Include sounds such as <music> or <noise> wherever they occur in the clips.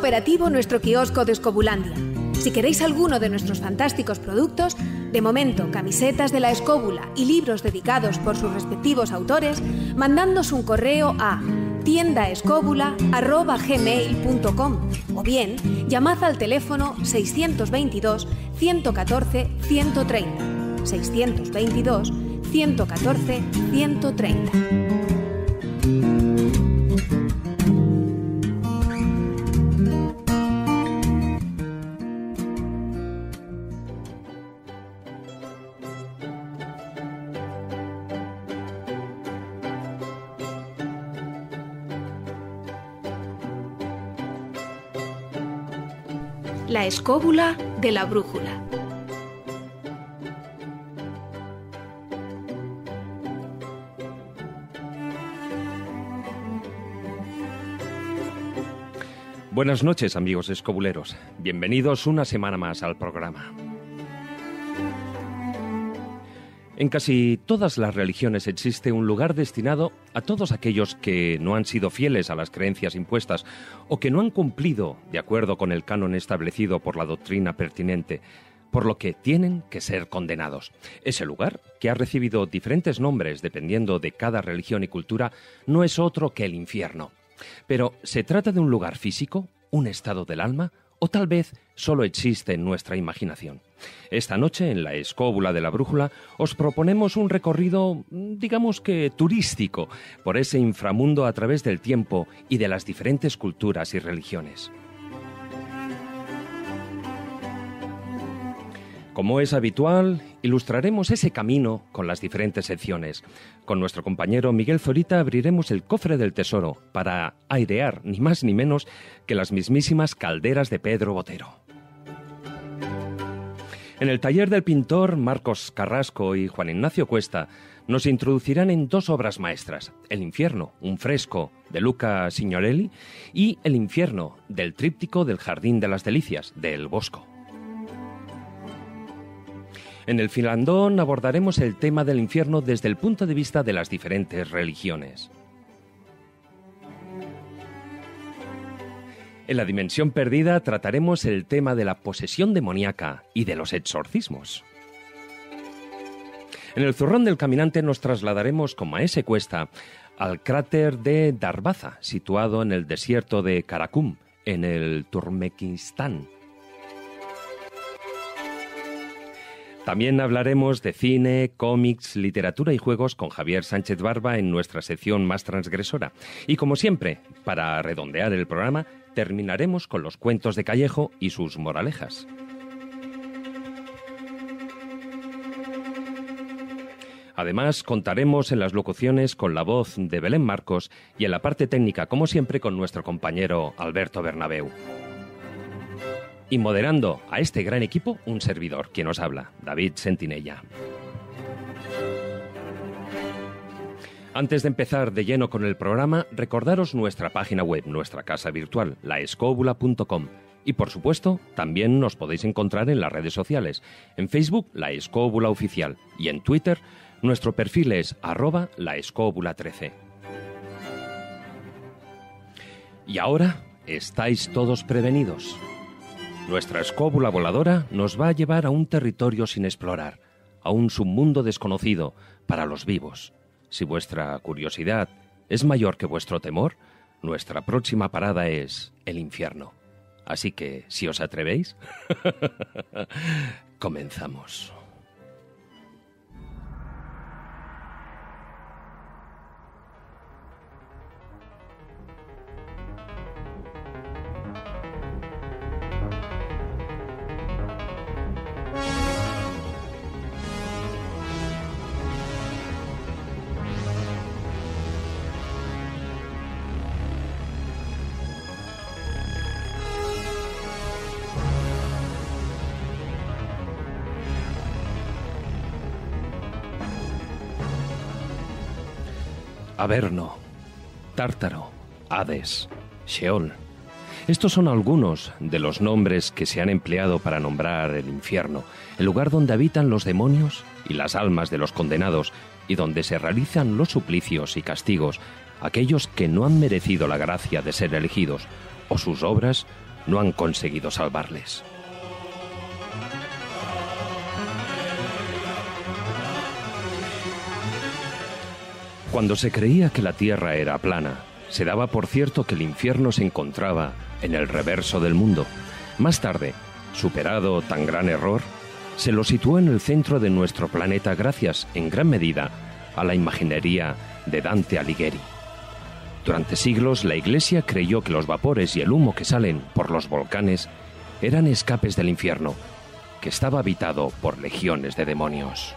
operativo nuestro kiosco de Escobulandia. Si queréis alguno de nuestros fantásticos productos, de momento camisetas de la escóbula y libros dedicados por sus respectivos autores, mandándonos un correo a tiendaescobula@gmail.com o bien llamad al teléfono 622 114 130. 622 114 130. escóbula de la brújula. Buenas noches amigos escobuleros, bienvenidos una semana más al programa. En casi todas las religiones existe un lugar destinado a todos aquellos que no han sido fieles a las creencias impuestas o que no han cumplido de acuerdo con el canon establecido por la doctrina pertinente, por lo que tienen que ser condenados. Ese lugar, que ha recibido diferentes nombres dependiendo de cada religión y cultura, no es otro que el infierno. Pero, ¿se trata de un lugar físico, un estado del alma, o tal vez solo existe en nuestra imaginación? Esta noche, en la escóbula de la brújula, os proponemos un recorrido, digamos que turístico, por ese inframundo a través del tiempo y de las diferentes culturas y religiones. Como es habitual, ilustraremos ese camino con las diferentes secciones. Con nuestro compañero Miguel Zorita abriremos el cofre del tesoro para airear ni más ni menos que las mismísimas calderas de Pedro Botero. En el taller del pintor Marcos Carrasco y Juan Ignacio Cuesta nos introducirán en dos obras maestras, El infierno, un fresco de Luca Signorelli, y El infierno, del tríptico del Jardín de las Delicias, del Bosco. En el finlandón abordaremos el tema del infierno desde el punto de vista de las diferentes religiones. En la Dimensión Perdida trataremos el tema de la posesión demoníaca y de los exorcismos. En el zurrón del caminante nos trasladaremos con Maese Cuesta al cráter de Darbaza, situado en el desierto de Karakum, en el Turmekistán. También hablaremos de cine, cómics, literatura y juegos con Javier Sánchez Barba en nuestra sección más transgresora. Y como siempre, para redondear el programa, terminaremos con los cuentos de Callejo y sus moralejas. Además, contaremos en las locuciones con la voz de Belén Marcos y en la parte técnica, como siempre, con nuestro compañero Alberto Bernabeu. Y moderando a este gran equipo, un servidor, que nos habla, David Sentinella. Antes de empezar de lleno con el programa, recordaros nuestra página web, nuestra casa virtual, laescóbula.com. Y por supuesto, también nos podéis encontrar en las redes sociales, en Facebook, La Escóbula Oficial, y en Twitter, nuestro perfil es arroba laescóbula 13. Y ahora, estáis todos prevenidos. Nuestra escóbula voladora nos va a llevar a un territorio sin explorar, a un submundo desconocido para los vivos. Si vuestra curiosidad es mayor que vuestro temor, nuestra próxima parada es el infierno. Así que, si os atrevéis, <laughs> comenzamos. Averno, Tártaro, Hades, Sheol. Estos son algunos de los nombres que se han empleado para nombrar el infierno, el lugar donde habitan los demonios y las almas de los condenados, y donde se realizan los suplicios y castigos, aquellos que no han merecido la gracia de ser elegidos, o sus obras no han conseguido salvarles. Cuando se creía que la Tierra era plana, se daba por cierto que el infierno se encontraba en el reverso del mundo. Más tarde, superado tan gran error, se lo situó en el centro de nuestro planeta gracias, en gran medida, a la imaginería de Dante Alighieri. Durante siglos la Iglesia creyó que los vapores y el humo que salen por los volcanes eran escapes del infierno, que estaba habitado por legiones de demonios.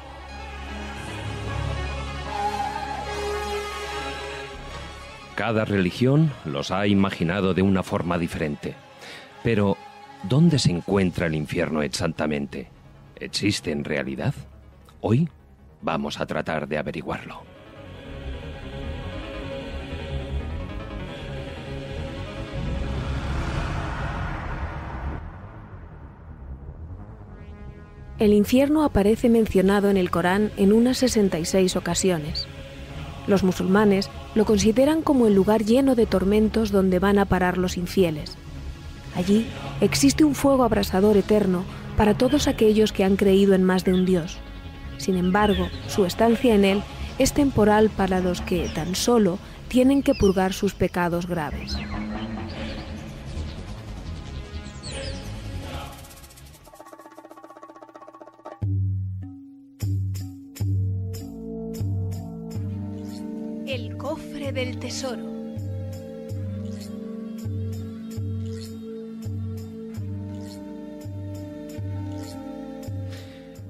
Cada religión los ha imaginado de una forma diferente. Pero, ¿dónde se encuentra el infierno exactamente? ¿Existe en realidad? Hoy vamos a tratar de averiguarlo. El infierno aparece mencionado en el Corán en unas 66 ocasiones. Los musulmanes lo consideran como el lugar lleno de tormentos donde van a parar los infieles. Allí existe un fuego abrasador eterno para todos aquellos que han creído en más de un Dios. Sin embargo, su estancia en él es temporal para los que tan solo tienen que purgar sus pecados graves. del Tesoro.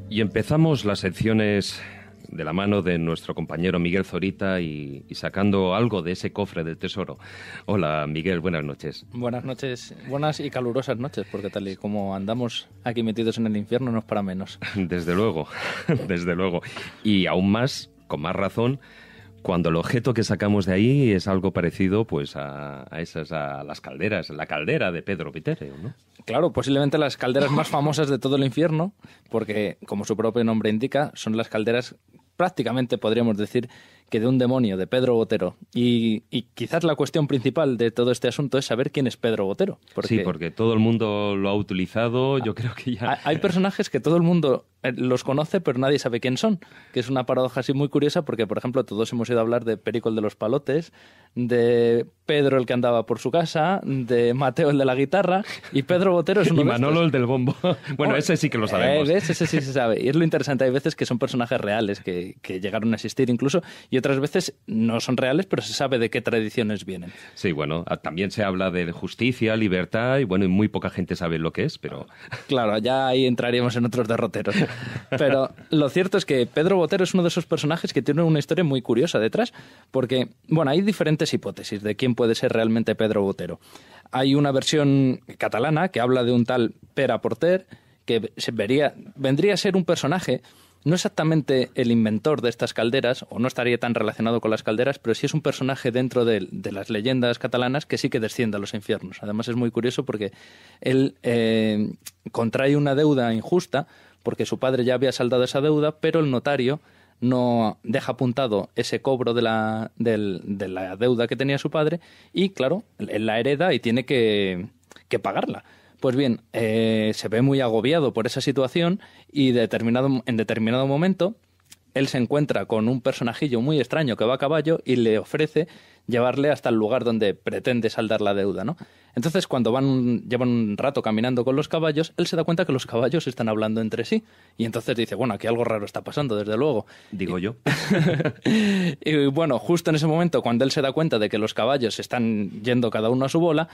Y empezamos las secciones de la mano de nuestro compañero Miguel Zorita y, y, sacando algo de ese cofre del tesoro. Hola Miguel, buenas noches. Buenas noches, buenas y calurosas noches, porque tal y como andamos aquí metidos en el infierno no es para menos. <laughs> Desde luego, <laughs> desde luego. Y aún más, con más razón, cuando el objeto que sacamos de ahí es algo parecido pues a, esas a las calderas, la caldera de Pedro Botero, ¿no? Claro, posiblemente las calderas más <laughs> famosas de todo el infierno, porque como su propio nombre indica, son las calderas prácticamente podríamos decir que de un demonio, de Pedro Botero. Y, quizás la cuestión principal de todo este asunto es saber quién es Pedro Botero. sí, porque todo el mundo lo ha utilizado, yo ah, creo que ya... Hay personajes que todo el mundo eh, los conoce, pero nadie sabe quién son. Que es una paradoja así muy curiosa, porque, por ejemplo, todos hemos ido a hablar de Perico el de los palotes, de Pedro el que andaba por su casa, de Mateo el de la guitarra, y Pedro Botero es <laughs> uno y Manolo el del bombo. <laughs> Bueno, oh, ese sí que lo sabemos. Eh, ese sí se sabe. Y es lo interesante, hay veces que son personajes reales, que, que, llegaron a existir incluso, y otras veces no son reales, pero se sabe de qué tradiciones vienen. Sí, bueno, ah, también se habla de justicia, libertad, y bueno, y muy poca gente sabe lo que es, pero... Claro, ya ahí entraríamos en otros derroteros. <laughs> Pero lo cierto es que Pedro Botero es uno de esos personajes que tiene una historia muy curiosa detrás, porque, bueno, hay diferentes hipótesis de quién puede ser realmente Pedro Botero. Hay una versión catalana que habla de un tal Pera Porter, que se vería, vendría a ser un personaje no exactamente el inventor de estas calderas, o no estaría tan relacionado con las calderas, pero sí es un personaje dentro de, las leyendas catalanas que sí que desciende a los infiernos. Además es muy curioso porque él eh, contrae una deuda injusta porque su padre ya había saldado esa deuda, pero el notario no deja apuntado ese cobro de la, de la deuda que tenía su padre y, claro, él la hereda y tiene que, que pagarla. Pues bien, eh, se ve muy agobiado por esa situación y determinado, en determinado momento él se encuentra con un personajillo muy extraño que va a caballo y le ofrece llevarle hasta el lugar donde pretende saldar la deuda, ¿no? Entonces, cuando van, llevan un rato caminando con los caballos, él se da cuenta que los caballos están hablando entre sí. Y entonces dice, bueno, aquí algo raro está pasando, desde luego. Digo yo. <laughs> y bueno, justo en ese momento, cuando él se da cuenta de que los caballos están yendo cada uno a su bola,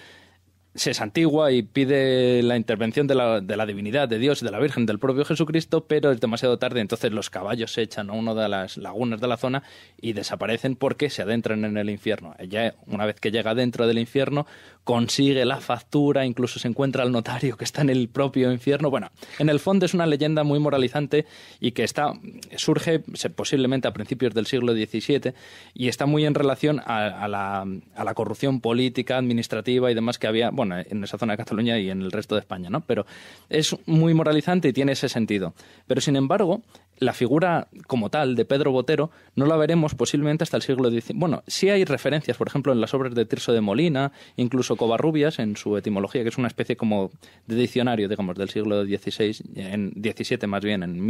se santigua y pide la intervención de la, de la, divinidad, de Dios, y de la Virgen, del propio Jesucristo, pero es demasiado tarde, entonces los caballos se echan a una de las lagunas de la zona y desaparecen porque se adentran en el infierno. Ella, una vez que llega dentro del infierno, consigue la factura, incluso se encuentra al notario que está en el propio infierno. Bueno, en el fondo es una leyenda muy moralizante y que está, surge posiblemente a principios del siglo XVII y está muy en relación a, la, corrupción política, administrativa y demás que había, bueno, en esa zona de Cataluña y en el resto de España, ¿no? Pero es muy moralizante y tiene ese sentido. Pero sin embargo, la figura como tal de Pedro Botero no la veremos posiblemente hasta el siglo Bueno, sí hay referencias, por ejemplo, en las obras de Tirso de Molina, incluso Covarrubias, en su etimología, que es una especie como de diccionario, digamos, del siglo XVI, en XVII más bien, en, mm,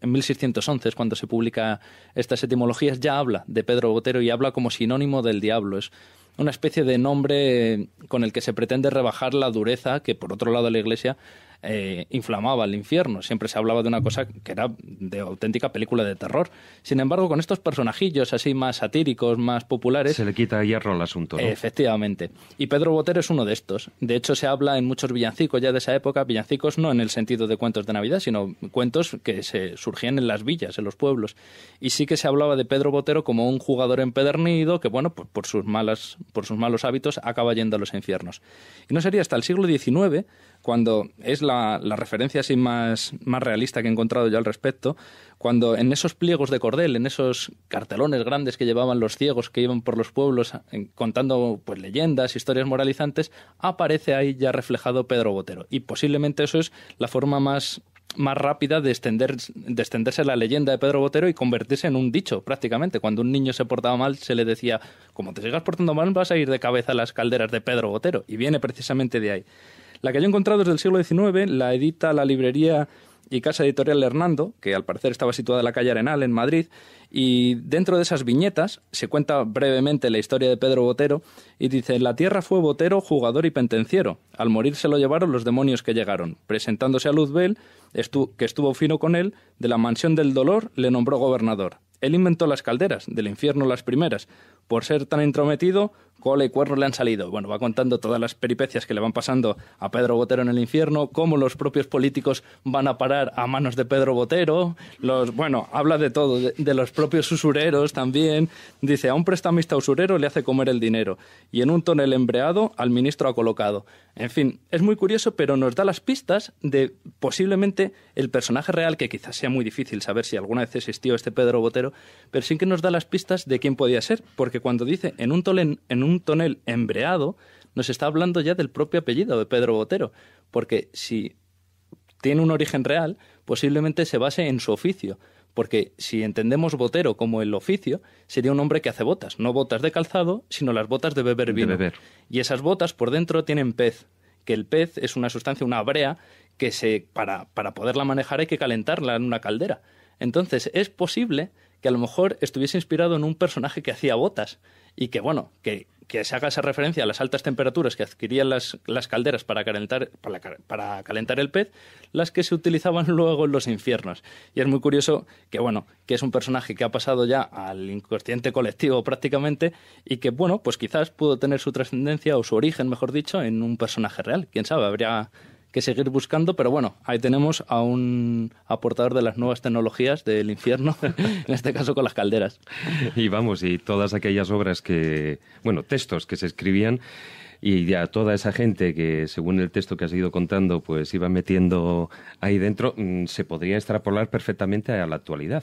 en 1611 cuando se publica estas etimologías, ya habla de Pedro Botero y habla como sinónimo del diablo. Es, una especie de nombre con el que se pretende rebajar la dureza que por otro lado la Iglesia eh, inflamaba el infierno. Siempre se hablaba de una cosa que era de auténtica película de terror. Sin embargo, con estos personajillos así más satíricos, más populares... Se le quita hierro al asunto. Efectivamente. Y Pedro Botero es uno de estos. De hecho, se habla en muchos villancicos ya de esa época, villancicos no en el sentido de cuentos de Navidad, sino cuentos que se surgían en las villas, en los pueblos. Y sí que se hablaba de Pedro Botero como un jugador empedernido que, bueno, pues por, sus, malas, por sus malos hábitos acaba yendo a los infiernos. Y no sería hasta el siglo XIX cuando es la, referencia así más, más realista que he encontrado yo al respecto, cuando en esos pliegos de cordel, en esos cartelones grandes que llevaban los ciegos que iban por los pueblos contando pues leyendas, historias moralizantes, aparece ahí ya reflejado Pedro Botero. Y posiblemente eso es la forma más más rápida de, de, extenderse la leyenda de Pedro Botero y convertirse en un dicho prácticamente. Cuando un niño se portaba mal se le decía, como te sigas portando mal vas a ir de cabeza a las calderas de Pedro Botero. Y viene precisamente de ahí. La que yo he encontrado desde del siglo XIX, la edita la librería y Casa Editorial Hernando, que al parecer estaba situada en la calle Arenal, en Madrid, y dentro de esas viñetas se cuenta brevemente la historia de Pedro Botero, y dice, la tierra fue Botero, jugador y pentenciero, al morir se lo llevaron los demonios que llegaron, presentándose a Luzbel, que estuvo fino con él, de la mansión del dolor le nombró gobernador. Él inventó las calderas, del infierno las primeras, por ser tan intrometido, cola y cuerno le han salido. Bueno, va contando todas las peripecias que le van pasando a Pedro Botero en el infierno, cómo los propios políticos van a parar a manos de Pedro Botero, los, bueno, habla de todo, de, los propios usureros también, dice, a un prestamista usurero le hace comer el dinero, y en un tonel embreado al ministro ha colocado. En fin, es muy curioso, pero nos da las pistas de posiblemente el personaje real, que quizás sea muy difícil saber si alguna vez existió este Pedro Botero, pero sí que nos da las pistas de quién podía ser, porque cuando dice en un, en un tonel embreado, nos está hablando ya del propio apellido de Pedro Botero, porque si tiene un origen real, posiblemente se base en su oficio, porque si entendemos botero como el oficio, sería un hombre que hace botas, no botas de calzado, sino las botas de beber vino. Y esas botas por dentro tienen pez, que el pez es una sustancia, una brea, que se, para, para poderla manejar hay que calentarla en una caldera. Entonces es posible que a lo mejor estuviese inspirado en un personaje que hacía botas y que, bueno, que, que se haga esa referencia a las altas temperaturas que adquirían las, calderas para calentar, para, calentar el pez, las que se utilizaban <laughs> luego en los infiernos. Y es muy curioso que, bueno, que es un personaje que ha pasado ya al inconsciente colectivo prácticamente y que, bueno, pues quizás pudo tener su trascendencia o su origen, mejor dicho, en un personaje real. Quién sabe, habría que seguir buscando, pero bueno, ahí tenemos a un aportador de las nuevas tecnologías del infierno, <laughs> en este caso con las calderas. Y vamos, y todas aquellas obras que, bueno, textos que se escribían y a toda esa gente que, según el texto que has ido contando, pues iba metiendo ahí dentro, mm, se podría extrapolar perfectamente a la actualidad.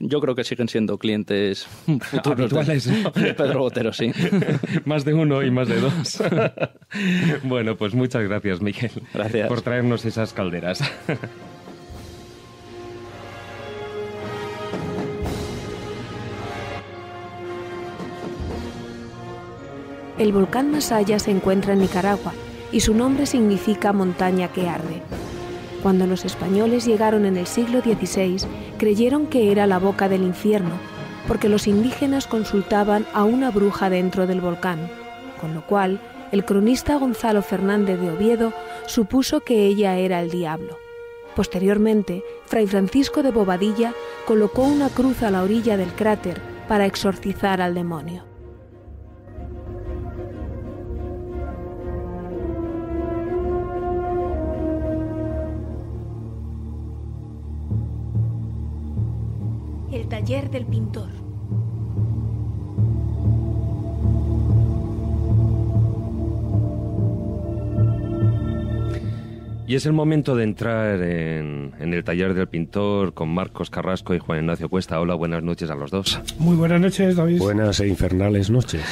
Yo creo que siguen siendo clientes <laughs> futuros <laughs> Pedro Botero, sí. <laughs> más de uno y más de dos. bueno, pues muchas gracias, Miguel. Gracias. Por traernos esas calderas. El volcán Masaya se encuentra en Nicaragua y su nombre significa montaña que arde. Cuando los españoles llegaron en el siglo XVI, creyeron que era la boca del infierno, porque los indígenas consultaban a una bruja dentro del volcán, con lo cual el cronista Gonzalo Fernández de Oviedo supuso que ella era el diablo. Posteriormente, Fray Francisco de Bobadilla colocó una cruz a la orilla del cráter para exorcizar al demonio. taller del pintor. Y es el momento de entrar en, el taller del pintor con Marcos Carrasco y Juan Ignacio Cuesta. Hola, buenas noches a los dos. Muy buenas noches, David. Buenas e infernales noches.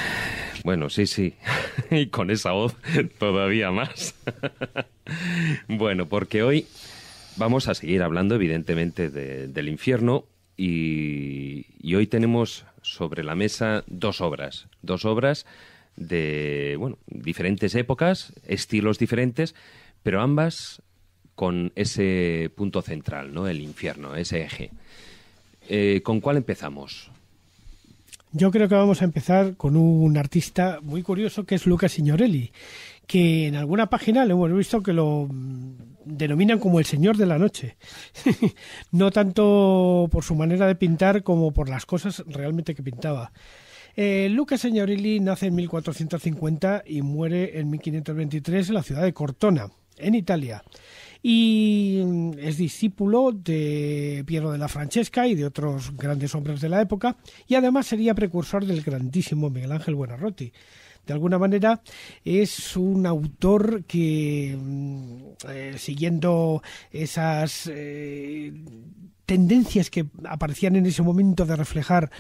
Bueno, sí, sí. <laughs> y con esa voz todavía más. <laughs> bueno, porque hoy vamos a seguir hablando evidentemente del infierno y, hoy tenemos sobre la mesa dos obras, dos obras de bueno, diferentes épocas, estilos diferentes, pero ambas con ese punto central, ¿no? El infierno, ese eje. Eh, ¿Con cuál empezamos? Yo creo que vamos a empezar con un artista muy curioso que es Luca Signorelli, que en alguna página le hemos visto que lo denominan como el Señor de la Noche. <laughs> no tanto por su manera de pintar como por las cosas realmente que pintaba. Eh, Luca Signorilli nace en 1450 y muere en 1523 en la ciudad de Cortona, en Italia. Y mm, es discípulo de Piero de la Francesca y de otros grandes hombres de la época, y además sería precursor del grandísimo Miguel Ángel Buenarroti, de alguna manera es un autor que, mm, eh, siguiendo esas eh, tendencias que aparecían en ese momento de reflejar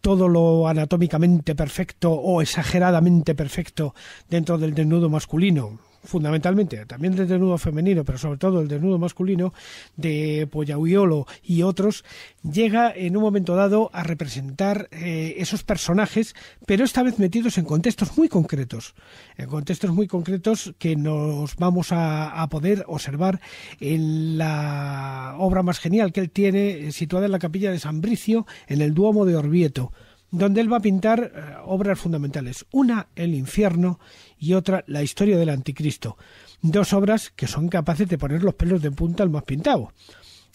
todo lo anatómicamente perfecto o exageradamente perfecto dentro del desnudo masculino, fundamentalmente, también del desnudo femenino, pero sobre todo el desnudo masculino, de Pollauiolo y otros, llega en un momento dado a representar eh, esos personajes, pero esta vez metidos en contextos muy concretos, en contextos muy concretos que nos vamos a, poder observar en la obra más genial que él tiene, eh, situada en la capilla de San Bricio, en el Duomo de Orvieto donde él va a pintar eh, obras fundamentales. Una, el infierno, y otra La historia del anticristo. Dos obras que son capaces de poner los pelos de punta al más pintado.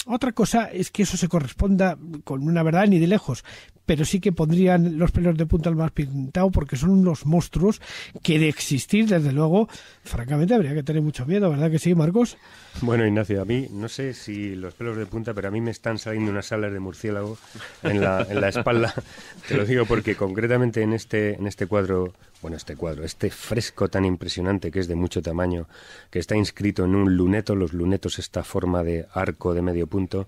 Otra cosa es que eso se corresponda con una verdad ni de lejos, pero sí que pondrían los pelos de punta al más pintado porque son unos monstruos que de existir, desde luego, francamente habría que tener mucho miedo, ¿verdad que sí, Marcos? Bueno, Ignacio, a mí no sé si los pelos de punta, pero a mí me están saliendo unas alas de murciélago en la, en la espalda. <laughs> Te lo digo porque concretamente en este, en este cuadro bueno, este cuadro, este fresco tan impresionante que es de mucho tamaño, que está inscrito en un luneto, los lunetos esta forma de arco de medio punto,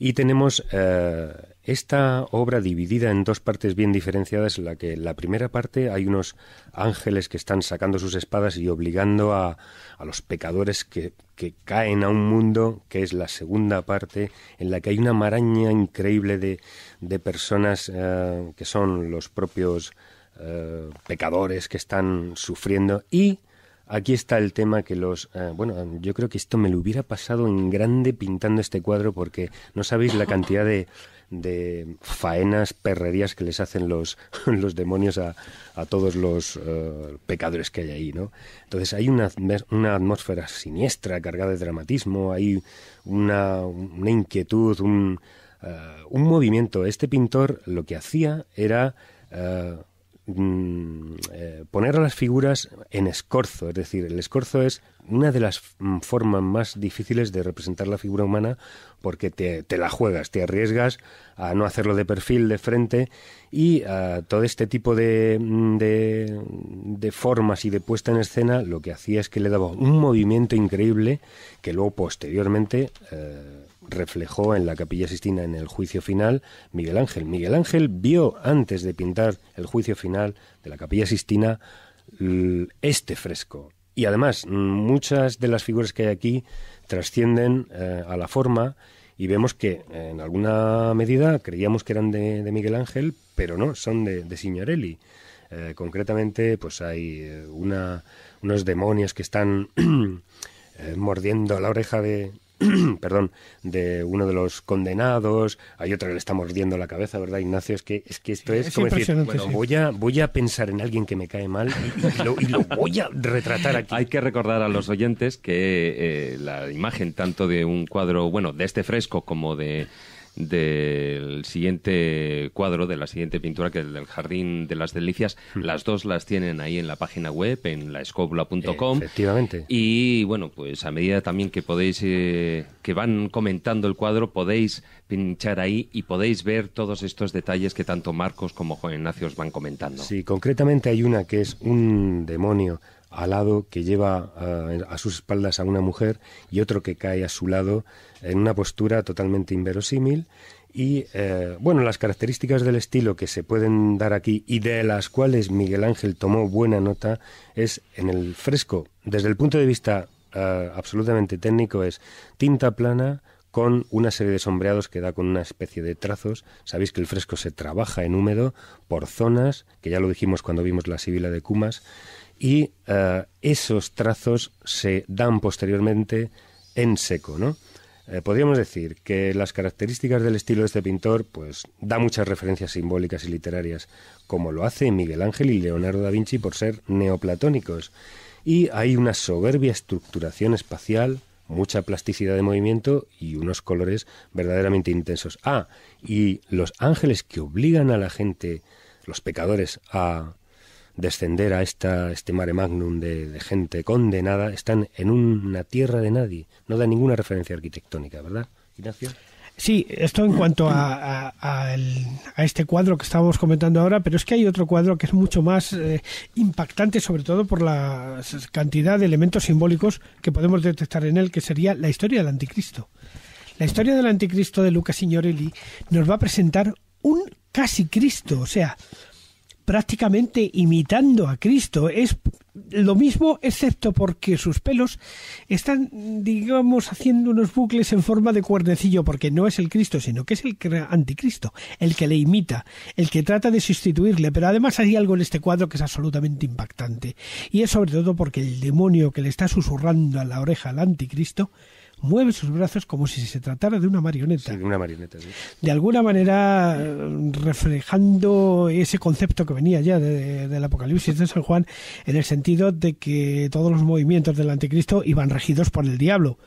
y tenemos eh, esta obra dividida en dos partes bien diferenciadas, en la que la primera parte hay unos ángeles que están sacando sus espadas y obligando a, a los pecadores que, que caen a un mundo, que es la segunda parte, en la que hay una maraña increíble de, personas eh, que son los propios eh, pecadores que están sufriendo y aquí está el tema que los... Eh, bueno, yo creo que esto me lo hubiera pasado en grande pintando este cuadro porque no sabéis la cantidad de, de faenas, perrerías que les hacen los, <laughs> los demonios a, todos los eh, pecadores que hay ahí, ¿no? Entonces hay una, una atmósfera siniestra, cargada de dramatismo, hay una, inquietud, un, movimiento. Este pintor lo que hacía era... Mm, eh, poner a las figuras en escorzo, es decir, el escorzo es una de las mm, formas más difíciles de representar la figura humana porque te, la juegas, te arriesgas a no hacerlo de perfil, de frente y a todo este tipo mm, de, de, formas y de puesta en escena lo que hacía es que le daba un movimiento increíble que luego posteriormente... Eh, reflejó en la Capilla Sistina en el juicio final Miguel Ángel. Miguel Ángel vio antes de pintar el juicio final de la Capilla Sistina este fresco. Y además, muchas de las figuras que hay aquí trascienden eh, a la forma y vemos que eh, en alguna medida creíamos que eran de, Miguel Ángel, pero no, son de, Signorelli. Eh, concretamente, pues hay unos demonios que están <clears throat> mordiendo la oreja de, <clears throat> perdón, de uno de los condenados, hay otro que le está mordiendo la cabeza, ¿verdad, Ignacio? Es que, es que esto es, como decir, bueno, voy, a, voy a pensar en alguien que me cae mal y, lo, voy a retratar aquí. Hay que recordar a los oyentes que eh, la imagen tanto de un cuadro, bueno, de este fresco como de del siguiente cuadro, de la siguiente pintura, que es el del Jardín de las Delicias. Mm. Las dos las tienen ahí en la página web, en laescobla.com. Efectivamente. Y bueno, pues a medida también que podéis, eh, que van comentando el cuadro, podéis pinchar ahí y podéis ver todos estos detalles que tanto Marcos como Juan Ignacio os van comentando. Sí, concretamente hay una que es un demonio ...al lado, que lleva ah, a, sus espaldas a una mujer y otro que cae a su lado en una postura totalmente inverosímil. Y eh, bueno, las características del estilo que se pueden dar aquí y de las cuales Miguel Ángel tomó buena nota es en el fresco, desde el punto de vista ah, absolutamente técnico, es tinta plana, con una serie de sombreados que da con una especie de trazos. Sabéis que el fresco se trabaja en húmedo por zonas, que ya lo dijimos cuando vimos la sibila de Cumas, y eh, esos trazos se dan posteriormente en seco, ¿no? Eh, podríamos decir que las características del estilo de este pintor, pues da muchas referencias simbólicas y literarias, como lo hace Miguel Ángel y Leonardo da Vinci por ser neoplatónicos. Y hay una soberbia estructuración espacial, mucha plasticidad de movimiento y unos colores verdaderamente intensos. Ah, y los ángeles que obligan a la gente, los pecadores, a descender a esta, este mare magnum de, gente condenada, están en una tierra de nadie. No da ninguna referencia arquitectónica, ¿verdad, Ignacio? Sí, esto en cuanto a, a, este cuadro que estábamos comentando ahora, pero es que hay otro cuadro que es mucho más eh, impactante, sobre todo por la cantidad de elementos simbólicos que podemos detectar en él, que sería la historia del anticristo. La historia del anticristo de Lucas Signorelli nos va a presentar un casi Cristo, o sea, prácticamente imitando a Cristo. Es lo mismo, excepto porque sus pelos están, digamos, haciendo unos bucles en forma de cuernecillo, porque no es el Cristo, sino que es el anticristo, el que le imita, el que trata de sustituirle. Pero además hay algo en este cuadro que es absolutamente impactante, y es sobre todo porque el demonio que le está susurrando a la oreja al anticristo mueve sus brazos como si se tratara de una marioneta. de alguna manera, reflejando ese concepto que venía ya del Apocalipsis de San Juan, en el sentido de que todos los movimientos del anticristo iban regidos por el diablo.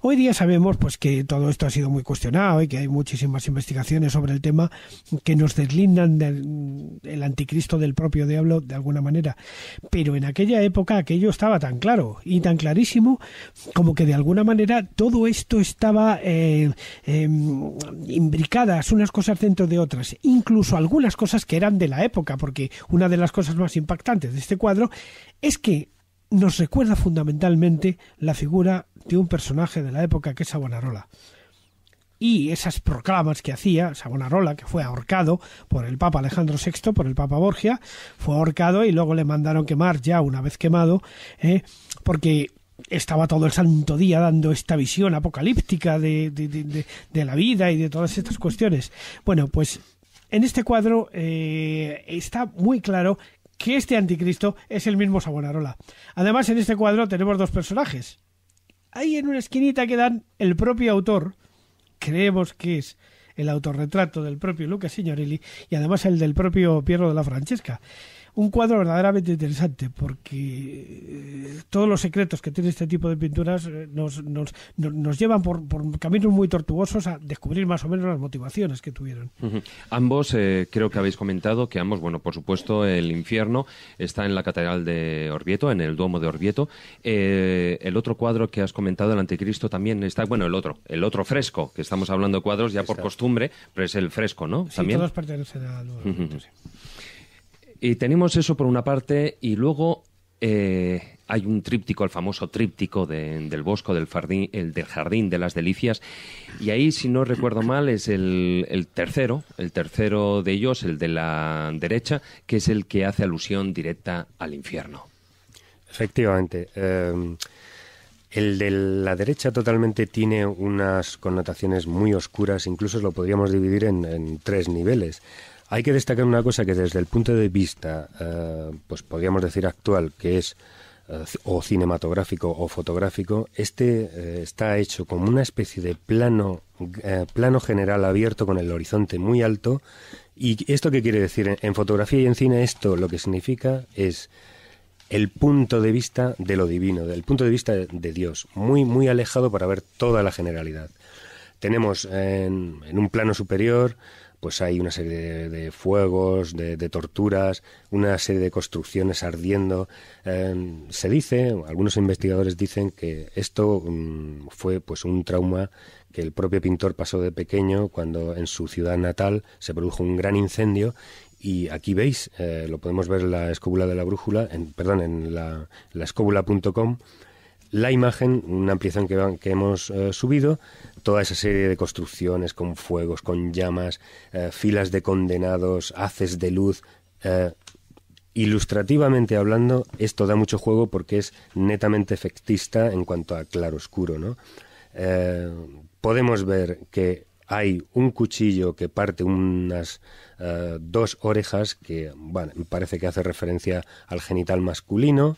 Hoy día sabemos pues que todo esto ha sido muy cuestionado y que hay muchísimas investigaciones sobre el tema que nos deslindan del anticristo del propio diablo de alguna manera. Pero en aquella época aquello estaba tan claro y tan clarísimo como que de alguna manera todo esto estaba eh, em, imbricadas unas cosas dentro de otras, incluso algunas cosas que eran de la época, porque una de las cosas más impactantes de este cuadro es que nos recuerda fundamentalmente la figura un personaje de la época que es Sabonarola Y esas proclamas que hacía Sabonarola que fue ahorcado por el Papa Alejandro VI, por el Papa Borgia, fue ahorcado y luego le mandaron quemar ya una vez quemado, ¿eh? porque estaba todo el santo día dando esta visión apocalíptica de, la vida y de todas estas cuestiones. Bueno, pues en este cuadro eh, está muy claro que este anticristo es el mismo Sabonarola, Además, en este cuadro tenemos dos personajes ahí en una esquinita que dan el propio autor, creemos que es el autorretrato del propio Lucas Signorelli y además el del propio Pierro de la Francesca. Un cuadro verdaderamente interesante porque todos los secretos que tiene este tipo de pinturas eh, nos, llevan por, caminos muy tortuosos a descubrir más o menos las motivaciones que tuvieron. Ambos, eh, creo que habéis comentado que ambos, bueno, por supuesto, el infierno está en la Catedral de Orvieto, en el Duomo de Orvieto. Eh, el otro cuadro que has comentado, el Anticristo, también está, bueno, el otro, el otro fresco, que estamos hablando de cuadros ya por costumbre, pero es el fresco, ¿no? Sí, también. todos pertenecen al Duomo. sí. Y tenemos eso por una parte, y luego hay un tríptico, el famoso tríptico del Bosco, del, el del Jardín de las Delicias, y ahí, si no recuerdo mal, es el, tercero, el tercero de ellos, el de la derecha, que es el que hace alusión directa al infierno. Efectivamente. Em, el de la derecha totalmente tiene unas connotaciones muy oscuras, incluso lo podríamos dividir en, tres niveles. Hay que destacar una cosa que desde el punto de vista, eh, pues podríamos decir actual, que es o cinematográfico o fotográfico, este eh, está hecho como una especie de plano, eh, plano general abierto con el horizonte muy alto. ¿Y esto qué quiere decir? En, fotografía y en cine esto lo que significa es el punto de vista de lo divino, del punto de vista de, Dios, muy, muy alejado para ver toda la generalidad. Tenemos en un plano superior pues hay una serie de, fuegos, de, torturas, una serie de construcciones ardiendo. Em, se dice, algunos investigadores dicen que esto mm, fue pues un trauma que el propio pintor pasó de pequeño cuando en su ciudad natal se produjo un gran incendio y aquí veis, eh, lo podemos ver en la escóbula de la brújula, en, perdón, en la, la escóbula.com, la imagen, una ampliación que, hemos eh, subido, toda esa serie de construcciones con fuegos, con llamas, eh, filas de condenados, haces de luz. Eh, ilustrativamente hablando, esto da mucho juego porque es netamente efectista en cuanto a claroscuro, ¿no? podemos ver que hay un cuchillo que parte unas dos orejas que, bueno, parece que hace referencia al genital masculino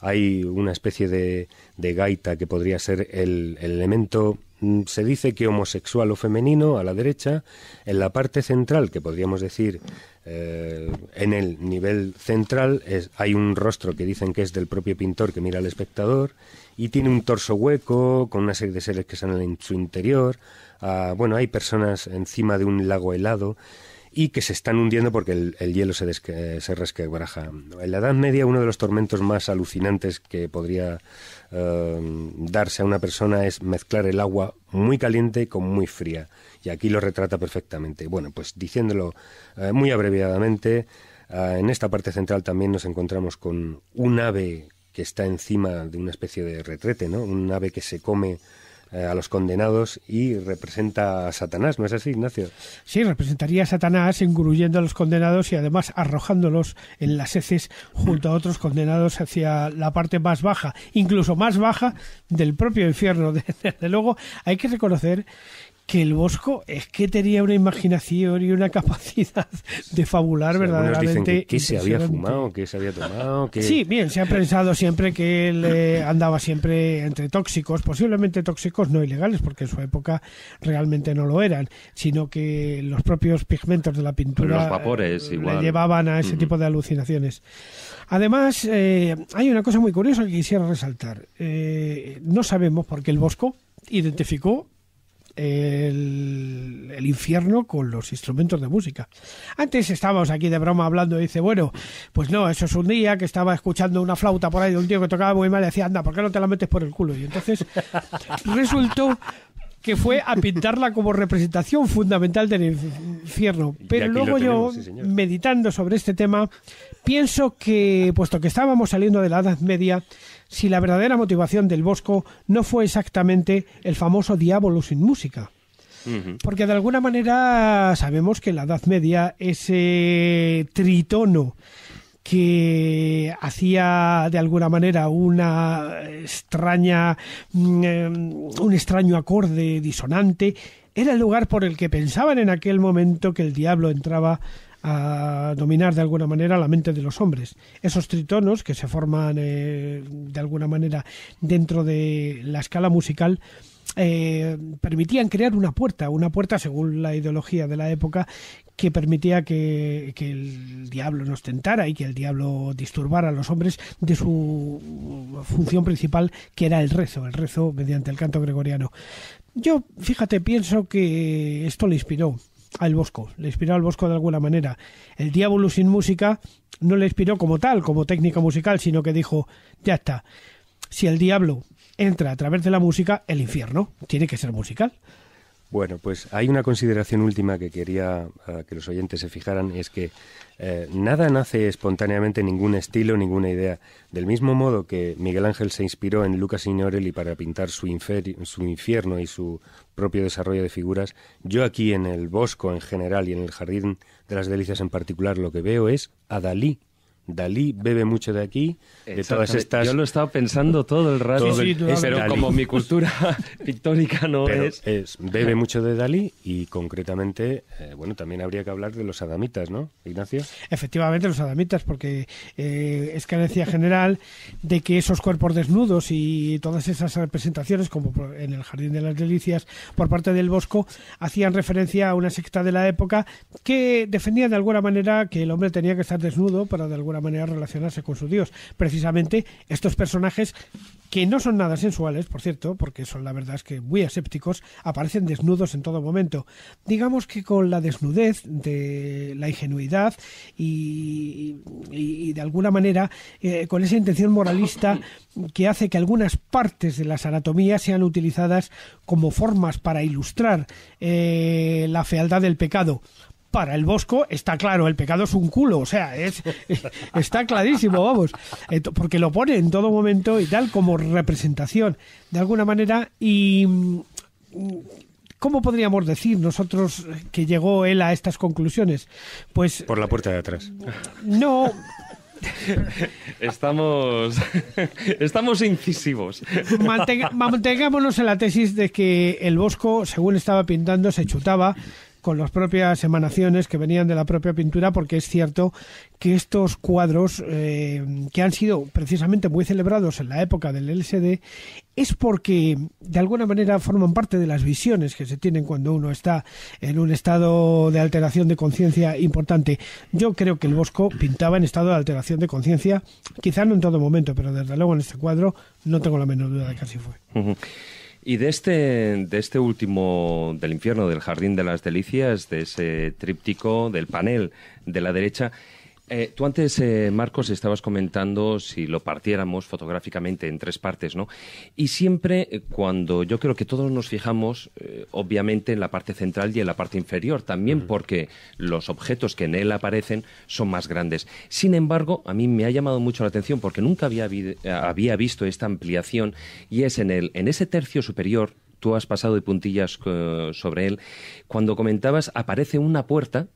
hay una especie de, gaita que podría ser el, elemento mm, se dice que homosexual o femenino a la derecha, en la parte central, que podríamos decir eh, en el nivel central, hay un rostro que dicen que es del propio pintor que mira al espectador y tiene un torso hueco con una serie de seres que están en su interior. Ah, bueno, hay personas encima de un lago helado y que se están hundiendo porque el, hielo se, se resquebraja. En la Edad Media uno de los tormentos más alucinantes que podría eh, darse a una persona es mezclar el agua muy caliente con muy fría. Y aquí lo retrata perfectamente. Bueno, pues diciéndolo eh, muy abreviadamente, eh, en esta parte central también nos encontramos con un ave que está encima de una especie de retrete, ¿no? Un ave que se come eh, a los condenados y representa a Satanás, ¿no es así, Ignacio? Sí, representaría a Satanás engruyendo a los condenados y además arrojándolos en las heces junto a otros condenados hacia la parte más baja, incluso más baja del propio infierno. <laughs> Desde luego, hay que reconocer que el Bosco es que tenía una imaginación y una capacidad de fabular verdaderamente. que, se había fumado, que se había tomado. Que... Sí, bien, se ha pensado siempre que él eh, andaba siempre entre tóxicos, posiblemente tóxicos no ilegales, porque en su época realmente no lo eran, sino que los propios pigmentos de la pintura los vapores, eh, le llevaban a ese tipo de alucinaciones. Además, eh, hay una cosa muy curiosa que quisiera resaltar. no sabemos por qué el Bosco identificó el, infierno con los instrumentos de música. Antes estábamos aquí de broma hablando y dice, bueno, pues no, eso es un día que estaba escuchando una flauta por ahí de un tío que tocaba muy mal y decía, anda, ¿por qué no te la metes por el culo? Y entonces <laughs> resultó que fue a pintarla como representación fundamental del infierno. Pero luego yo, meditando sobre este tema, pienso que, puesto que estábamos saliendo de la Edad Media, si la verdadera motivación del Bosco no fue exactamente el famoso diablo sin música. Porque de alguna manera sabemos que en la Edad Media ese tritono que hacía de alguna manera una extraña mm, em, un extraño acorde disonante era el lugar por el que pensaban en aquel momento que el diablo entraba a dominar de alguna manera la mente de los hombres. Esos tritonos que se forman eh, de alguna manera dentro de la escala musical eh, permitían crear una puerta, una puerta según la ideología de la época que permitía que, que, el diablo nos tentara y que el diablo disturbara a los hombres de su función principal que era el rezo, el rezo mediante el canto gregoriano. Yo, fíjate, pienso que esto le inspiró al Bosco, le inspiró al Bosco de alguna manera. El Diablo sin música no le inspiró como tal, como técnica musical, sino que dijo, ya está, si el diablo entra a través de la música, el infierno tiene que ser musical. Bueno, pues hay una consideración última que quería que los oyentes se fijaran, es que eh, nada nace espontáneamente, ningún estilo, ninguna idea. Del mismo modo que Miguel Ángel se inspiró en Lucas Signorelli para pintar su, su infierno y su propio desarrollo de figuras, yo aquí en el Bosco en general y en el Jardín de las Delicias en particular lo que veo es a Dalí Dalí bebe mucho de aquí, de todas estas... Yo lo he estado pensando todo el rato, pero como mi cultura <laughs> pictórica no es... Bebe mucho de Dalí y concretamente, eh, bueno, también habría que hablar de los adamitas, ¿no, Ignacio? Efectivamente, los adamitas, porque eh, es carencia general de que esos cuerpos desnudos y todas esas representaciones, como en el Jardín de las Delicias, por parte del Bosco, hacían referencia a una secta de la época que defendía de alguna manera que el hombre tenía que estar desnudo para de alguna manera de relacionarse con su dios. Precisamente estos personajes, que no son nada sensuales, por cierto, porque son la verdad es que muy asépticos, aparecen desnudos en todo momento. Digamos que con la desnudez de la ingenuidad y, de alguna manera eh, con esa intención moralista que hace que algunas partes de las anatomías sean utilizadas como formas para ilustrar eh, la fealdad del pecado para el Bosco está claro, el pecado es un culo, o sea, es, <laughs> está clarísimo, vamos, eh, porque lo pone en todo momento y tal como representación, de alguna manera, y mm, ¿cómo podríamos decir nosotros que llegó él a estas conclusiones? Pues... Por la puerta de atrás. No... <laughs> Estamos, <laughs> estamos incisivos. mantengámonos en la tesis de que el Bosco, según estaba pintando, se chutaba con las propias emanaciones que venían de la propia pintura, porque es cierto que estos cuadros, eh, que han sido precisamente muy celebrados en la época del LSD, es porque de alguna manera forman parte de las visiones que se tienen cuando uno está en un estado de alteración de conciencia importante. Yo creo que el Bosco pintaba en estado de alteración de conciencia, quizá no en todo momento, pero desde luego en este cuadro no tengo la menor duda de que así fue. Y de este, de este último, del infierno, del jardín de las delicias, de ese tríptico, del panel de la derecha, eh, tú antes, eh, Marcos, estabas comentando si lo partiéramos fotográficamente en tres partes, ¿no? Y siempre eh, cuando yo creo que todos nos fijamos, obviamente, en la parte central y en la parte inferior, también porque los objetos que en él aparecen son más grandes. Sin embargo, a mí me ha llamado mucho la atención porque nunca había, había visto esta ampliación y es en, el, en ese tercio superior, tú has pasado de puntillas sobre él, cuando comentabas aparece una puerta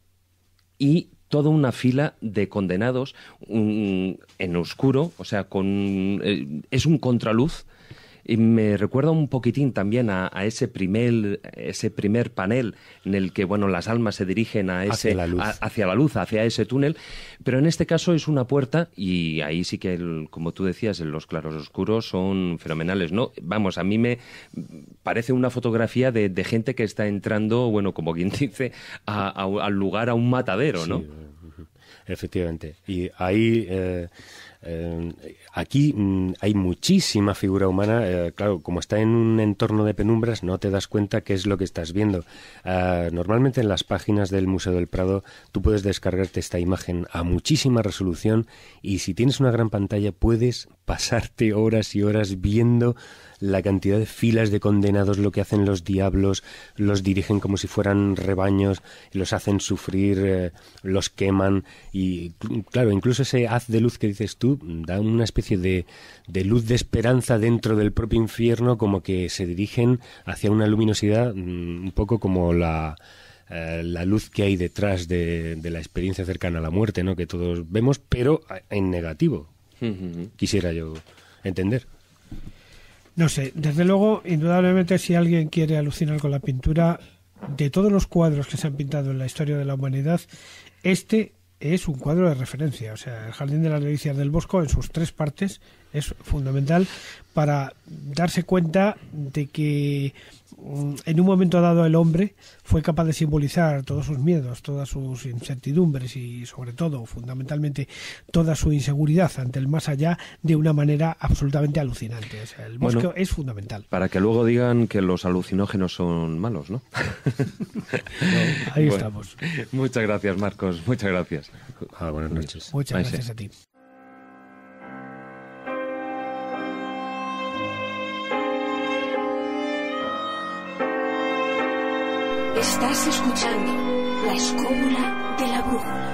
y toda una fila de condenados en oscuro, o sea, con, eh, es un contraluz y me recuerda un poquitín también a, ese, primer, ese primer panel en el que bueno, las almas se dirigen a ese, hacia, la luz. hacia ese túnel, pero en este caso es una puerta y ahí sí que, como tú decías, los claros oscuros son fenomenales. ¿no? Vamos, a mí me parece una fotografía de, gente que está entrando, bueno, como quien <laughs> dice, al lugar, a un matadero, ¿no? Eh, efectivamente. Y ahí... Eh, eh, aquí mm, hay muchísima figura humana. Eh, claro, como está en un entorno de penumbras, no te das cuenta qué es lo que estás viendo. Ah, normalmente en las páginas del Museo del Prado tú puedes descargarte esta imagen a muchísima resolución y si tienes una gran pantalla puedes pasarte horas y horas viendo la cantidad de filas de condenados, lo que hacen los diablos, los dirigen como si fueran rebaños, los hacen sufrir, eh, los queman y claro, incluso ese haz de luz que dices tú da una especie de, de luz de esperanza dentro del propio infierno, como que se dirigen hacia una luminosidad mm, un poco como la eh, la luz que hay detrás de, de, la experiencia cercana a la muerte, ¿no? Que todos vemos, pero en negativo. <laughs> Quisiera yo entender. No sé, desde luego, indudablemente si alguien quiere alucinar con la pintura, de todos los cuadros que se han pintado en la historia de la humanidad, este es un cuadro de referencia. O sea, el Jardín de las Delicias del Bosco, en sus tres partes, es fundamental para darse cuenta de que en un momento dado el hombre fue capaz de simbolizar todos sus miedos, todas sus incertidumbres y sobre todo, fundamentalmente, toda su inseguridad ante el más allá de una manera absolutamente alucinante. el bosque es fundamental. Para que luego digan que los alucinógenos son malos, ¿no? <laughs> ahí estamos. Muchas gracias, Marcos. Muchas gracias. Ah, buenas noches. Muchas gracias a ti. Estás escuchando la escóbula de la brújula.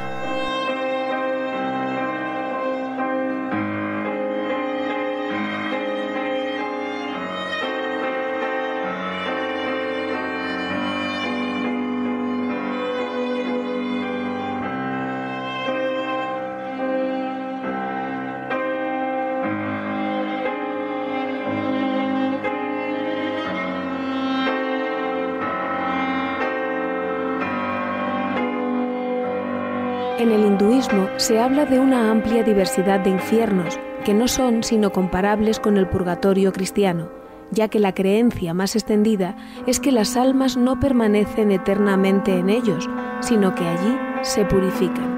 se habla de una amplia diversidad de infiernos, que no son sino comparables con el purgatorio cristiano, ya que la creencia más extendida es que las almas no permanecen eternamente en ellos, sino que allí se purifican.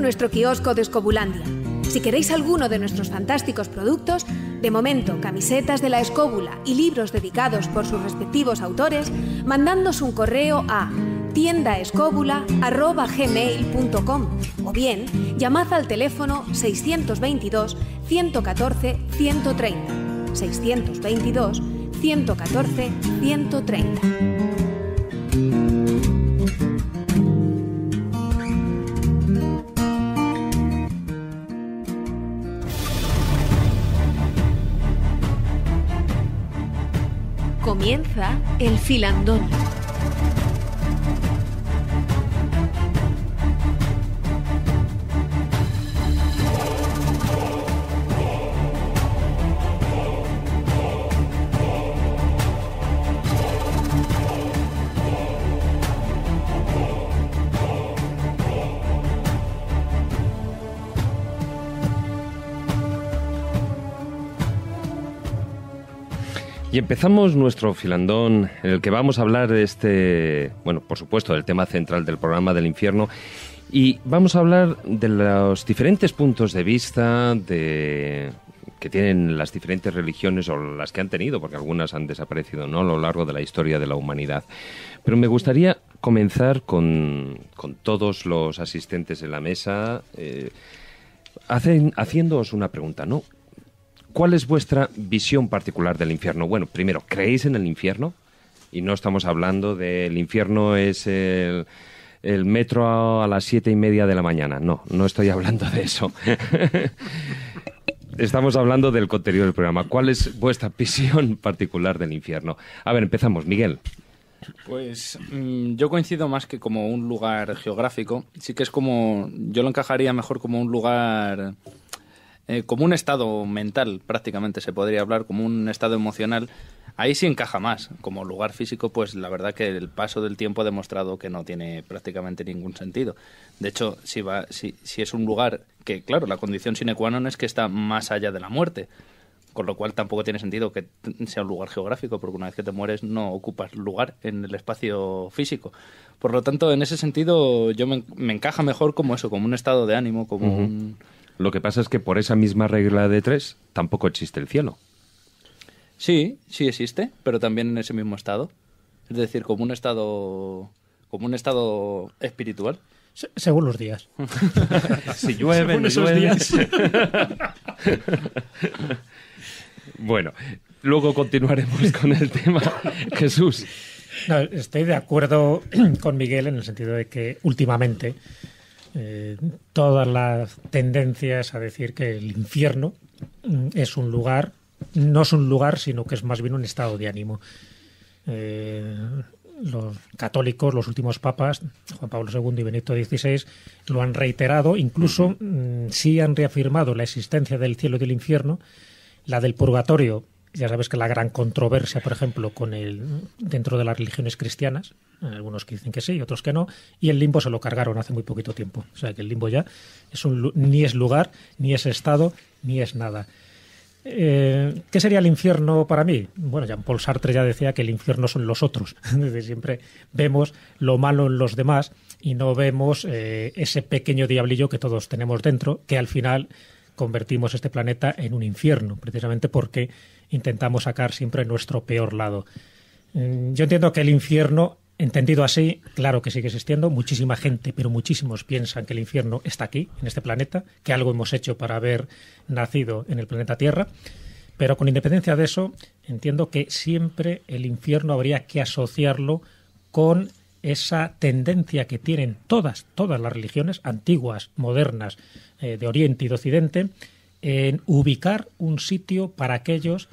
nuestro kiosco de Escobulandia. Si queréis alguno de nuestros fantásticos productos, de momento camisetas de la escóbula y libros dedicados por sus respectivos autores, mandándonos un correo a tiendaescobula@gmail.com o bien llamad al teléfono 622 114 130. 622 114 130. Comienza el filandón. Empezamos nuestro filandón en el que vamos a hablar este, bueno, por supuesto, del tema central del programa del infierno y vamos a hablar de los diferentes puntos de vista de que tienen las diferentes religiones o las que han tenido, porque algunas han desaparecido ¿no? a lo largo de la historia de la humanidad. Pero me gustaría comenzar con, con todos los asistentes en la mesa. Eh, haciéndoos una pregunta, ¿no? ¿Cuál es vuestra visión particular del infierno? Bueno, primero, ¿creéis en el infierno? Y no estamos hablando del infierno es el, metro a las siete y media de la mañana. No, no estoy hablando de eso. <laughs> Estamos hablando del contenido del programa. ¿Cuál es vuestra visión particular del infierno? A ver, empezamos. Miguel. Pues mm, yo coincido más que como un lugar geográfico. Sí que es como, yo lo encajaría mejor como un lugar eh, como un estado mental, prácticamente se podría hablar, como un estado emocional, ahí sí encaja más. Como lugar físico, pues la verdad que el paso del tiempo ha demostrado que no tiene prácticamente ningún sentido. De hecho, si, va, si, es un lugar que, claro, la condición sine qua non es que está más allá de la muerte con lo cual tampoco tiene sentido que sea un lugar geográfico, porque una vez que te mueres no ocupas lugar en el espacio físico. Por lo tanto, en ese sentido, yo me, encaja mejor como eso, como un estado de ánimo, como un lo que pasa es que por esa misma regla de tres tampoco existe el cielo. Sí, sí existe, pero también en ese mismo estado. Es decir, como un estado, como un estado espiritual. según los días. <laughs> si llueve, no llueve. <laughs> bueno, luego continuaremos con el tema. <laughs> Jesús. estoy de acuerdo <clears throat> con Miguel en el sentido de que últimamente eh, todas las tendencias a decir que el infierno mm, es un lugar, no es un lugar, sino que es más bien un estado de ánimo. Eh, los católicos, los últimos papas, Juan Pablo II y Benito XVI, lo han reiterado, incluso mm, sí han reafirmado la existencia del cielo y del infierno, la del purgatorio, ya sabes que la gran controversia, por ejemplo, con el dentro de las religiones cristianas, algunos que dicen que sí, otros que no, y el limbo se lo cargaron hace muy poquito tiempo. O sea que el limbo ya es ni es lugar, ni es estado, ni es nada. Eh, ¿Qué sería el infierno para mí? Bueno, Jean-Paul Sartre ya decía que el infierno son los otros. <laughs> siempre vemos lo malo en los demás y no vemos eh, ese pequeño diablillo que todos tenemos dentro, que al final convertimos este planeta en un infierno, precisamente porque intentamos sacar siempre nuestro peor lado. Mm, yo entiendo que el infierno Entendido así, claro que sigue existiendo. Muchísima gente, pero muchísimos piensan que el infierno está aquí, en este planeta, que algo hemos hecho para haber nacido en el planeta Tierra. Pero con independencia de eso, entiendo que siempre el infierno habría que asociarlo con esa tendencia que tienen todas, todas las religiones, antiguas, modernas, eh, de Oriente y de Occidente, en ubicar un sitio para aquellos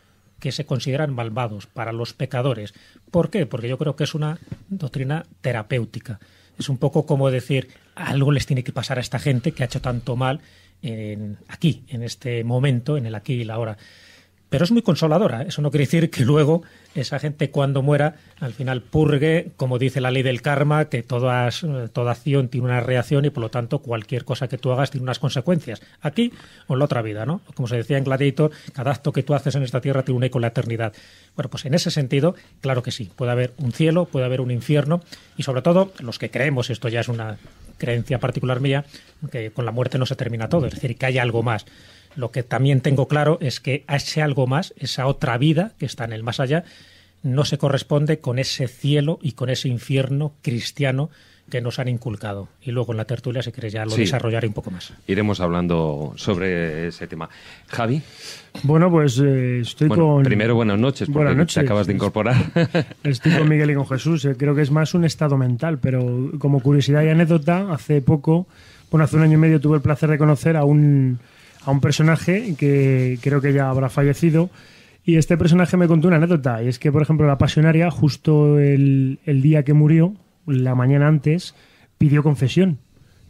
que se consideran malvados, para los pecadores. ¿Por qué? Porque yo creo que es una doctrina terapéutica. Es un poco como decir, algo les tiene que pasar a esta gente que ha hecho tanto mal en, aquí, en este momento, en el aquí y la ahora pero es muy consoladora. Eso no quiere decir que luego esa gente cuando muera al final purgue, como dice la ley del karma, que eh, toda, acción tiene una reacción y por lo tanto cualquier cosa que tú hagas tiene unas consecuencias, aquí o en la otra vida, ¿no? Como se decía en Gladiator, cada acto que tú haces en esta tierra tiene un eco en la eternidad. Bueno, pues en ese sentido, claro que sí, puede haber un cielo, puede haber un infierno y sobre todo los que creemos, esto ya es una creencia particular mía, que con la muerte no se termina todo, es decir, que hay algo más. Lo que también tengo claro es que ese algo más, esa otra vida que está en el más allá, no se corresponde con ese cielo y con ese infierno cristiano que nos han inculcado. Y luego en la tertulia, si quieres, ya lo desarrollaré un poco más. Iremos hablando sobre ese tema. Javi. Bueno, pues eh, estoy con. Primero, buenas noches, porque buenas noches. te acabas de incorporar. <laughs> Estoy con Miguel y con Jesús. Eh, creo que es más un estado mental, pero como curiosidad y anécdota, hace poco, bueno, hace un año y medio tuve el placer de conocer a un a un personaje que creo que ya habrá fallecido. Y este personaje me contó una anécdota. Y es que, por ejemplo, la pasionaria, justo el, día que murió, la mañana antes, pidió confesión.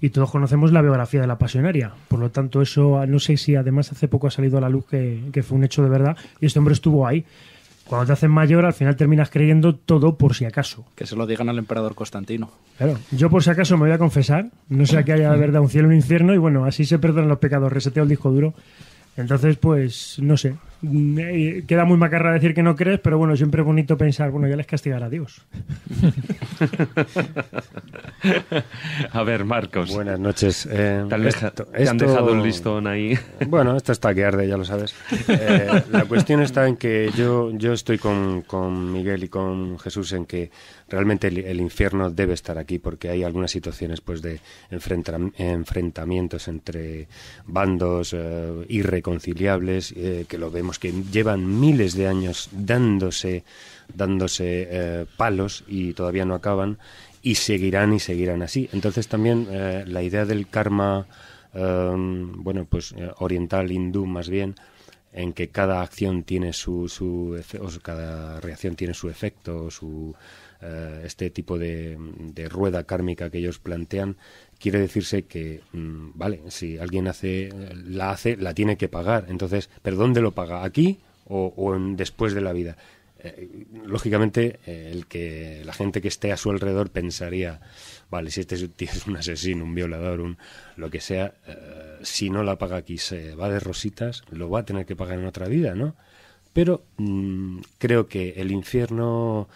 Y todos conocemos la biografía de la pasionaria. Por lo tanto, eso no sé si además hace poco ha salido a la luz que, que fue un hecho de verdad. Y este hombre estuvo ahí cuando te haces mayor, al final terminas creyendo todo por si acaso. Que se lo digan al emperador Constantino. Claro, yo por si acaso me voy a confesar, no sea que haya verdad un cielo un infierno, y bueno, así se perdonan los pecados, reseteo el disco duro entonces, pues, no sé. Mm, eh, queda muy macarra decir que no crees, pero bueno, siempre es bonito pensar, bueno, ya les castigará a Dios. <laughs> a ver, Marcos. Buenas noches. Eh, han dejado un listón ahí. <laughs> bueno, esto está que arde, ya lo sabes. Eh, la cuestión está en que yo, estoy con Miguel y con Jesús en que realmente el, infierno debe estar aquí porque hay algunas situaciones pues de enfrentamientos entre bandos eh, irreconciliables eh, que lo vemos que llevan miles de años dándose dándose eh, palos y todavía no acaban y seguirán y seguirán así. Entonces también la idea del karma em, bueno pues oriental hindú más bien en que cada acción tiene su, su o cada reacción tiene su efecto o su eh, este tipo de, rueda kármica que ellos plantean, quiere decirse que, mm, vale, si alguien hace, la hace, la tiene que pagar. Entonces, ¿pero dónde lo paga? ¿Aquí o, después de la vida? Eh, lógicamente, eh, el que la gente que esté a su alrededor pensaría, vale, si este es un asesino, un violador, un lo que sea, si no la paga aquí, se va de rositas, lo va a tener que pagar en otra vida, ¿no? Pero mm, creo que el infierno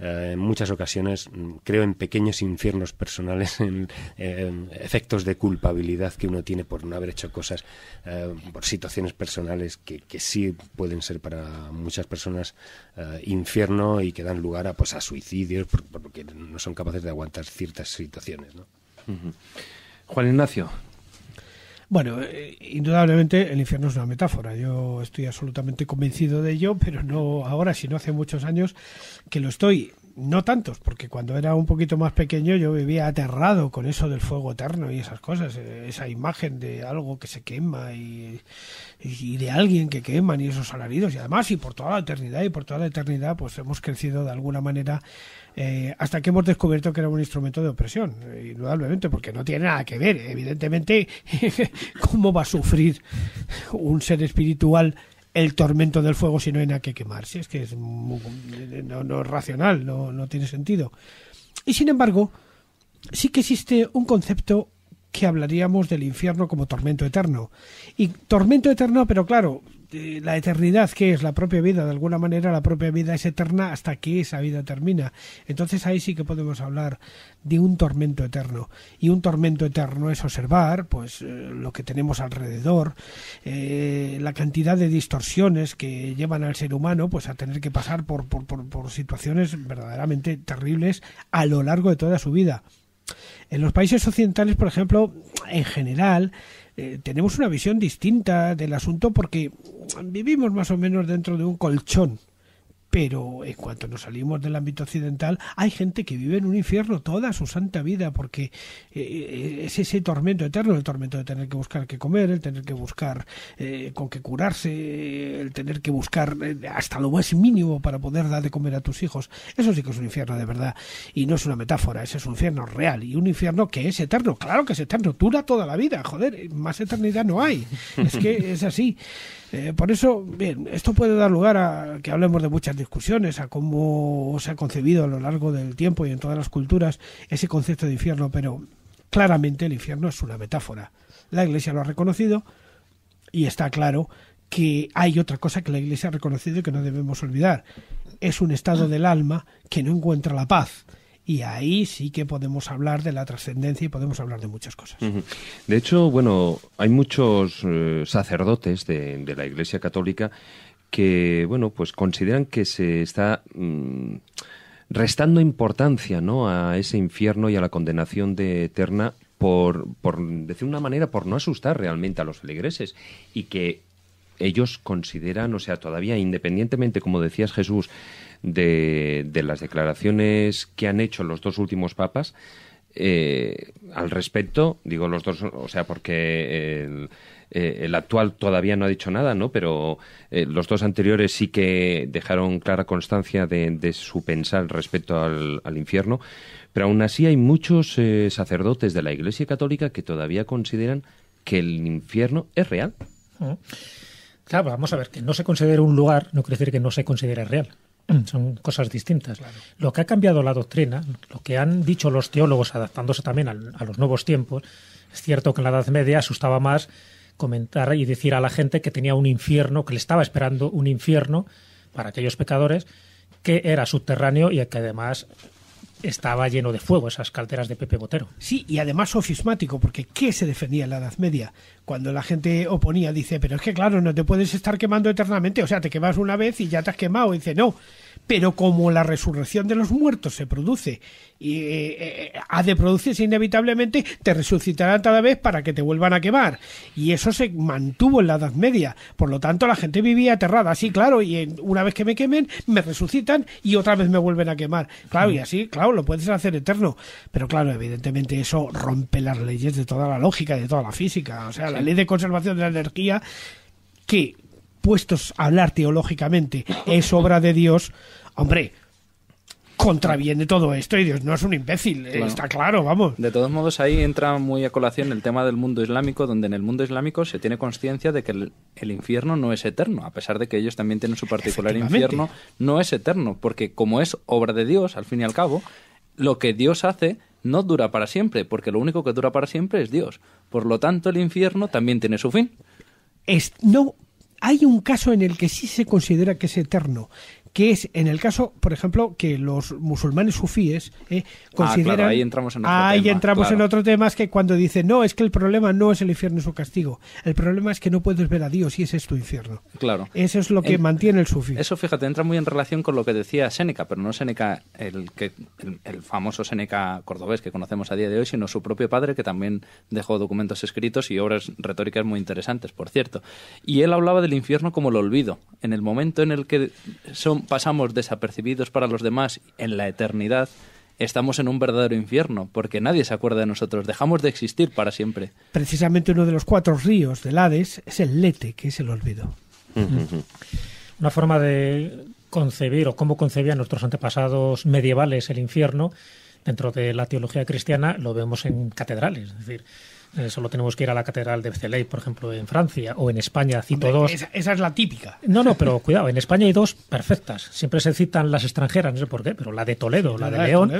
eh, en muchas ocasiones mm, creo en pequeños infiernos personales, <laughs> en, efectos de culpabilidad que uno tiene por no haber hecho cosas, eh, por situaciones personales que, sí pueden ser para muchas personas eh, infierno y que dan lugar a, pues, a suicidios porque no son capaces de aguantar ciertas situaciones. Juan Ignacio, bueno, eh, indudablemente el infierno es una metáfora. Yo estoy absolutamente convencido de ello, pero no ahora, sino hace muchos años que lo estoy. No tantos, porque cuando era un poquito más pequeño yo vivía aterrado con eso del fuego eterno y esas cosas, eh, esa imagen de algo que se quema y, y de alguien que quema y esos alaridos. Y además, y por toda la eternidad, y por toda la eternidad, pues hemos crecido de alguna manera eh, hasta que hemos descubierto que era un instrumento de opresión, eh, indudablemente, porque no tiene nada que ver. Evidentemente, <laughs> ¿cómo va a sufrir un ser espiritual? el tormento del fuego si no hay nada que quemarse. Es que es no, no, es racional, no, no, tiene sentido. Y sin embargo, sí que existe un concepto que hablaríamos del infierno como tormento eterno. Y tormento eterno, pero claro, la eternidad, que es la propia vida, de alguna manera la propia vida es eterna hasta que esa vida termina. Entonces ahí sí que podemos hablar de un tormento eterno. Y un tormento eterno es observar pues, eh, lo que tenemos alrededor, eh, la cantidad de distorsiones que llevan al ser humano pues, a tener que pasar por, por, por situaciones verdaderamente terribles a lo largo de toda su vida. En los países occidentales, por ejemplo, en general, eh, tenemos una visión distinta del asunto porque vivimos más o menos dentro de un colchón pero en cuanto nos salimos del ámbito occidental, hay gente que vive en un infierno toda su santa vida, porque eh, eh, es ese tormento eterno, el tormento de tener que buscar qué comer, el tener que buscar eh, con qué curarse, el tener que buscar hasta lo más mínimo para poder dar de comer a tus hijos. Eso sí que es un infierno de verdad, y no es una metáfora, ese es un infierno real, y un infierno que es eterno, claro que es eterno, dura toda la vida, joder, más eternidad no hay, es que es así. Eh, por eso, bien, esto puede dar lugar a que hablemos de muchas discusiones, a cómo se ha concebido a lo largo del tiempo y en todas las culturas ese concepto de infierno, pero claramente el infierno es una metáfora. La Iglesia lo ha reconocido y está claro que hay otra cosa que la Iglesia ha reconocido y que no debemos olvidar. Es un estado del alma que no encuentra la paz y ahí sí que podemos hablar de la trascendencia y podemos hablar de muchas cosas. De hecho, bueno, hay muchos eh, sacerdotes de, la Iglesia Católica que, bueno, pues consideran que se está... Mm, restando importancia ¿no? a ese infierno y a la condenación de eterna por, por decir una manera, por no asustar realmente a los feligreses y que ellos consideran, o sea, todavía independientemente, como decías Jesús, de, las declaraciones que han hecho los dos últimos papas eh, al respecto, digo los dos, o sea, porque el, eh, actual todavía no ha dicho nada, ¿no? Pero eh, los dos anteriores sí que dejaron clara constancia de, su pensar respecto al, infierno, pero aún así hay muchos sacerdotes de la Iglesia Católica que todavía consideran que el infierno es real. Claro, pues vamos a ver, que no se considera un lugar no quiere decir que no se considere real. <clears throat> son cosas distintas. Lo que ha cambiado la doctrina, lo que han dicho los teólogos adaptándose también a los nuevos tiempos, es cierto que en la Edad Media asustaba más comentar y decir a la gente que tenía un infierno, que le estaba esperando un infierno para aquellos pecadores, que era subterráneo y que además estaba lleno de fuego esas calderas de Pepe Botero. Sí, y además sofismático, porque ¿qué se defendía en la Edad Media? Cuando la gente oponía, dice, pero es que claro, no te puedes estar quemando eternamente, o sea, te quemas una vez y ya te has quemado, y dice, no, pero como la resurrección de los muertos se produce y eh, eh, ha de producirse inevitablemente, te resucitarán cada vez para que te vuelvan a quemar. Y eso se mantuvo en la Edad Media. Por lo tanto, la gente vivía aterrada. Sí, claro, y una vez que me quemen, me resucitan y otra vez me vuelven a quemar. Claro, y así, claro, lo puedes hacer eterno. Pero claro, evidentemente eso rompe las leyes de toda la lógica, de toda la física. O sea, la ley de conservación de la energía que puestos a hablar teológicamente es obra de Dios, hombre, contraviene todo esto y Dios no es un imbécil, eh, está claro, vamos. De todos modos, ahí entra muy a colación el tema del mundo islámico, donde en el mundo islámico se tiene conciencia de que el, infierno no es eterno, a pesar de que ellos también tienen su particular infierno, no es eterno, porque como es obra de Dios, al fin y al cabo, lo que Dios hace no dura para siempre, porque lo único que dura para siempre es Dios. Por lo tanto, el infierno también tiene su fin. no, hay un caso en el que sí se considera que es eterno, que es en el caso, por ejemplo, que los musulmanes sufíes consideran... Eh, ah, claro, ahí entramos en otro ahí entramos en otro tema, es que cuando dice, no, es que el problema no es el infierno y su castigo, el problema es que no puedes ver a Dios y ese es tu infierno. Claro. Eso es lo que mantiene el sufí. Eso, fíjate, entra muy en relación con lo que decía Séneca, pero no Séneca, el, que, el, famoso Séneca cordobés que conocemos a día de hoy, sino su propio padre, que también dejó documentos escritos y obras retóricas muy interesantes, por cierto. Y él hablaba del infierno como el olvido, en el momento en el que son pasamos desapercibidos para los demás en la eternidad, estamos en un verdadero infierno, porque nadie se acuerda de nosotros, dejamos de existir para siempre. Precisamente uno de los cuatro ríos del Hades es el lete, que es el olvido. Una forma de concebir o cómo concebían nuestros antepasados medievales el infierno dentro de la teología cristiana lo vemos en catedrales, es decir, eh, solo tenemos que ir a la Catedral de Celey, por ejemplo, en Francia o en España, cito dos. Esa, es la típica. No, no, pero <laughs> cuidado, en España hay dos perfectas. Siempre se citan las extranjeras, no sé por qué, pero la de Toledo, la, de, León,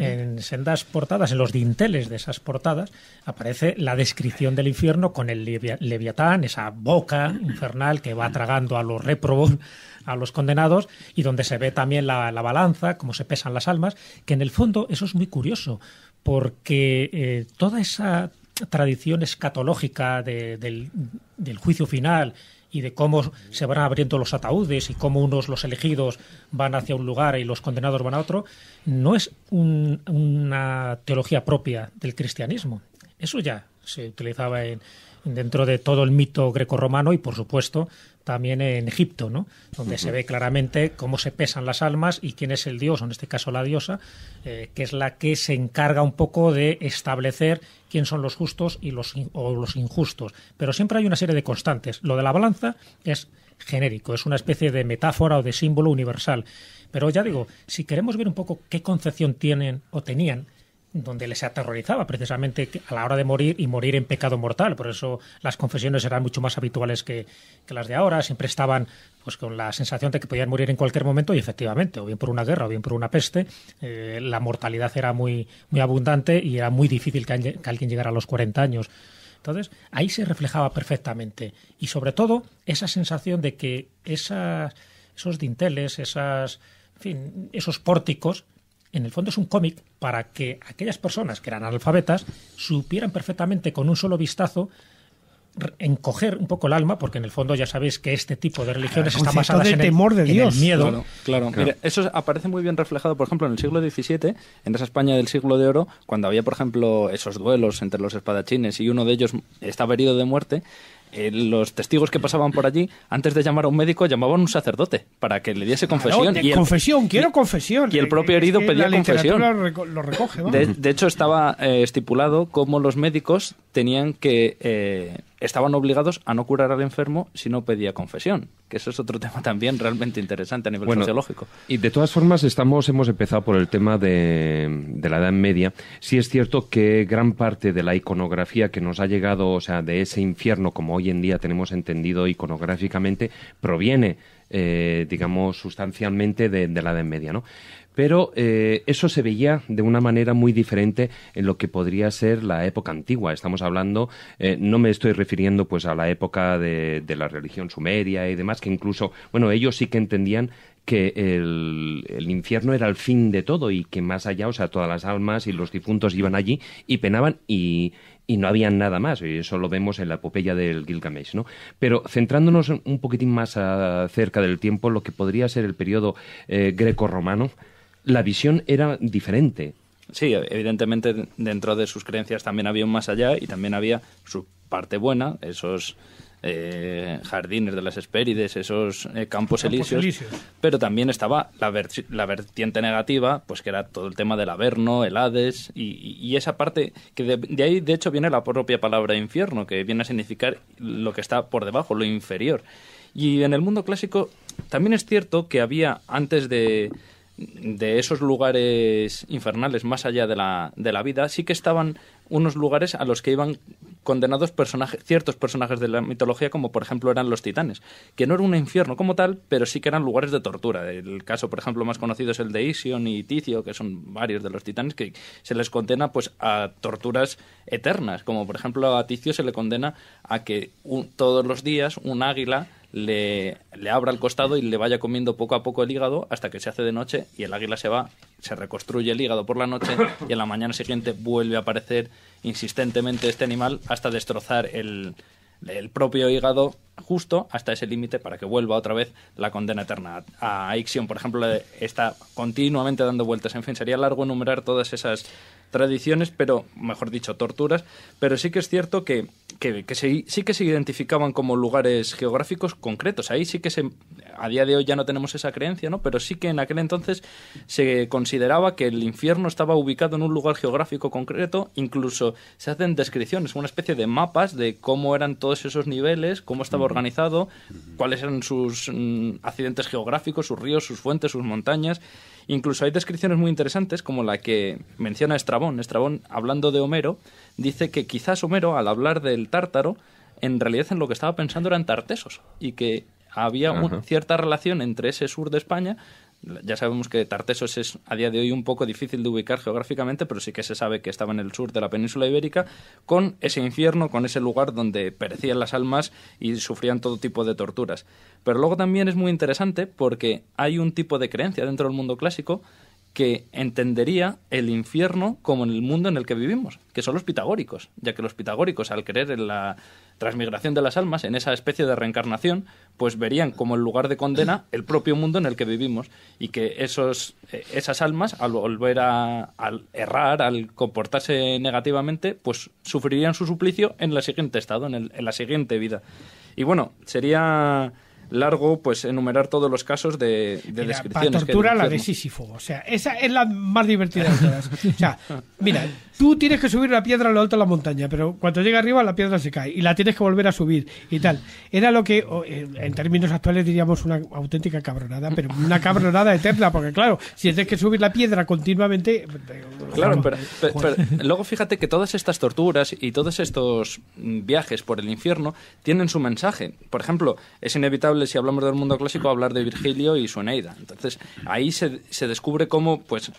en sendas portadas, en los dinteles de esas portadas, aparece la descripción del infierno con el leviatán, esa boca infernal que va tragando a los réprobos a los condenados y donde se ve también la, balanza, cómo se pesan las almas, que en el fondo eso es muy curioso, porque eh, toda esa, tradición escatológica del, juicio final y de cómo se van abriendo los ataúdes y cómo unos, los elegidos, van hacia un lugar y los condenados van a otro, no es una teología propia del cristianismo. Eso ya se utilizaba dentro de todo el mito grecorromano y, por supuesto, también en Egipto, ¿no? donde se ve claramente cómo se pesan las almas y quién es el dios, o en este caso la diosa, eh, que es la que se encarga un poco de establecer quién son los justos y los, o los injustos. Pero siempre hay una serie de constantes. Lo de la balanza es genérico, es una especie de metáfora o de símbolo universal. Pero ya digo, si queremos ver un poco qué concepción tienen o tenían donde les aterrorizaba precisamente a la hora de morir y morir en pecado mortal. Por eso las confesiones eran mucho más habituales que, las de ahora. Siempre estaban pues con la sensación de que podían morir en cualquier momento y efectivamente, o bien por una guerra o bien por una peste, eh, la mortalidad era muy, muy abundante y era muy difícil que, alguien llegara a los 40 años. Entonces, ahí se reflejaba perfectamente. Y sobre todo, esa sensación de que esas, esos dinteles, esas, esos pórticos en el fondo es un cómic para que aquellas personas que eran analfabetas supieran perfectamente con un solo vistazo encoger un poco el alma, porque en el fondo ya sabéis que este tipo de religiones está están en el temor de Dios. miedo. Claro, eso aparece muy bien reflejado, por ejemplo, en el siglo XVII, en esa España del siglo de oro, cuando había, por ejemplo, esos duelos entre los espadachines y uno de ellos estaba herido de muerte, eh, los testigos que pasaban por allí, antes de llamar a un médico, llamaban a un sacerdote para que le diese confesión. y confesión, quiero confesión. Y el eh, propio herido pedía la confesión. Lo, recoge, de, hecho, estaba eh, estipulado cómo los médicos tenían que estaban obligados a no curar al enfermo si no pedía confesión, que eso es otro <laughs> tema también realmente interesante a nivel sociológico. Y de todas formas, estamos, hemos empezado por el tema de, la Edad Media. Sí es cierto que gran parte de la iconografía que nos ha llegado, o sea, de ese infierno como hoy en día tenemos entendido iconográficamente, proviene, eh, digamos, sustancialmente de, de la Edad Media, ¿no? pero eh, eso se veía de una manera muy diferente en lo que podría ser la época antigua. Estamos hablando, eh, no me estoy refiriendo pues a la época de, la religión sumeria y demás, que incluso, bueno, ellos sí que entendían que el, infierno era el fin de todo y que más allá, o sea, todas las almas y los difuntos iban allí y penaban y, no había nada más. eso lo vemos en la epopeya del Gilgamesh, ¿no? Pero centrándonos un poquitín más cerca del tiempo, lo que podría ser el periodo eh, greco-romano, la visión era diferente. Sí, evidentemente dentro de sus creencias también había un más allá y también había su parte buena, esos eh, jardines de las Hespérides, esos eh, campos, campos elíseos, pero también estaba la, vertiente negativa, pues que era todo el tema del Averno, el Hades, y, esa parte que de, ahí de hecho viene la propia palabra infierno, que viene a significar lo que está por debajo, lo inferior. Y en el mundo clásico también es cierto que había antes de de esos lugares infernales más allá de la, vida, sí que estaban unos lugares a los que iban condenados ciertos personajes de la mitología, como por ejemplo eran los titanes, que no era un infierno como tal, pero sí que eran lugares de tortura. El caso, por ejemplo, más conocido es el de Ision y Ticio, que son varios de los titanes, que se les condena pues a torturas eternas, como por ejemplo a Ticio se le condena a que todos los días un águila le, le abra el costado y le vaya comiendo poco a poco el hígado hasta que se hace de noche y el águila se va, se reconstruye el hígado por la noche y en la mañana siguiente vuelve a aparecer insistentemente este animal hasta destrozar el, el propio hígado justo hasta ese límite para que vuelva otra vez la condena eterna. A Ixion, por ejemplo, está continuamente dando vueltas. En fin, sería largo enumerar todas esas tradiciones, pero, mejor dicho, torturas, pero sí que es cierto que, sí que se identificaban como lugares geográficos concretos. Ahí sí que se, a día de hoy ya no tenemos esa creencia, ¿no? Pero sí que en aquel entonces se consideraba que el infierno estaba ubicado en un lugar geográfico concreto, incluso se hacen descripciones, una especie de mapas de cómo eran todos esos niveles, cómo estaba organizado, cuáles eran sus mm, accidentes geográficos, sus ríos, sus fuentes, sus montañas. Incluso hay descripciones muy interesantes como la que menciona Estrabón. Estrabón, hablando de Homero, dice que quizás Homero, al hablar del tártaro, en realidad en lo que estaba pensando eran tartesos y que había una cierta relación entre ese sur de España ya sabemos que Tartesos es a día de hoy un poco difícil de ubicar geográficamente, pero sí que se sabe que estaba en el sur de la península ibérica, con ese infierno, con ese lugar donde perecían las almas y sufrían todo tipo de torturas. Pero luego también es muy interesante porque hay un tipo de creencia dentro del mundo clásico que entendería el infierno como en el mundo en el que vivimos, que son los pitagóricos, ya que los pitagóricos, al creer en la transmigración de las almas, en esa especie de reencarnación, pues verían como el lugar de condena el propio mundo en el que vivimos y que esos, eh, esas almas, al volver a al errar, al comportarse negativamente, pues sufrirían su suplicio en el siguiente estado, en, la siguiente vida. Y bueno, sería largo pues enumerar todos los casos de, de descripciones. tortura la de Sísifo, o sea, esa es la más divertida mira, tú tienes que subir la piedra a lo alto de la montaña, pero cuando llega arriba la piedra se cae y la tienes que volver a subir y tal. Era lo que, eh, en términos actuales diríamos una auténtica cabronada, pero una cabronada eterna, porque claro, si tienes que subir la piedra continuamente... Eh, claro, pero, luego fíjate que todas estas torturas y todos estos mm, viajes por el infierno tienen su mensaje. Por ejemplo, es inevitable si hablamos del mundo clásico hablar de Virgilio y su Eneida. Entonces, ahí se, se descubre cómo, pues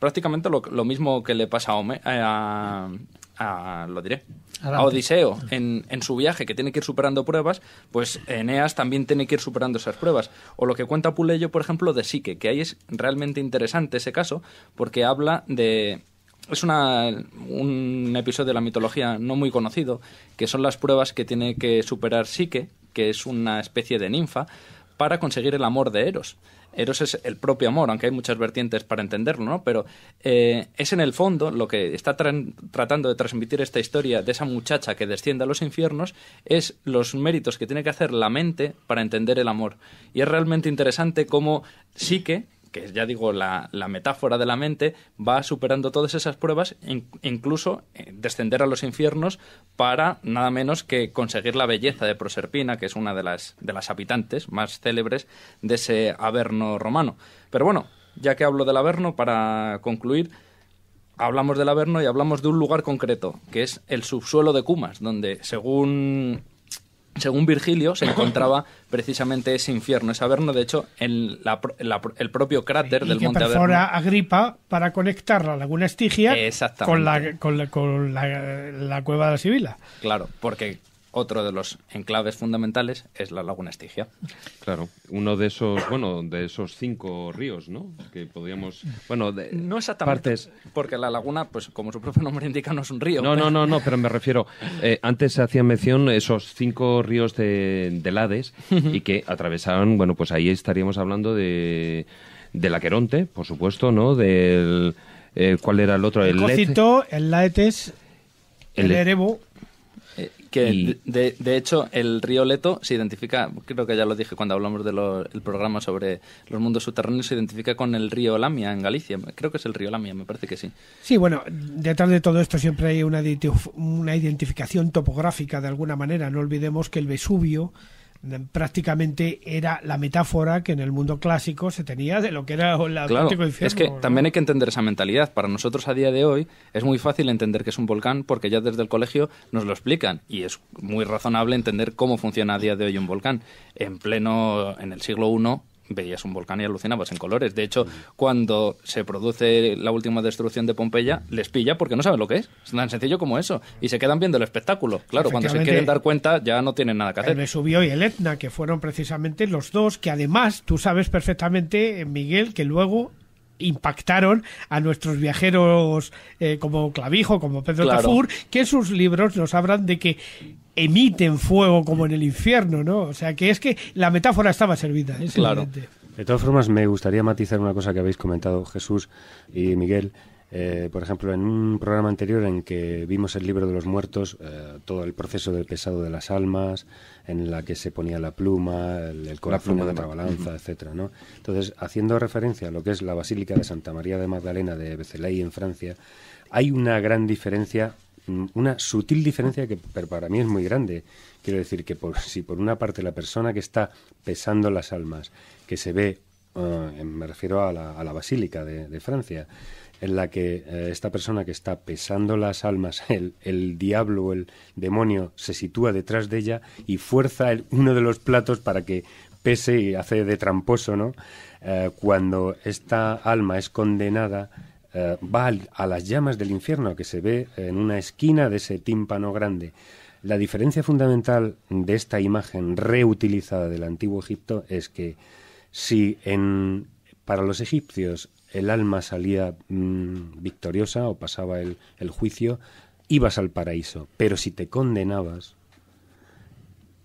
prácticamente lo, mismo que le pasa a, eh, lo diré, a Odiseo en, en, su viaje, que tiene que ir superando pruebas, pues Eneas también tiene que ir superando esas pruebas. O lo que cuenta Puleyo, por ejemplo, de Psique, que ahí es realmente interesante ese caso, porque habla de... Es una, un episodio de la mitología no muy conocido, que son las pruebas que tiene que superar Psique, que es una especie de ninfa, para conseguir el amor de Eros. Eros es el propio amor, aunque hay muchas vertientes para entenderlo, ¿no? Pero eh, es en el fondo lo que está tratando de transmitir esta historia de esa muchacha que desciende a los infiernos, es los méritos que tiene que hacer la mente para entender el amor. Y es realmente interesante cómo sí que que ya digo, la, la, metáfora de la mente, va superando todas esas pruebas, incluso eh, descender a los infiernos para nada menos que conseguir la belleza de Proserpina, que es una de las, de las habitantes más célebres de ese Averno romano. Pero bueno, ya que hablo del Averno, para concluir, hablamos del Averno y hablamos de un lugar concreto, que es el subsuelo de Cumas, donde según según Virgilio, se encontraba precisamente ese infierno, ese Averno, de hecho, en el propio cráter del monte perfora Agripa para conectar la laguna Estigia con, la, con, la, con la, cueva de la Sibila. Claro, porque otro de los enclaves fundamentales es la Laguna Estigia. Claro, uno de esos, bueno, de esos cinco ríos, ¿no? Que podríamos, bueno, de no exactamente, porque la laguna, pues como su propio nombre indica, no es un río. No, no, no, no, pero me refiero, eh, antes se hacía mención esos cinco ríos de, del Hades y que atravesaban, bueno, pues ahí estaríamos hablando de del Aqueronte, por supuesto, ¿no? Del eh, ¿Cuál era el otro? El, el el Laetes, el Erebo que de, hecho el río Leto se identifica, creo que ya lo dije cuando hablamos del programa sobre los mundos subterráneos, se identifica con el río Lamia en Galicia. Creo que es el río Lamia, me parece que sí. Sí, bueno, detrás de todo esto siempre hay una, una identificación topográfica de alguna manera. No olvidemos que el Vesubio prácticamente era la metáfora que en el mundo clásico se tenía de lo que era el Atlántico Es que también hay que entender esa mentalidad. Para nosotros a día de hoy es muy fácil entender que es un volcán porque ya desde el colegio nos lo explican y es muy razonable entender cómo funciona a día de hoy un volcán. En pleno, en el siglo I veías un volcán y alucinabas en colores. De hecho, cuando se produce la última destrucción de Pompeya, les pilla porque no saben lo que es. Es tan sencillo como eso. Y se quedan viendo el espectáculo. Claro, cuando se quieren dar cuenta ya no tienen nada que hacer. Me subió y el Etna, que fueron precisamente los dos que además tú sabes perfectamente, eh, Miguel, que luego impactaron a nuestros viajeros eh, como Clavijo, como Pedro claro. que sus libros nos hablan de que emiten fuego como en el infierno, ¿no? O sea, que es que la metáfora estaba servida. ¿eh? claro. De todas formas, me gustaría matizar una cosa que habéis comentado Jesús y Miguel, eh, por ejemplo, en un programa anterior en que vimos el libro de los muertos, eh, todo el proceso del pesado de las almas, en la que se ponía la pluma, el, corazón de la balanza, etcétera, Entonces, haciendo referencia a lo que es la Basílica de Santa María de Magdalena de Becelay en Francia, hay una gran diferencia, mm, una sutil diferencia que pero para mí es muy grande. Quiero decir que si por una parte la persona que está pesando las almas, que se ve, ah, me refiero a la, Basílica de Francia, en la que eh, esta persona que está pesando las almas, <laughs> el, el diablo o el demonio, se sitúa detrás de ella y fuerza uno de los platos para que pese y hace de tramposo, ¿no? Eh, cuando esta alma es condenada, eh, va a las llamas del infierno, que se ve en una esquina de ese tímpano grande. La diferencia fundamental de esta imagen reutilizada del antiguo Egipto es que si en, para los egipcios el alma salía mm, victoriosa o pasaba el, el juicio, ibas al paraíso. Pero si te condenabas,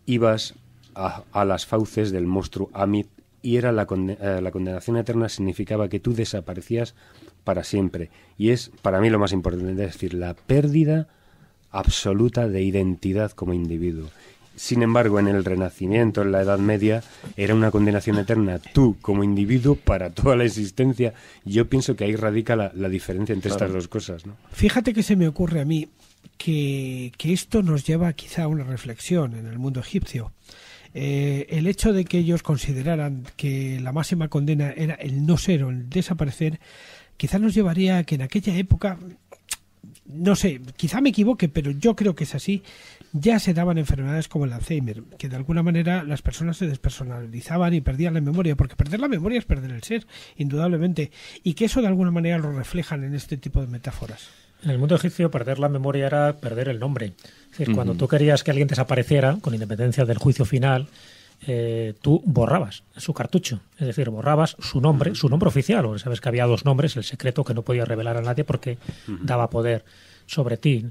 ibas a, las fauces del monstruo Amit y era la, eh, la, condenación eterna significaba que tú desaparecías para siempre. Y es para mí lo más importante, es decir, la pérdida absoluta de identidad como individuo. Sin embargo, en el Renacimiento, en la Edad Media, era una condenación eterna. Tú, como individuo, para toda la existencia. Yo pienso que ahí radica la, diferencia entre estas dos cosas. Fíjate que se me ocurre a mí que, esto nos lleva quizá a una reflexión en el mundo egipcio. Eh, el hecho de que ellos consideraran que la máxima condena era el no ser o el desaparecer, quizá nos llevaría a que en aquella época no sé, quizá me equivoque, pero yo creo que es así, ya se daban enfermedades como el Alzheimer, que de alguna manera las personas se despersonalizaban y perdían la memoria, porque perder la memoria es perder el ser, indudablemente, y que eso de alguna manera lo reflejan en este tipo de metáforas. En el mundo egipcio perder la memoria era perder el nombre. Es decir, cuando tú querías que alguien desapareciera, con independencia del juicio final, eh, tú borrabas su cartucho, es decir, borrabas su nombre, su nombre oficial, o sabes que había dos nombres, el secreto que no podía revelar a nadie porque daba poder sobre ti.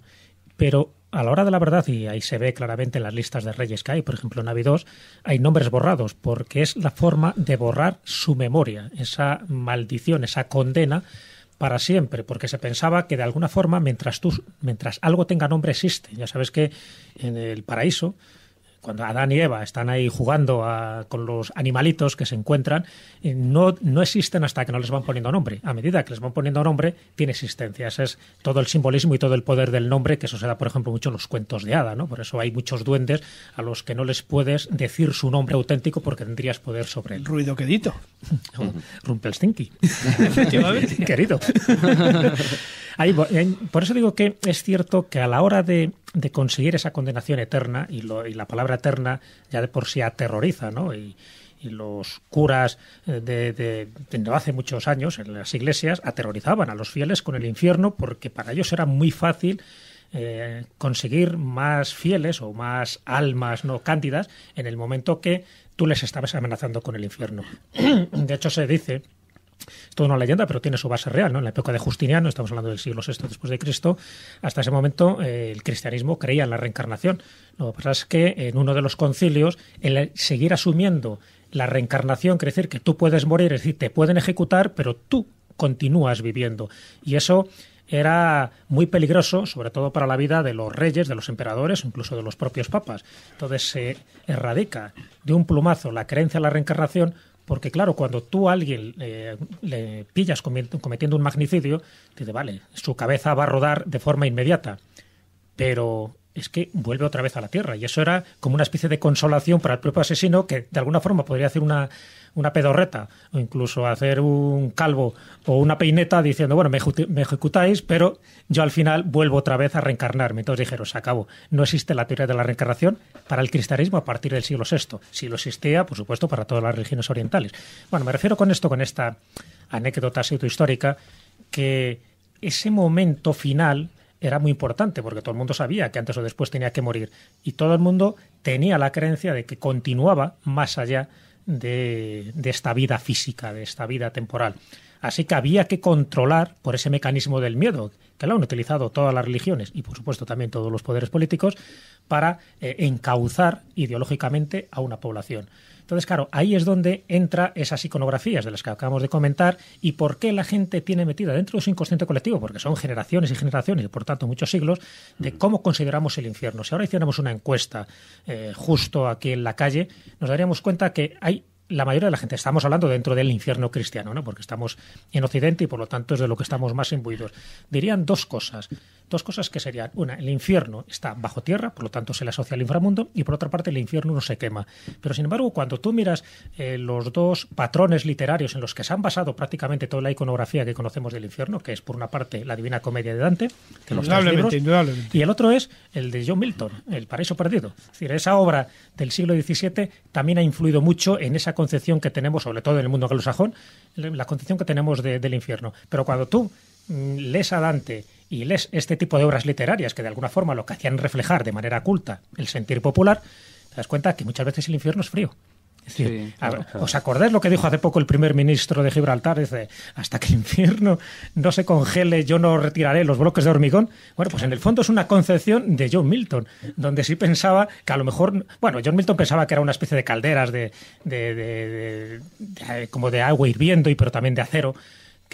Pero a la hora de la verdad, y ahí se ve claramente en las listas de reyes que hay, por ejemplo en 2, hay nombres borrados, porque es la forma de borrar su memoria, esa maldición, esa condena para siempre, porque se pensaba que de alguna forma, mientras, tú, mientras algo tenga nombre, existe. Ya sabes que en el paraíso cuando Adán y Eva están ahí jugando ah, con los animalitos que se encuentran, eh, no, existen hasta que no les van poniendo nombre. A medida que les van poniendo nombre, tiene existencia. Ese es todo el simbolismo y todo el poder del nombre, que eso se da, por ejemplo, mucho en los cuentos de Hada, ¿no? Por eso hay muchos duendes a los que no les puedes decir su nombre auténtico porque tendrías poder sobre él. Ruido quedito. el <laughs> Rumpelstinky. <laughs> <laughs> Querido. por eso digo que es cierto que a la hora de de conseguir esa condenación eterna y, lo, y la palabra eterna ya de por sí aterroriza, ¿no? Y, los curas eh, de, de, hace muchos años en las iglesias aterrorizaban a los fieles con el infierno porque para ellos era muy fácil eh, conseguir más fieles o más almas no cándidas en el momento que tú les estabas amenazando con el infierno. <clears throat> De hecho se dice es toda una leyenda, pero tiene su base real. ¿no? En la época de Justiniano, estamos hablando del siglo VI después de Cristo, hasta ese momento eh, el cristianismo creía en la reencarnación. Lo que pasa es que en uno de los concilios, el seguir asumiendo la reencarnación, quiere decir que tú puedes morir, es decir, te pueden ejecutar, pero tú continúas viviendo. Y eso era muy peligroso, sobre todo para la vida de los reyes, de los emperadores, incluso de los propios papas. Entonces se erradica de un plumazo la creencia en la reencarnación porque claro, cuando tú a alguien le pillas cometiendo un magnicidio, dice, vale, su cabeza va a rodar de forma inmediata, pero es que vuelve otra vez a la Tierra. Y eso era como una especie de consolación para el propio asesino que de alguna forma podría hacer una, una pedorreta o incluso hacer un calvo o una peineta diciendo, bueno, me, ejecutáis, pero yo al final vuelvo otra vez a reencarnarme. Entonces dijeron, se acabó. No existe la teoría de la reencarnación para el cristianismo a partir del siglo VI. Si lo existía, por supuesto, para todas las religiones orientales. Bueno, me refiero con esto, con esta anécdota pseudohistórica, que ese momento final era muy importante porque todo el mundo sabía que antes o después tenía que morir y todo el mundo tenía la creencia de que continuaba más allá de, esta vida física, de esta vida temporal. Así que había que controlar por ese mecanismo del miedo, que lo han utilizado todas las religiones y por supuesto también todos los poderes políticos, para eh, encauzar ideológicamente a una población. Entonces, claro, ahí es donde entra esas iconografías de las que acabamos de comentar y por qué la gente tiene metida dentro de su inconsciente colectivo, porque son generaciones y generaciones y por tanto muchos siglos, de mm. cómo consideramos el infierno. Si ahora hiciéramos una encuesta eh, justo aquí en la calle, nos daríamos cuenta que hay la mayoría de la gente, estamos hablando dentro del infierno cristiano, ¿no? porque estamos en Occidente y por lo tanto es de lo que estamos más imbuidos, dirían dos cosas. Dos cosas que serían, una, el infierno está bajo tierra, por lo tanto se le asocia al inframundo, y por otra parte el infierno no se quema. Pero sin embargo, cuando tú miras eh, los dos patrones literarios en los que se han basado prácticamente toda la iconografía que conocemos del infierno, que es por una parte la Divina Comedia de Dante, que y el otro es el de John Milton, El Paraíso Perdido. Es decir, esa obra del siglo XVII también ha influido mucho en esa concepción que tenemos, sobre todo en el mundo anglosajón, la concepción que tenemos del infierno. Pero cuando tú mm, lees a Dante y lees este tipo de obras literarias que de alguna forma lo que hacían reflejar de manera culta el sentir popular, te das cuenta que muchas veces el infierno es frío. Es decir, ¿os acordáis lo que dijo hace poco el primer ministro de Gibraltar? Dice, hasta que el infierno no se congele, yo no retiraré los bloques de hormigón. Bueno, pues en el fondo es una concepción de John Milton, donde sí pensaba que a lo mejor, bueno, John Milton pensaba que era una especie de calderas de, de, de como de agua hirviendo, y pero también de acero,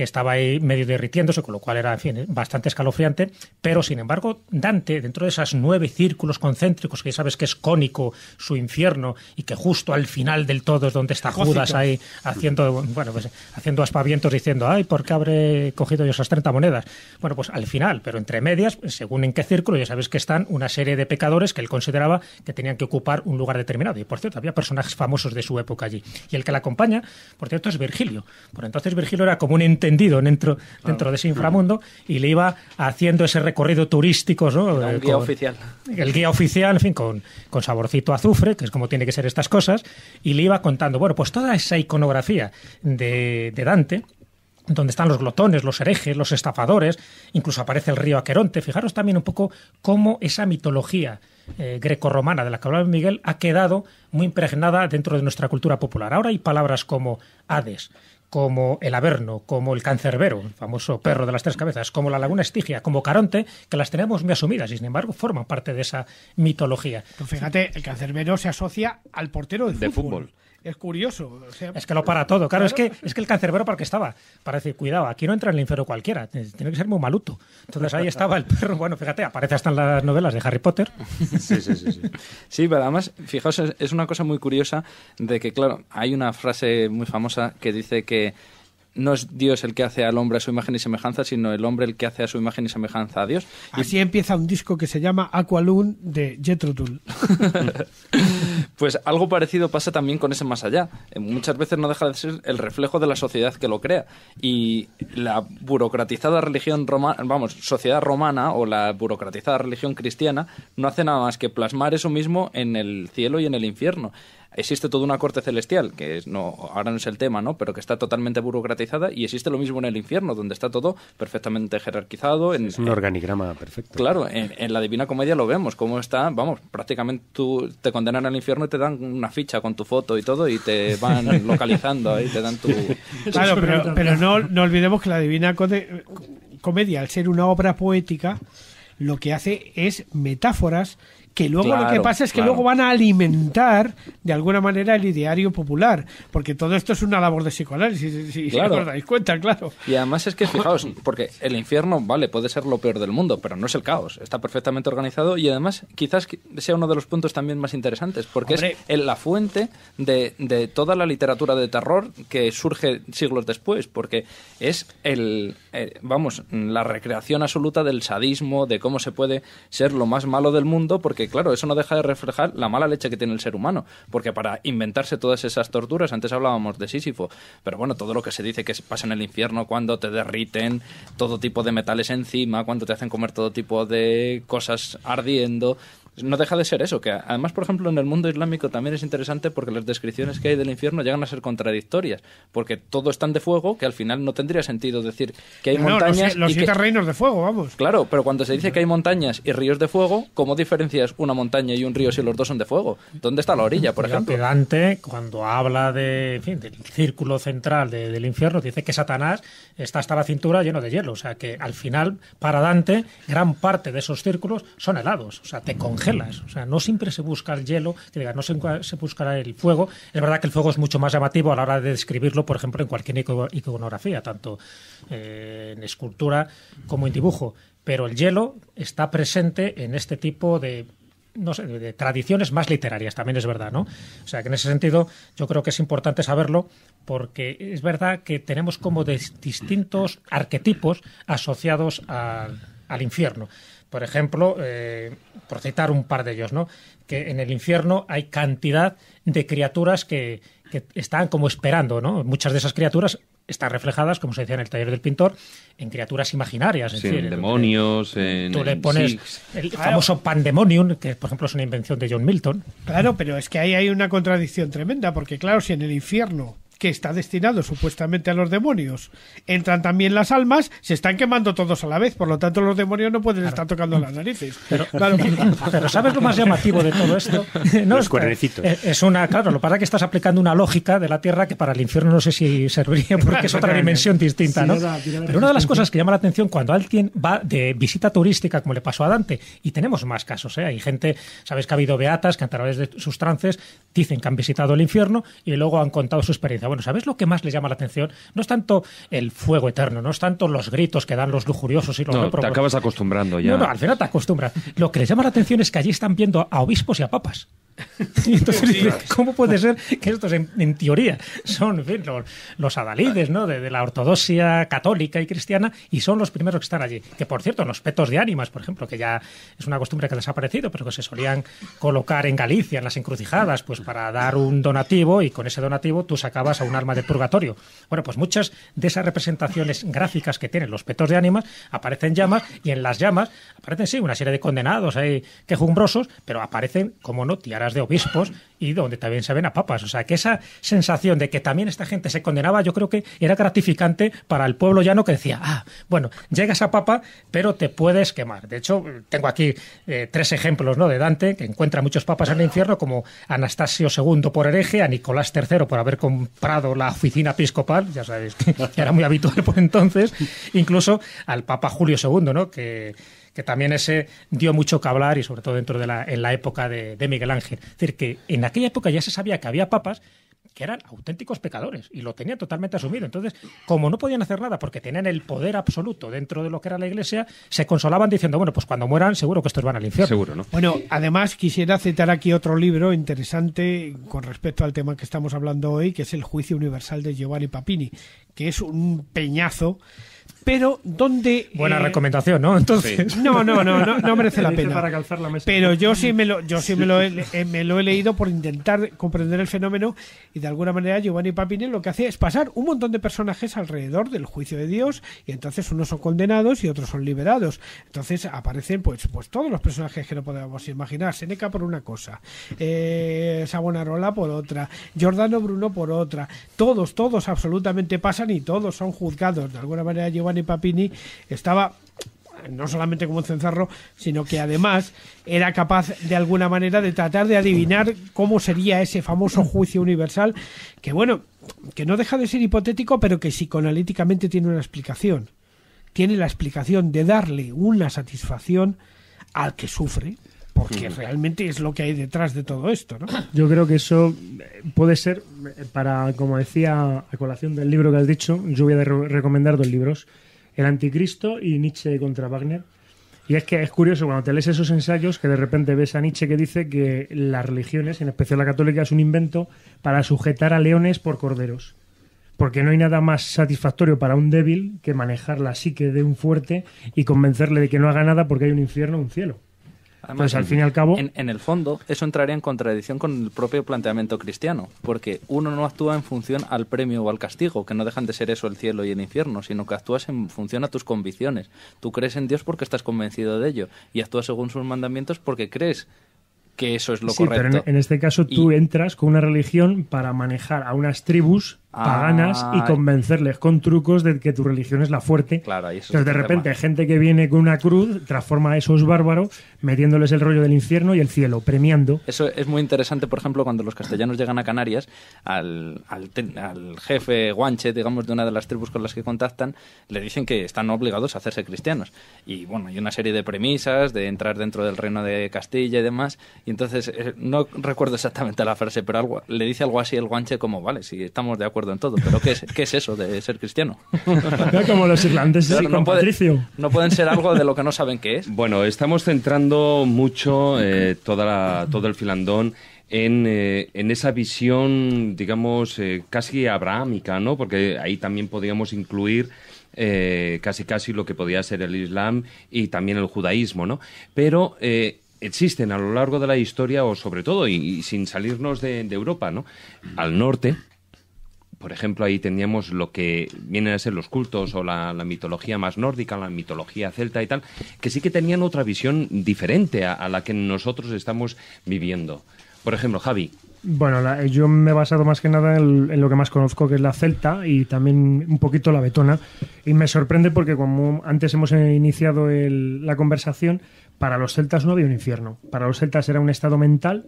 que estaba ahí medio derritiéndose, con lo cual era, bastante escalofriante, pero sin embargo, Dante, dentro de esos nueve círculos concéntricos, que ya sabes que es cónico su infierno, y que justo al final del todo es donde está Judas ahí haciendo, bueno, pues haciendo aspavientos diciendo, ay, ¿por qué habré cogido yo esas 30 monedas? Bueno, pues al final, pero entre medias, según en qué círculo, ya sabes que están una serie de pecadores que él consideraba que tenían que ocupar un lugar determinado. Y por cierto, había personajes famosos de su época allí. Y el que la acompaña, por cierto, es Virgilio. Por entonces Virgilio era como un dentro, dentro ah. de ese inframundo y le iba haciendo ese recorrido turístico. ¿no? Eh, guía oficial. El guía oficial, en fin, con, con saborcito azufre, que es como tiene que ser estas cosas, y le iba contando, bueno, pues toda esa iconografía de, de Dante, donde están los glotones, los herejes, los estafadores, incluso aparece el río Aqueronte. Fijaros también un poco cómo esa mitología greco eh, grecorromana de la que hablaba Miguel ha quedado muy impregnada dentro de nuestra cultura popular. Ahora hay palabras como Hades, como el Averno, como el Cancerbero, el famoso perro de las tres cabezas, como la Laguna Estigia, como Caronte, que las tenemos muy asumidas y sin embargo forman parte de esa mitología. Pero fíjate, el Cancerbero se asocia al portero De fútbol es curioso. O es que lo para todo. Claro, Es, que, es que el cancerbero para qué estaba. Para decir, cuidado, aquí no entra el linfero cualquiera. Tiene que ser muy maluto. Entonces ahí estaba el perro. Bueno, fíjate, aparece hasta en las novelas de Harry Potter. <laughs> Sí, sí, sí. Sí, sí pero además, fijaos, es una cosa muy curiosa de que, claro, hay una frase muy famosa que dice que no es Dios el que hace al hombre a su imagen y semejanza, sino el hombre el que hace a su imagen y semejanza a Dios. Y... Así empieza un disco que se llama Aqualun de Jethro Tull. <laughs> pues algo parecido pasa también con ese más allá. Eh, muchas veces no deja de ser el reflejo de la sociedad que lo crea. Y la burocratizada religión romana, vamos, sociedad romana o la burocratizada religión cristiana no hace nada más que plasmar eso mismo en el cielo y en el infierno existe toda una corte celestial, que no, ahora no es el tema, ¿no? Pero que está totalmente burocratizada y existe lo mismo en el infierno, donde está todo perfectamente jerarquizado. En, es un organigrama perfecto. Claro, en, la Divina Comedia lo vemos, cómo está, vamos, prácticamente te condenan al infierno y te dan una ficha con tu foto y todo y te van <laughs> localizando ahí, te dan tu... Claro, pero, no, olvidemos que la Divina Comedia, al ser una obra poética, lo que hace es metáforas que luego lo que pasa es que luego van a alimentar de alguna manera el ideario popular, porque todo esto es una labor de psicoanálisis, si, os dais cuenta, claro. Y además es que, fijaos, porque el infierno, vale, puede ser lo peor del mundo, pero no es el caos, está perfectamente organizado y además quizás sea uno de los puntos también más interesantes, porque es la fuente de, toda la literatura de terror que surge siglos después, porque es el, eh, vamos, la recreación absoluta del sadismo, de cómo se puede ser lo más malo del mundo, porque que claro, eso no deja de reflejar la mala leche que tiene el ser humano, porque para inventarse todas esas torturas, antes hablábamos de Sísifo, pero bueno, todo lo que se dice que pasa en el infierno cuando te derriten todo tipo de metales encima, cuando te hacen comer todo tipo de cosas ardiendo, no deja de ser eso, que además, por ejemplo, en el mundo islámico también es interesante porque las descripciones que hay del infierno llegan a ser contradictorias, porque todo es tan de fuego que al final no tendría sentido decir que hay montañas... los, y siete reinos de fuego, vamos. Claro, pero cuando se dice que hay montañas y ríos de fuego, ¿cómo diferencias una montaña y un río si los dos son de fuego? ¿Dónde está la orilla, por ejemplo? Dante, cuando habla del círculo central del infierno, dice que Satanás está hasta la cintura lleno de hielo, o sea que al final, para Dante, gran parte de esos círculos son helados, o sea, te o sea, no siempre se busca el hielo, no siempre se buscará el fuego. Es verdad que el fuego es mucho más llamativo a la hora de describirlo, por ejemplo, en cualquier iconografía, tanto eh, en escultura como en dibujo. Pero el hielo está presente en este tipo de no sé, de tradiciones más literarias, también es verdad, ¿no? O sea, que en ese sentido yo creo que es importante saberlo porque es verdad que tenemos como distintos arquetipos asociados al infierno. Por ejemplo, eh, por citar un par de ellos, ¿no? que en el infierno hay cantidad de criaturas que, están como esperando, ¿no? Muchas de esas criaturas están reflejadas, como se decía en el taller del pintor, en criaturas imaginarias. En demonios, en... Tú le pones el famoso pandemonium, que por ejemplo es una invención de John Milton. Claro, pero es que ahí hay una contradicción tremenda, porque claro, si en el infierno que está destinado supuestamente a los demonios, entran también las almas, se están quemando todos a la vez, por lo tanto los demonios no pueden estar tocando las narices. <laughs> Pero, ¿sabes lo más llamativo de todo esto? <laughs> No, los eh, Es una, claro, lo para que estás aplicando una lógica de la Tierra que para el infierno no sé si serviría <laughs> porque es otra dimensión distinta, ¿no? Pero una de las cosas que llama la atención cuando alguien va de visita turística, como le pasó a Dante, y tenemos más casos, ¿eh? hay gente, sabes que ha habido beatas que a través de sus trances dicen que han visitado el infierno y luego han contado su experiencia. Bueno, ¿sabes lo que más les llama la atención? No es tanto el fuego eterno, no es tanto los gritos que dan los lujuriosos y los no, te acabas acostumbrando ya. No, no, al final te acostumbras. lo que les llama la atención es que allí están viendo a obispos y a papas. <laughs> entonces ¿cómo puede ser que estos, en, teoría, son los, adalides ¿no? De, la ortodoxia católica y cristiana y son los primeros que están allí? Que, por cierto, los petos de ánimas, por ejemplo, que ya es una costumbre que ha desaparecido, pero que se solían colocar en Galicia, en las encrucijadas, pues para dar un donativo y con ese donativo tú sacabas a un arma de purgatorio. Bueno, pues muchas de esas representaciones gráficas que tienen los petos de ánimas aparecen llamas y en las llamas aparecen, sí, una serie de condenados hay quejumbrosos, pero aparecen, como no, tiaras de obispos y donde también se ven a papas. O sea, que esa sensación de que también esta gente se condenaba, yo creo que era gratificante para el pueblo llano que decía, ah, bueno, llegas a papa, pero te puedes quemar. De hecho, tengo aquí eh, tres ejemplos ¿no? de Dante, que encuentra muchos papas en el infierno, como Anastasio II por hereje, a Nicolás III por haber comprado la oficina episcopal, ya sabéis que era muy habitual por entonces, incluso al Papa Julio II, ¿no? que que también ese dio mucho que hablar y sobre todo dentro de la, en la época de, Miguel Ángel. Es decir, que en aquella época ya se sabía que había papas que eran auténticos pecadores y lo tenía totalmente asumido. Entonces, como no podían hacer nada porque tenían el poder absoluto dentro de lo que era la iglesia, se consolaban diciendo, bueno, pues cuando mueran seguro que estos van al infierno. Seguro, ¿no? Bueno, además quisiera citar aquí otro libro interesante con respecto al tema que estamos hablando hoy, que es El juicio universal de Giovanni Papini, que es un peñazo pero donde... Buena eh? recomendación, ¿no? Entonces... No, no, no, no, merece <laughs> la pena. Pero yo sí, me lo, me, lo he, leído por intentar comprender el fenómeno y de alguna manera Giovanni Papini lo que hace es pasar un montón de personajes alrededor del juicio de Dios y entonces unos son condenados y otros son liberados. Entonces aparecen pues, pues todos los personajes que no podemos imaginar. Seneca por una cosa, eh, Sabonarola por otra, Giordano Bruno por otra. Todos, todos absolutamente pasan y todos son juzgados. De alguna manera Giovanni Papini estaba no solamente como un cencerro, sino que además era capaz de alguna manera de tratar de adivinar cómo sería ese famoso juicio universal, que bueno, que no deja de ser hipotético, pero que psicoanalíticamente tiene una explicación. Tiene la explicación de darle una satisfacción al que sufre, porque realmente es lo que hay detrás de todo esto, ¿no? <clears throat> Yo creo que eso eh, puede ser, eh, para, como decía, a colación del libro que has dicho, yo voy a recomendar dos libros, El Anticristo y Nietzsche contra Wagner. Y es que es curioso cuando te lees esos ensayos que de repente ves a Nietzsche que dice que las religiones, en especial la católica, es un invento para sujetar a leones por corderos. Porque no hay nada más satisfactorio para un débil que manejar la psique de un fuerte y convencerle de que no haga nada porque hay un infierno un cielo pues al fin y al cabo. En, el fondo, eso entraría en contradicción con el propio planteamiento cristiano, porque uno no actúa en función al premio o al castigo, que no dejan de ser eso el cielo y el infierno, sino que actúas en función a tus convicciones. Tú crees en Dios porque estás convencido de ello y actúas según sus mandamientos porque crees que eso es lo sí, correcto. Pero en, este caso tú entras con una religión para manejar a unas tribus paganas ah, y convencerles con trucos de que tu religión es la fuerte. Claro, eso Entonces, de repente, hay gente que viene con una cruz transforma a esos bárbaros metiéndoles el rollo del infierno y el cielo, premiando. Eso es muy interesante, por ejemplo, cuando los castellanos llegan a Canarias, al, al jefe guanche, digamos, de una de las tribus con las que contactan, le dicen que están obligados a hacerse cristianos. Y bueno, hay una serie de premisas de entrar dentro del reino de Castilla y demás. Y entonces, eh, no recuerdo exactamente la frase, pero algo, le dice algo así el guanche como, vale, si estamos de acuerdo todo, pero ¿qué es, qué es eso de ser cristiano? <laughs> Como los irlandeses no, pueden ser algo de lo que no saben qué es. Bueno, estamos centrando mucho eh, toda todo el filandón en, eh, en, esa visión, digamos, eh, casi abrahámica, ¿no? Porque ahí también podríamos incluir casi casi lo que podía ser el Islam y también el judaísmo, ¿no? Pero existen a lo largo de la historia, o sobre todo, y, sin salirnos de, de Europa, ¿no? Al norte, por ejemplo, ahí teníamos lo que vienen a ser los cultos o la, mitología más nórdica, la mitología celta y tal, que sí que tenían otra visión diferente a, la que nosotros estamos viviendo. Por ejemplo, Javi, bueno, eh, yo me he basado más que nada en, lo que más conozco, que es la celta y también un poquito la betona. Y me sorprende porque como antes hemos iniciado la conversación, para los celtas no había un infierno. Para los celtas era un estado mental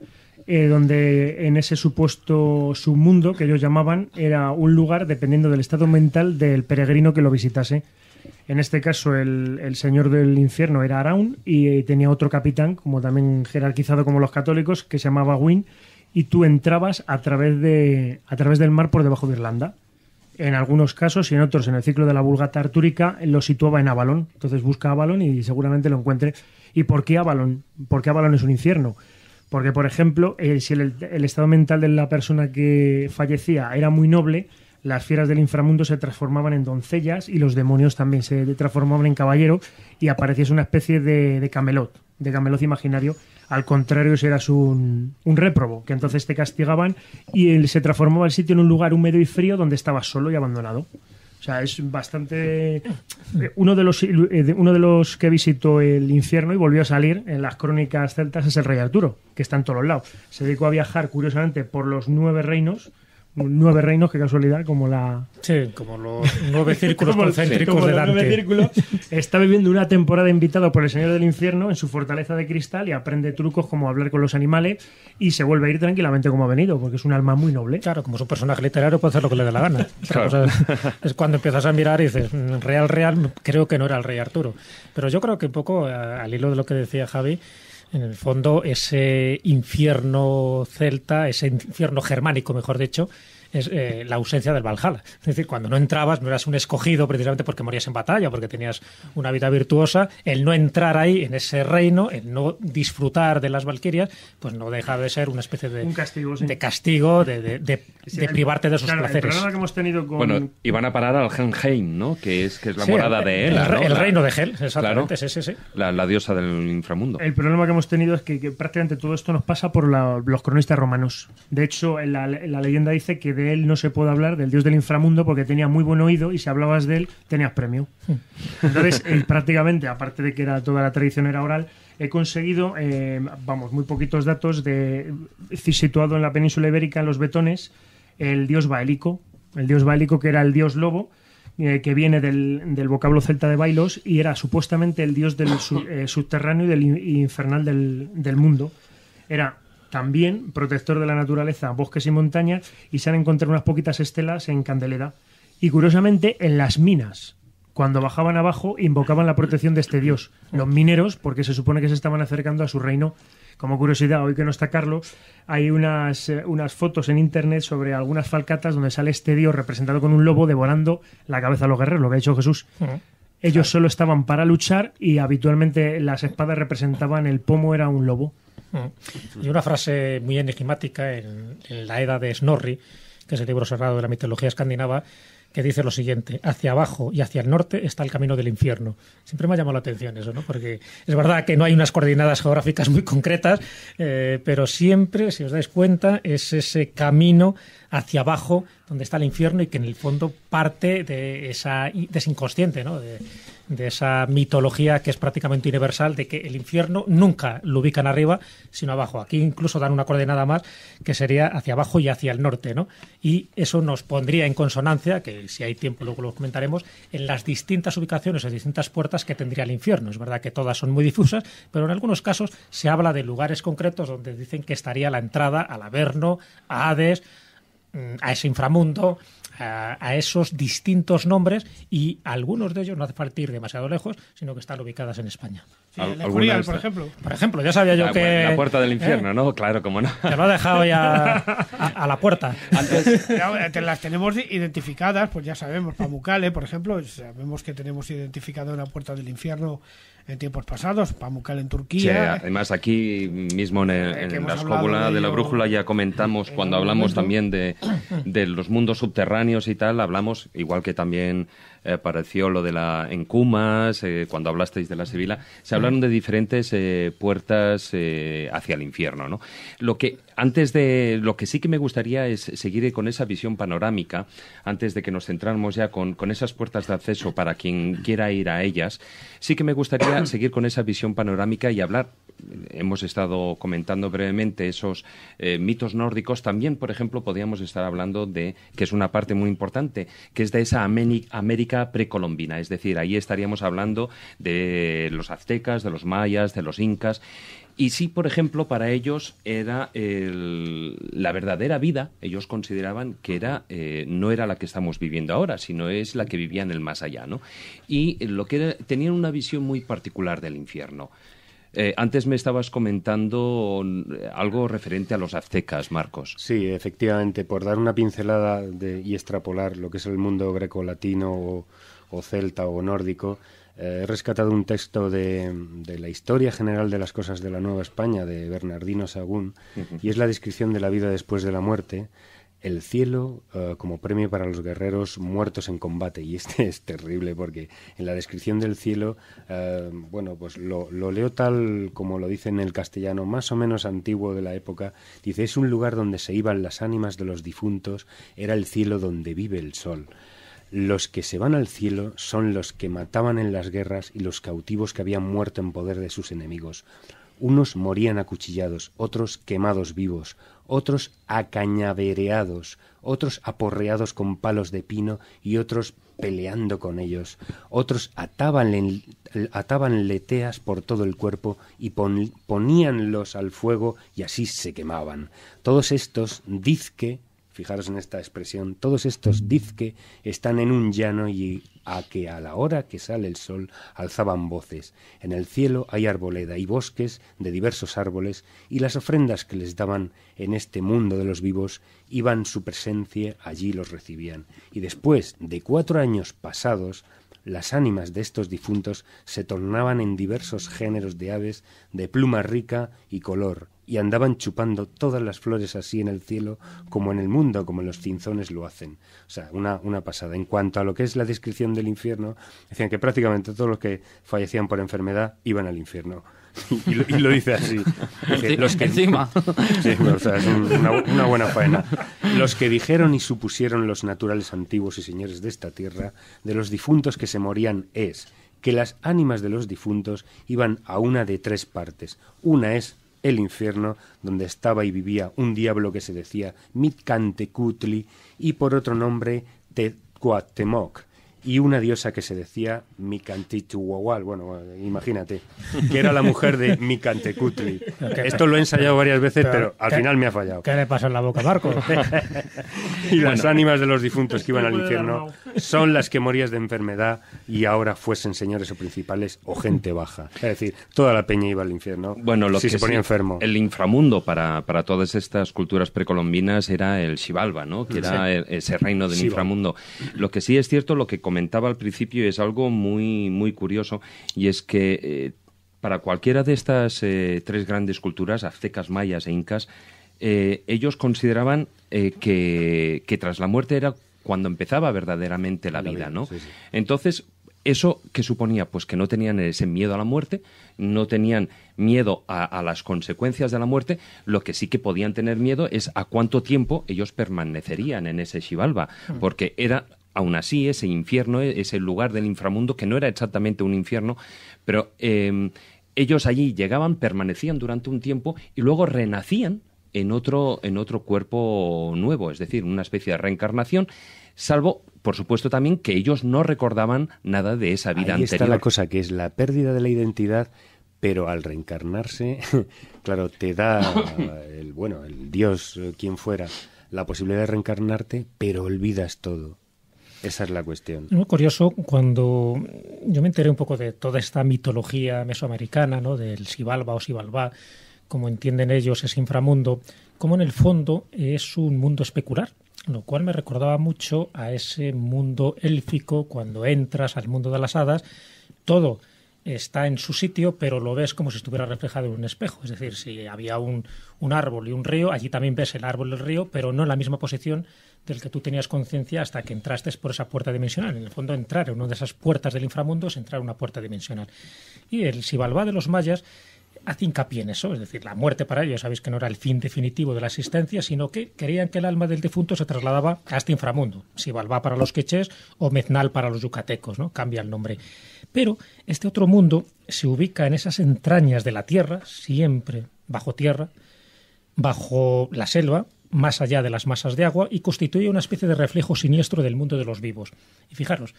eh, donde en ese supuesto submundo que ellos llamaban era un lugar dependiendo del estado mental del peregrino que lo visitase. En este caso, el, señor del infierno era Araun y eh, tenía otro capitán, como también jerarquizado como los católicos, que se llamaba Win y tú entrabas a través, de, a través del mar por debajo de Irlanda. En algunos casos y en otros, en el ciclo de la Vulgata Artúrica, lo situaba en Avalon. Entonces busca Avalon y seguramente lo encuentre. ¿Y por qué Avalon? porque Avalon es un infierno? Porque, por ejemplo, si el, estado mental de la persona que fallecía era muy noble, las fieras del inframundo se transformaban en doncellas y los demonios también se transformaban en caballeros y aparecías una especie de, camelot, de camelot imaginario. Al contrario, si eras un, un réprobo, que entonces te castigaban y él se transformaba el sitio en un lugar húmedo y frío donde estabas solo y abandonado. O sea, es bastante. Eh, uno de los, eh, uno de los que visitó el infierno y volvió a salir en las crónicas celtas es el rey Arturo, que está en todos los lados. Se dedicó a viajar, curiosamente, por los nueve reinos nueve reinos, qué casualidad, como la. como los nueve círculos está viviendo una temporada invitado por el Señor del Infierno en su fortaleza de cristal y aprende trucos como hablar con los animales y se vuelve a ir tranquilamente como ha venido, porque es un alma muy noble. Claro, como es un personaje literario, puede hacer lo que le dé la gana. <laughs> es cuando empiezas a mirar y dices, mm, Real, Real, creo que no era el rey Arturo. Pero yo creo que un poco, eh, al hilo de lo que decía Javi, en el fondo, ese infierno celta, ese infierno germánico, mejor dicho, es eh, la ausencia del Valhalla. Es decir, cuando no entrabas no eras un escogido precisamente porque morías en batalla, porque tenías una vida virtuosa. El no entrar ahí en ese reino, el no disfrutar de las Valquirias, pues no deja de ser una especie de castigo, de, castigo de, privarte de esos placeres. El que hemos tenido con... Bueno, y van a parar al Helheim, ¿no? Que es, que la morada de él, El, reino de Hel, exactamente, es ese, la, diosa del inframundo. El problema que hemos tenido es que, prácticamente todo esto nos pasa por los cronistas romanos. De hecho, la, la leyenda dice que él no se puede hablar, del dios del inframundo, porque tenía muy buen oído y si hablabas de él tenías premio. Entonces, prácticamente, aparte de que era toda la tradición era oral, he conseguido, eh, vamos, muy poquitos datos de situado en la península ibérica, en los Betones, el dios baélico, el dios baélico que era el dios lobo, eh, que viene del, vocablo celta de bailos y era supuestamente el dios del eh, subterráneo y del infernal del, del mundo. Era también protector de la naturaleza, bosques y montañas, y se han encontrado unas poquitas estelas en Candelera. Y curiosamente, en las minas. Cuando bajaban abajo, invocaban la protección de este dios. Los mineros, porque se supone que se estaban acercando a su reino. Como curiosidad, hoy que no está Carlos, hay unas, eh, unas fotos en internet sobre algunas falcatas donde sale este dios representado con un lobo devorando la cabeza a los guerreros, lo que ha hecho Jesús. Mm. Ellos solo estaban para luchar y habitualmente las espadas representaban el pomo era un lobo. Mm. Y una frase muy enigmática en, la Edda de Snorri, que es el libro cerrado de la mitología escandinava, que dice lo siguiente, hacia abajo y hacia el norte está el camino del infierno. Siempre me ha llamado la atención eso, ¿no? Porque es verdad que no hay unas coordenadas geográficas muy concretas, eh, pero siempre, si os dais cuenta, es ese camino hacia abajo, donde está el infierno, y que en el fondo parte de, esa, de ese inconsciente, ¿no? de, esa mitología que es prácticamente universal, de que el infierno nunca lo ubican arriba, sino abajo. Aquí incluso dan una coordenada más, que sería hacia abajo y hacia el norte. ¿no? Y eso nos pondría en consonancia, que si hay tiempo luego lo comentaremos, en las distintas ubicaciones las distintas puertas que tendría el infierno. Es verdad que todas son muy difusas, pero en algunos casos se habla de lugares concretos donde dicen que estaría la entrada al Averno, a Hades, a ese inframundo, a, esos distintos nombres y algunos de ellos no hace falta ir demasiado lejos, sino que están ubicadas en España. por ejemplo. Por ejemplo, ya sabía yo que... La puerta del ¿Eh? infierno, ¿no? Claro, como no. Te lo ha dejado ya a, la puerta. Eh, las tenemos identificadas, pues ya sabemos, Pamucale, por ejemplo, sabemos que tenemos identificado una puerta del infierno en tiempos pasados, Pamukkale en Turquía. Sí, eh. además aquí mismo en, eh, la escóbula de, la brújula ya comentamos, cuando hablamos también de, los mundos subterráneos y tal, hablamos, igual que también apareció eh, lo de la Encumas, eh, cuando hablasteis de la Sevilla, se hablaron de diferentes eh, puertas hacia el infierno, ¿no? Lo que antes de lo que sí que me gustaría es seguir con esa visión panorámica antes de que nos centramos ya con esas puertas de acceso para quien quiera ir a ellas. Sí que me gustaría <coughs> seguir con esa visión panorámica y hablar hemos estado comentando brevemente esos eh, mitos nórdicos, también, por ejemplo, podríamos estar hablando de, que es una parte muy importante, que es de esa América precolombina. Es decir, ahí estaríamos hablando de los aztecas, de los mayas, de los incas. Y si, por ejemplo, para ellos era la verdadera vida, ellos consideraban que era, eh, no era la que estamos viviendo ahora, sino es la que vivían el más allá, ¿no? Y lo que tenían una visión muy particular del infierno. Eh, antes me estabas comentando eh, algo referente a los aztecas, Marcos. Sí, efectivamente, por dar una pincelada de, y extrapolar lo que es el mundo greco-latino o, celta o nórdico, eh, he rescatado un texto de, la Historia General de las Cosas de la Nueva España de Bernardino Sagún y es la descripción de la vida después de la muerte el cielo eh, como premio para los guerreros muertos en combate. Y este <laughs> es terrible porque en la descripción del cielo, eh, bueno, pues lo, lo, leo tal como lo dice en el castellano más o menos antiguo de la época. Dice, es un lugar donde se iban las ánimas de los difuntos, era el cielo donde vive el sol. Los que se van al cielo son los que mataban en las guerras y los cautivos que habían muerto en poder de sus enemigos. Unos morían acuchillados, otros quemados vivos, otros acañavereados, otros aporreados con palos de pino y otros peleando con ellos. Otros ataban, leteas por todo el cuerpo y poníanlos al fuego y así se quemaban. Todos estos, dizque, fijaros en esta expresión, todos estos dizque están en un llano y a que a la hora que sale el sol alzaban voces. En el cielo hay arboleda y bosques de diversos árboles, y las ofrendas que les daban en este mundo de los vivos iban su presencia, allí los recibían. Y después de cuatro años pasados, las ánimas de estos difuntos se tornaban en diversos géneros de aves de pluma rica y color, y andaban chupando todas las flores así en el cielo como en el mundo, como los cinzones lo hacen. O sea, una, pasada. En cuanto a lo que es la descripción del infierno, decían que prácticamente todos los que fallecían por enfermedad iban al infierno. <laughs> Y lo, dice así. los que, Encima. o sea, es una, una, buena faena. Los que dijeron y supusieron los naturales antiguos y señores de esta tierra, de los difuntos que se morían es que las ánimas de los difuntos iban a una de tres partes. Una es el infierno, donde estaba y vivía un diablo que se decía Mitkantecutli y por otro nombre Tecuatemoc, y una diosa que se decía Micantichuhuahual, bueno, imagínate, que era la mujer de Micantecutli. <laughs> Esto lo he ensayado varias veces, pero, al final me ha fallado. ¿Qué le pasa en la boca, Marco? <laughs> y las ánimas de los difuntos que iban al <laughs> infierno son las que morías de enfermedad y ahora fuesen señores o principales o gente baja. Es decir, toda la peña iba al infierno bueno, lo que se ponía enfermo. El inframundo para, todas estas culturas precolombinas era el Xibalba, ¿no? Que era e-, ese reino del inframundo. Lo que sí es cierto, lo que comentaba al principio y es algo muy, muy curioso y es que eh, para cualquiera de estas eh, tres grandes culturas, aztecas, mayas e incas, eh, ellos consideraban que, que, tras la muerte era cuando empezaba verdaderamente la, vida, ¿no? Entonces, ¿Eso que suponía? Pues que no tenían ese miedo a la muerte, no tenían miedo a, las consecuencias de la muerte, lo que sí que podían tener miedo es a cuánto tiempo ellos permanecerían en ese Xibalba, hmm. porque era Aún así, ese infierno, e, ese lugar del inframundo, que no era exactamente un infierno, pero em, ellos allí llegaban, permanecían durante un tiempo y luego renacían en otro, en otro cuerpo nuevo, es decir, una especie de reencarnación, salvo por supuesto también que ellos no recordaban nada de esa vida Ahí Está la cosa que es la pérdida de la identidad, pero al reencarnarse, <laughs> claro, te da el bueno, el Dios eh, quien fuera, la posibilidad de reencarnarte, pero olvidas todo. Esa es la cuestión. Es muy curioso cuando yo me enteré un poco de toda esta mitología mesoamericana, ¿no? Del Sibalba o Sibalba, como entienden ellos ese inframundo, como en el fondo es un mundo especular, lo cual me recordaba mucho a ese mundo élfico cuando entras al mundo de las hadas, todo está en su sitio, pero lo ves como si estuviera reflejado en un espejo. Es decir, si había un, un árbol y un río, allí también ves el árbol y el río, pero no en la misma posición del que tú tenías conciencia hasta que entraste por esa puerta dimensional. En el fondo, entrar en una de esas puertas del inframundo es entrar en una puerta dimensional. Y el Sibalba de los mayas hace hincapié en eso, es decir, la muerte para ellos, sabéis que no era el fin definitivo de la existencia, sino que querían que el alma del defunto se trasladaba a este inframundo, si valvá para los quechés, o Meznal para los yucatecos, ¿no? Cambia el nombre. Pero este otro mundo se ubica en esas entrañas de la tierra, siempre bajo tierra, bajo la selva, más allá de las masas de agua, y constituye una especie de reflejo siniestro del mundo de los vivos. Y fijaros,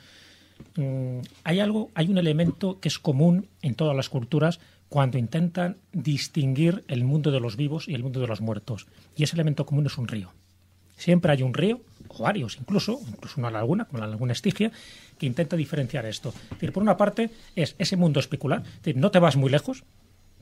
mm, hay algo, hay un elemento que es común en todas las culturas cuando intentan distinguir el mundo de los vivos y el mundo de los muertos. Y ese elemento común es un río. Siempre hay un río, o varios incluso, incluso una laguna, como la laguna Estigia, que intenta diferenciar esto. por una parte es ese mundo especular, no te vas muy lejos,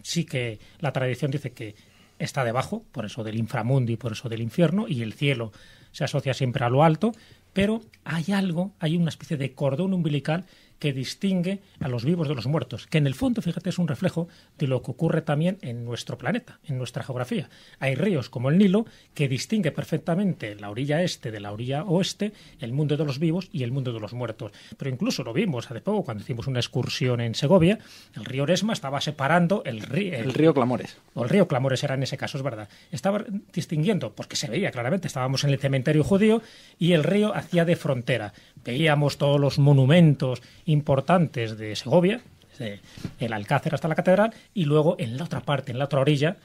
sí que la tradición dice que está debajo, por eso del inframundo y por eso del infierno, y el cielo se asocia siempre a lo alto, pero hay algo, hay una especie de cordón umbilical que distingue a los vivos de los muertos, que en el fondo, fíjate, es un reflejo de lo que ocurre también en nuestro planeta, en nuestra geografía. Hay ríos como el Nilo que distingue perfectamente la orilla este de la orilla oeste, el mundo de los vivos y el mundo de los muertos. Pero incluso lo vimos hace poco cuando hicimos una excursión en Segovia, el río Oresma estaba separando el río... El, río Clamores. O el río Clamores era en ese caso, es verdad. Estaba distinguiendo, porque pues, se veía claramente, estábamos en el cementerio judío y el río hacía de frontera. Veíamos todos los monumentos importantes de Segovia, desde el Alcácer hasta la catedral, y luego en la otra parte, en la otra orilla,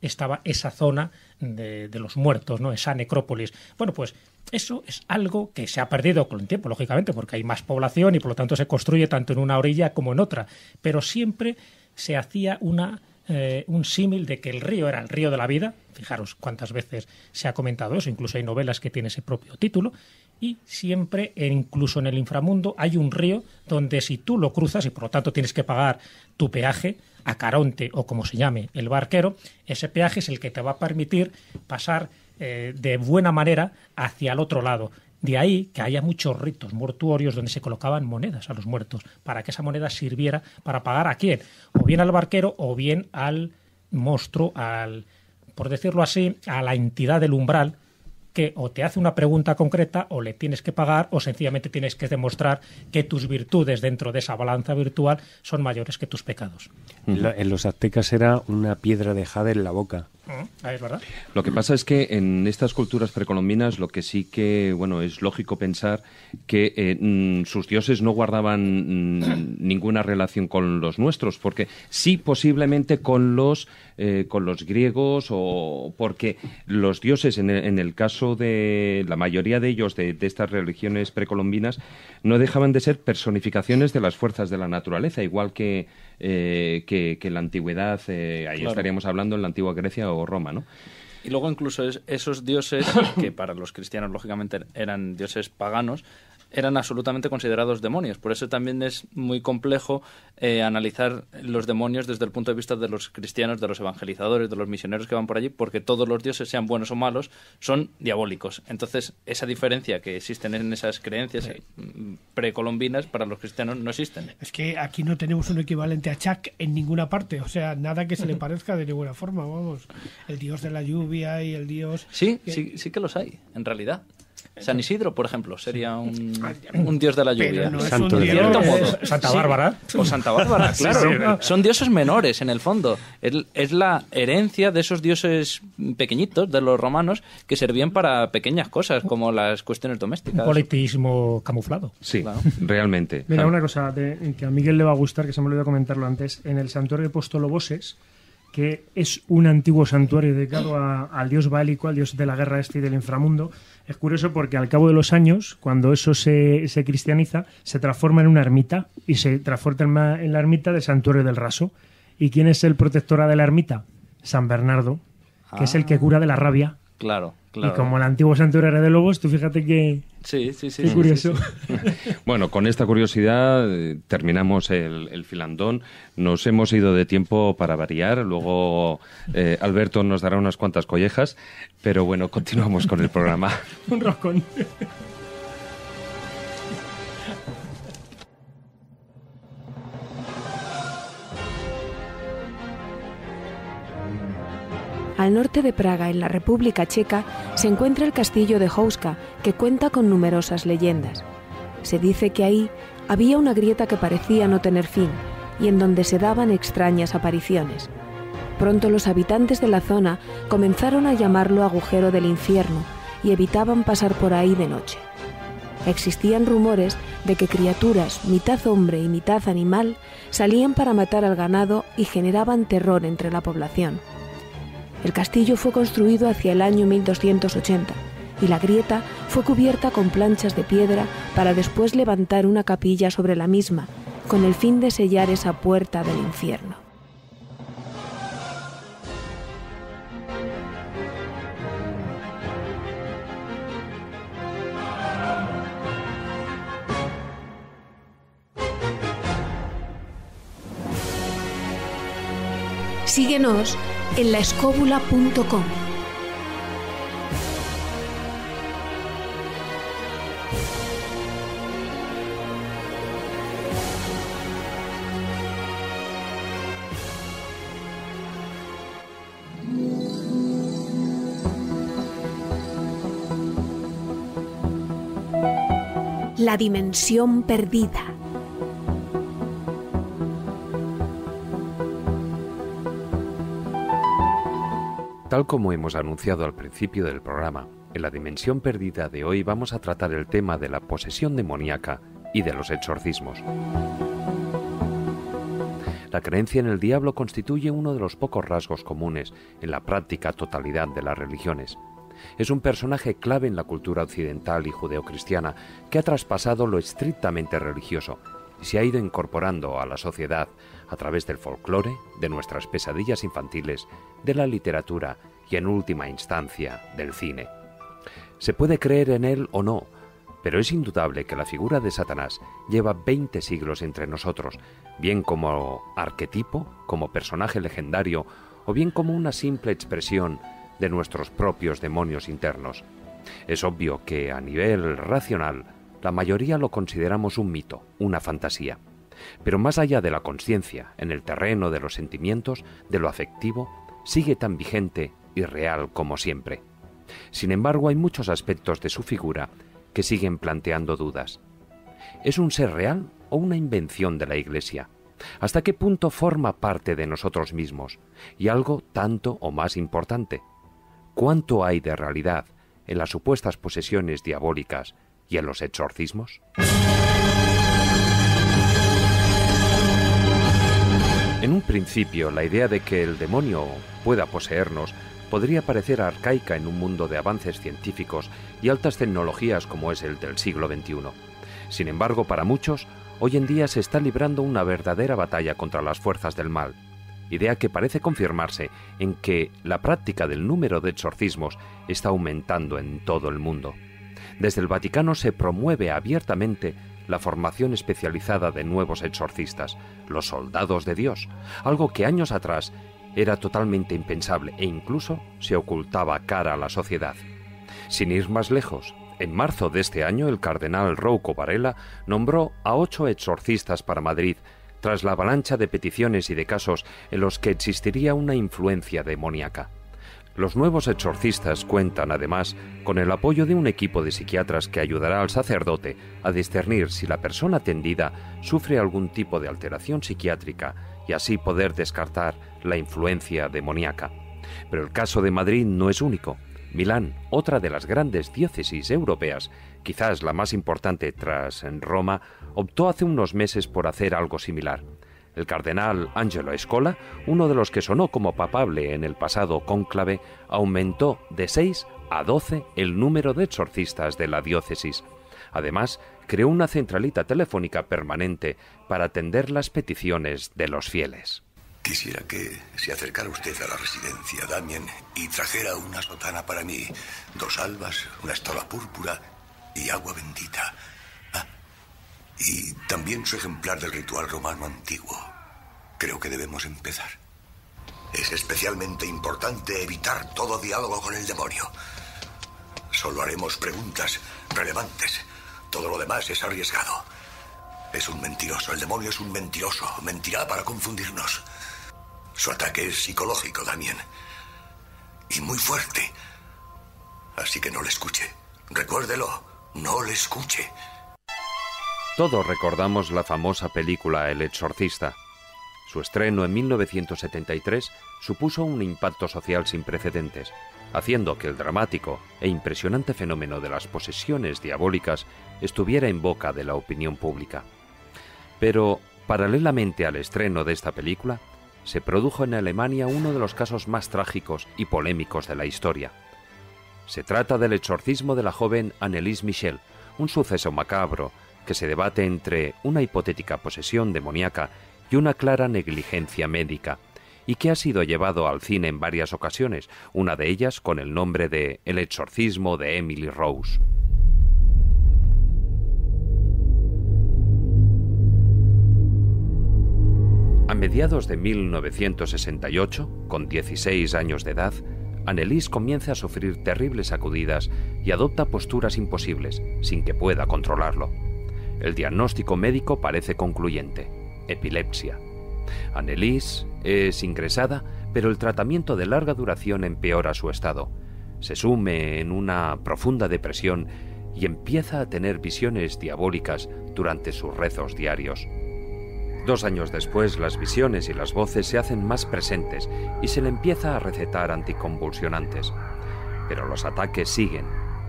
estaba esa zona de, los muertos, ¿no? Esa necrópolis. Bueno, pues eso es algo que se ha perdido con el tiempo, lógicamente, porque hay más población y por lo tanto se construye tanto en una orilla como en otra. Pero siempre se hacía una eh, un símil de que el río era el río de la vida. Fijaros cuántas veces se ha comentado eso, incluso hay novelas que tienen ese propio título y siempre, e incluso en el inframundo, hay un río donde si tú lo cruzas y por lo tanto tienes que pagar tu peaje a Caronte o como se llame el barquero, ese peaje es el que te va a permitir pasar eh, de buena manera hacia el otro lado. De ahí que haya muchos ritos mortuorios donde se colocaban monedas a los muertos, para que esa moneda sirviera para pagar a quién, o bien al barquero o bien al monstruo, al, por decirlo así, a la entidad del umbral, que o te hace una pregunta concreta o le tienes que pagar o sencillamente tienes que demostrar que tus virtudes dentro de esa balanza virtual son mayores que tus pecados en los aztecas era una piedra dejada en la boca. Mm, lo que pasa es que en estas culturas precolombinas lo que sí que, bueno, es lógico pensar que eh, mm, sus dioses no guardaban mm, ninguna relación con los nuestros, porque sí posiblemente con los, eh, con los griegos o porque los dioses, en el, caso de la mayoría de ellos, de, estas religiones precolombinas, no dejaban de ser personificaciones de las fuerzas de la naturaleza, igual que, eh, que que, la antigüedad, eh, ahí estaríamos hablando en la antigua Grecia o Roma, ¿no? Y luego incluso esos dioses, <coughs> que para los cristianos lógicamente eran dioses paganos, eran absolutamente considerados demonios. Por eso también es muy complejo eh, analizar los demonios desde el punto de vista de los cristianos, de los evangelizadores, de los misioneros que van por allí, porque todos los dioses, sean buenos o malos, son diabólicos. Entonces, esa diferencia que existen en esas creencias mm, precolombinas para los cristianos no existen. Es que aquí no tenemos un equivalente a Chak en ninguna parte, o sea, nada que se le <laughs> parezca de ninguna forma, vamos. El dios de la lluvia y el dios... Sí, sí, sí que los hay, en realidad. San Isidro, por ejemplo, sería un, <laughs> dios de la lluvia. Santa Bárbara. O Santa Bárbara, <laughs> claro. son dioses menores, en el fondo. Es, la herencia de esos dioses pequeñitos de los romanos que servían para pequeñas cosas, como las cuestiones domésticas. Un camuflado. Sí, realmente. Mira, ah. una cosa que a Miguel le va a gustar, que se me olvidó comentarlo antes. En el santuario de Postoloboses que es un antiguo santuario dedicado al dios bálico, al dios de la guerra este y del inframundo. Es curioso porque al cabo de los años, cuando eso se, cristianiza, se transforma en una ermita y se transforma en la ermita del santuario del raso. ¿Y quién es el protectora de la ermita? San Bernardo, que es el que ah. cura de la rabia Claro, claro. Y como el antiguo santuario era de lobos, tú fíjate que... Sí, sí, sí. curioso. <laughs> bueno, con esta curiosidad eh, terminamos el, filandón. Nos hemos ido de tiempo para variar. Luego eh, Alberto nos dará unas cuantas collejas. Pero bueno, continuamos con el programa. <laughs> Un roscón. Al norte de Praga, en la República Checa, se encuentra el castillo de Houska, que cuenta con numerosas leyendas. Se dice que ahí había una grieta que parecía no tener fin y en donde se daban extrañas apariciones. Pronto los habitantes de la zona comenzaron a llamarlo agujero del infierno y evitaban pasar por ahí de noche. Existían rumores de que criaturas, mitad hombre y mitad animal, salían para matar al ganado y generaban terror entre la población. El castillo fue construido hacia el año 1280 y la grieta fue cubierta con planchas de piedra para después levantar una capilla sobre la misma, con el fin de sellar esa puerta del infierno. Síguenos en laescóbula.com. La dimensión perdida. Tal como hemos anunciado al principio del programa, en la dimensión perdida de hoy vamos a tratar el tema de la posesión demoníaca y de los exorcismos. La creencia en el diablo constituye uno de los pocos rasgos comunes en la práctica totalidad de las religiones. Es un personaje clave en la cultura occidental y judeocristiana que ha traspasado lo estrictamente religioso y se ha ido incorporando a la sociedad, a través del folclore, de nuestras pesadillas infantiles, de la literatura y, en última instancia, del cine. Se puede creer en él o no, pero es indudable que la figura de Satanás lleva 20 siglos entre nosotros, bien como arquetipo, como personaje legendario, o bien como una simple expresión de nuestros propios demonios internos. Es obvio que, a nivel racional, la mayoría lo consideramos un mito, una fantasía. Pero más allá de la conciencia, en el terreno de los sentimientos, de lo afectivo, sigue tan vigente y real como siempre. Sin embargo, hay muchos aspectos de su figura que siguen planteando dudas. ¿Es un ser real o una invención de la Iglesia? ¿Hasta qué punto forma parte de nosotros mismos? Y algo tanto o más importante, ¿cuánto hay de realidad en las supuestas posesiones diabólicas y en los exorcismos? En un principio, la idea de que el demonio pueda poseernos podría parecer arcaica en un mundo de avances científicos y altas tecnologías como es el del siglo XXI. Sin embargo, para muchos, hoy en día se está librando una verdadera batalla contra las fuerzas del mal, idea que parece confirmarse en que la práctica del número de exorcismos está aumentando en todo el mundo. Desde el Vaticano se promueve abiertamente la formación especializada de nuevos exorcistas, los soldados de Dios, algo que años atrás era totalmente impensable e incluso se ocultaba cara a la sociedad. Sin ir más lejos, en marzo de este año el cardenal Rouco Varela nombró a ocho exorcistas para Madrid, tras la avalancha de peticiones y de casos en los que existiría una influencia demoníaca. Los nuevos exorcistas cuentan además con el apoyo de un equipo de psiquiatras que ayudará al sacerdote a discernir si la persona atendida sufre algún tipo de alteración psiquiátrica y así poder descartar la influencia demoníaca. Pero el caso de Madrid no es único. Milán, otra de las grandes diócesis europeas, quizás la más importante tras Roma, optó hace unos meses por hacer algo similar. El cardenal Angelo Escola, uno de los que sonó como papable en el pasado cónclave, aumentó de 6 a 12 el número de exorcistas de la diócesis. Además, creó una centralita telefónica permanente para atender las peticiones de los fieles. Quisiera que se acercara usted a la residencia, Damien, y trajera una sotana para mí, dos albas, una estola púrpura y agua bendita y también su ejemplar del ritual romano antiguo. Creo que debemos empezar. Es especialmente importante evitar todo diálogo con el demonio. Solo haremos preguntas relevantes. Todo lo demás es arriesgado. Es un mentiroso. El demonio es un mentiroso. Mentirá para confundirnos. Su ataque es psicológico, Damien. Y muy fuerte. Así que no le escuche. Recuérdelo. No le escuche. Todos recordamos la famosa película El Exorcista. Su estreno en 1973 supuso un impacto social sin precedentes, haciendo que el dramático e impresionante fenómeno de las posesiones diabólicas estuviera en boca de la opinión pública. Pero, paralelamente al estreno de esta película, se produjo en Alemania uno de los casos más trágicos y polémicos de la historia. Se trata del exorcismo de la joven Annelies Michel, un suceso macabro que se debate entre una hipotética posesión demoníaca y una clara negligencia médica, y que ha sido llevado al cine en varias ocasiones, una de ellas con el nombre de El exorcismo de Emily Rose. A mediados de 1968, con 16 años de edad, Annelise comienza a sufrir terribles sacudidas y adopta posturas imposibles, sin que pueda controlarlo. El diagnóstico médico parece concluyente. Epilepsia. Annelies es ingresada, pero el tratamiento de larga duración empeora su estado. Se sume en una profunda depresión y empieza a tener visiones diabólicas durante sus rezos diarios. Dos años después, las visiones y las voces se hacen más presentes y se le empieza a recetar anticonvulsionantes. Pero los ataques siguen,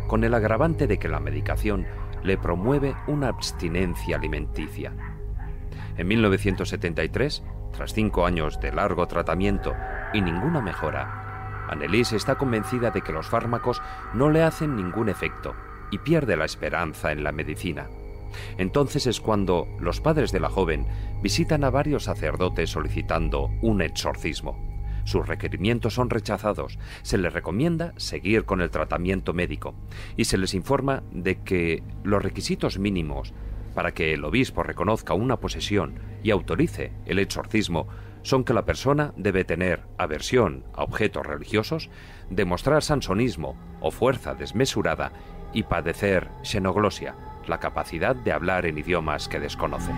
con el agravante de que la medicación le promueve una abstinencia alimenticia. En 1973, tras cinco años de largo tratamiento y ninguna mejora, Annelise está convencida de que los fármacos no le hacen ningún efecto y pierde la esperanza en la medicina. Entonces es cuando los padres de la joven visitan a varios sacerdotes solicitando un exorcismo sus requerimientos son rechazados, se les recomienda seguir con el tratamiento médico y se les informa de que los requisitos mínimos para que el obispo reconozca una posesión y autorice el exorcismo son que la persona debe tener aversión a objetos religiosos, demostrar sansonismo o fuerza desmesurada y padecer xenoglosia, la capacidad de hablar en idiomas que desconoce.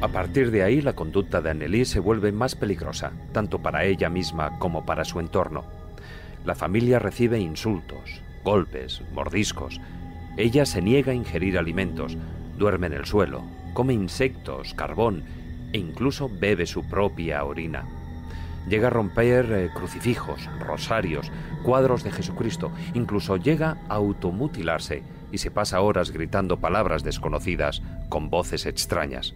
A partir de ahí, la conducta de Annelies se vuelve más peligrosa, tanto para ella misma como para su entorno. La familia recibe insultos, golpes, mordiscos. Ella se niega a ingerir alimentos, duerme en el suelo, come insectos, carbón e incluso bebe su propia orina. Llega a romper eh, crucifijos, rosarios, cuadros de Jesucristo, incluso llega a automutilarse y se pasa horas gritando palabras desconocidas con voces extrañas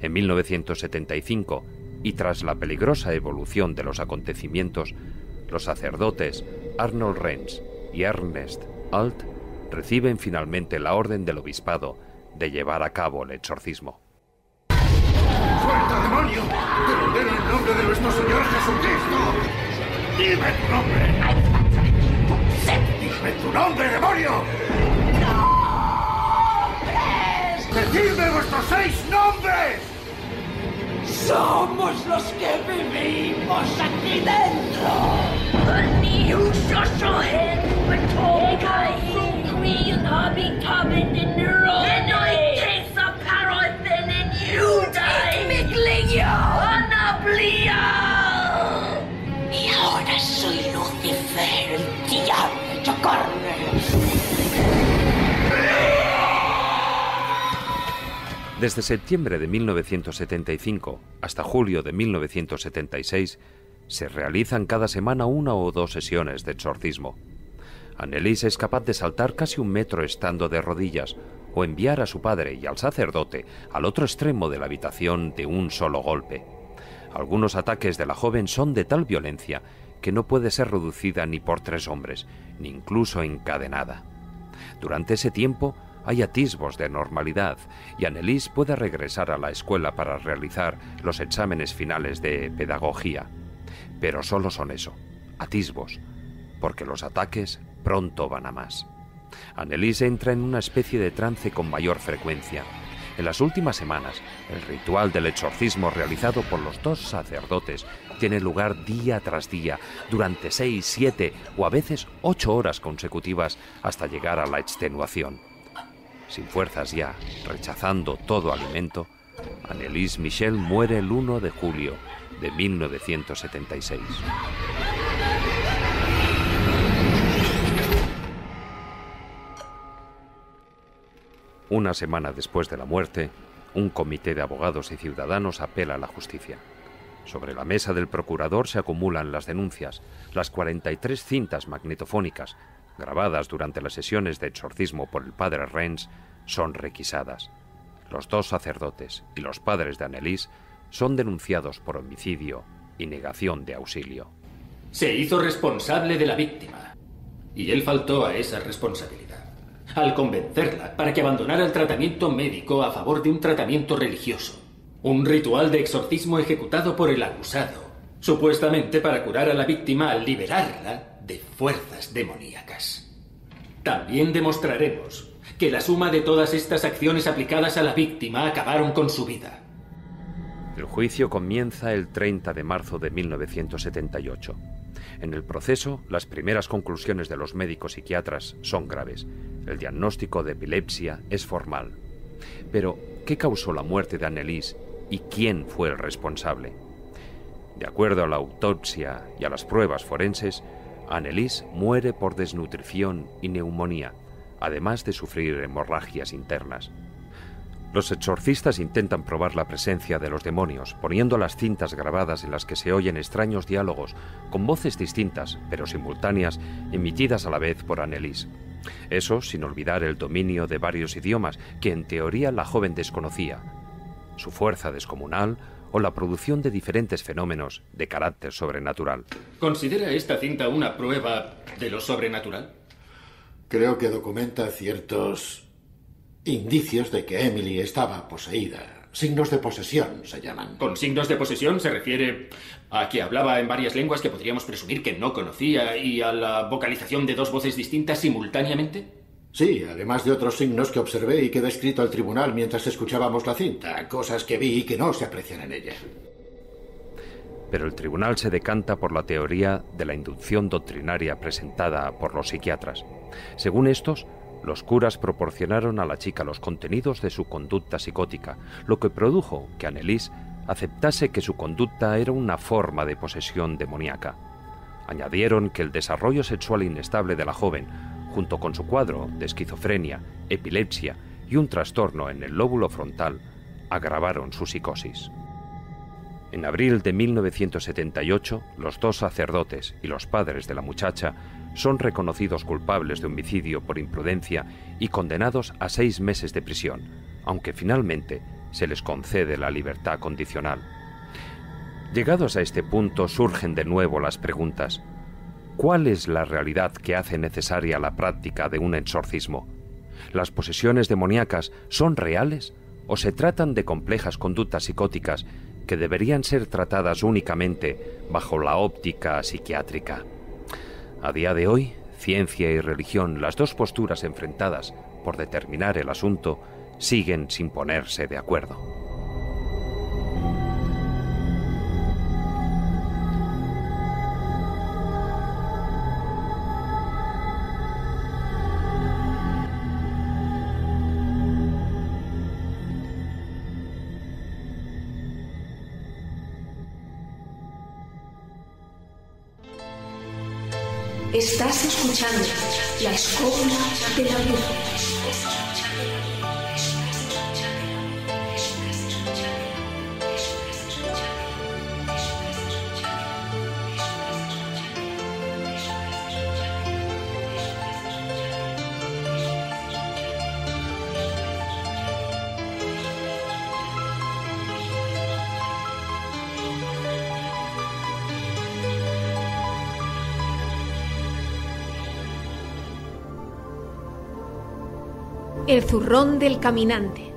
en 1975 y tras la peligrosa evolución de los acontecimientos, los sacerdotes Arnold Renz y Ernest Alt reciben finalmente la orden del obispado de llevar a cabo el exorcismo. ¡Suelta, demonio! ¡Te el nombre de nuestro Señor Jesucristo! ¡Dime tu nombre! ¡Dime tu nombre, demonio! ¡No! ¡Decidme vuestros seis hombres! Somos los que vivimos aquí dentro! Ni un social head between guys green hobby covered in neural. Then I taste a parrot and you die! Anablia! Y ahora soy Lucifer, el diablo, chocorro. Desde septiembre de 1975 hasta julio de 1976, se realizan cada semana una o dos sesiones de exorcismo. Annelise es capaz de saltar casi un metro estando de rodillas o enviar a su padre y al sacerdote al otro extremo de la habitación de un solo golpe. Algunos ataques de la joven son de tal violencia que no puede ser reducida ni por tres hombres, ni incluso encadenada. Durante ese tiempo, hay atisbos de normalidad y Annelies puede regresar a la escuela para realizar los exámenes finales de pedagogía. Pero solo son eso, atisbos, porque los ataques pronto van a más. Annelies entra en una especie de trance con mayor frecuencia. En las últimas semanas, el ritual del exorcismo realizado por los dos sacerdotes tiene lugar día tras día, durante seis, siete o a veces ocho horas consecutivas hasta llegar a la extenuación. Sin fuerzas ya, rechazando todo alimento, Annelise Michel muere el 1 de julio de 1976. Una semana después de la muerte, un comité de abogados y ciudadanos apela a la justicia. Sobre la mesa del procurador se acumulan las denuncias, las 43 cintas magnetofónicas, grabadas durante las sesiones de exorcismo por el padre Renz, son requisadas. Los dos sacerdotes y los padres de Annelies son denunciados por homicidio y negación de auxilio. Se hizo responsable de la víctima y él faltó a esa responsabilidad al convencerla para que abandonara el tratamiento médico a favor de un tratamiento religioso, un ritual de exorcismo ejecutado por el acusado, supuestamente para curar a la víctima al liberarla de fuerzas demoníacas. También demostraremos que la suma de todas estas acciones aplicadas a la víctima acabaron con su vida. El juicio comienza el 30 de marzo de 1978. En el proceso, las primeras conclusiones de los médicos psiquiatras son graves. El diagnóstico de epilepsia es formal. Pero, ¿qué causó la muerte de Annelise y quién fue el responsable? De acuerdo a la autopsia y a las pruebas forenses, Annelies muere por desnutrición y neumonía, además de sufrir hemorragias internas. Los exorcistas intentan probar la presencia de los demonios, poniendo las cintas grabadas en las que se oyen extraños diálogos, con voces distintas, pero simultáneas, emitidas a la vez por Annelies. Eso sin olvidar el dominio de varios idiomas que en teoría la joven desconocía. Su fuerza descomunal, o la producción de diferentes fenómenos de carácter sobrenatural. ¿Considera esta cinta una prueba de lo sobrenatural? Creo que documenta ciertos indicios de que Emily estaba poseída. Signos de posesión se llaman. Con signos de posesión se refiere a que hablaba en varias lenguas que podríamos presumir que no conocía y a la vocalización de dos voces distintas simultáneamente. Sí, además de otros signos que observé y que he descrito al tribunal mientras escuchábamos la cinta, cosas que vi y que no se aprecian en ella. Pero el tribunal se decanta por la teoría de la inducción doctrinaria presentada por los psiquiatras. Según estos, los curas proporcionaron a la chica los contenidos de su conducta psicótica, lo que produjo que Annelies... aceptase que su conducta era una forma de posesión demoníaca. Añadieron que el desarrollo sexual inestable de la joven junto con su cuadro de esquizofrenia, epilepsia y un trastorno en el lóbulo frontal, agravaron su psicosis. En abril de 1978, los dos sacerdotes y los padres de la muchacha son reconocidos culpables de homicidio por imprudencia y condenados a seis meses de prisión, aunque finalmente se les concede la libertad condicional. Llegados a este punto surgen de nuevo las preguntas. ¿Cuál es la realidad que hace necesaria la práctica de un exorcismo? ¿Las posesiones demoníacas son reales o se tratan de complejas conductas psicóticas que deberían ser tratadas únicamente bajo la óptica psiquiátrica? A día de hoy, ciencia y religión, las dos posturas enfrentadas por determinar el asunto, siguen sin ponerse de acuerdo. escuchando la escuela de la luz. el zurrón del caminante.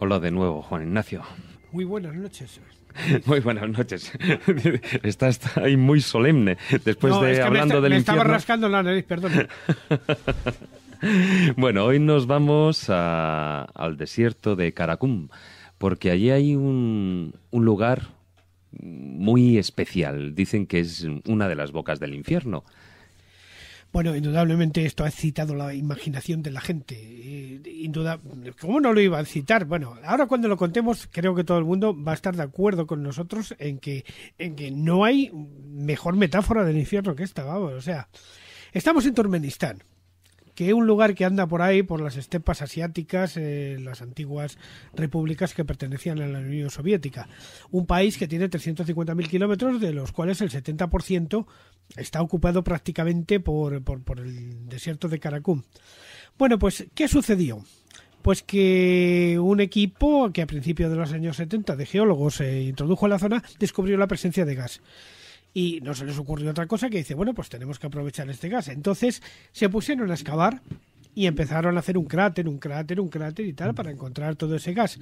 Hola de nuevo, Juan Ignacio. Muy buenas noches. <laughs> Muy buenas noches. <laughs> Estás ahí muy solemne después de hablando del me Estaba rascando la nariz, perdón. <laughs> bueno, hoy nos vamos al desierto de Caracum, porque allí hay un lugar muy especial. Dicen que es una de las bocas del infierno. Bueno, indudablemente esto ha excitado la imaginación de la gente. Eh, ¿Cómo no lo iba a citar? Bueno, ahora cuando lo contemos, creo que todo el mundo va a estar de acuerdo con nosotros en que, en que no hay mejor metáfora del infierno que esta, vamos. O sea, estamos en Turmenistán, que un lugar que anda por ahí, por las estepas asiáticas, eh, las antiguas repúblicas que pertenecían a la Unión Soviética. Un país que tiene 350.000 kilómetros, de los cuales el 70% está ocupado prácticamente por, el desierto de Karakum. Bueno, pues, ¿qué sucedió? pues que un equipo que a principios de los años 70 de geólogos se eh, introdujo en la zona descubrió la presencia de gas y no se les ocurrió otra cosa que dice, bueno, pues tenemos que aprovechar este gas. Entonces se pusieron a excavar y empezaron a hacer un cráter, un cráter, un cráter y tal para encontrar todo ese gas.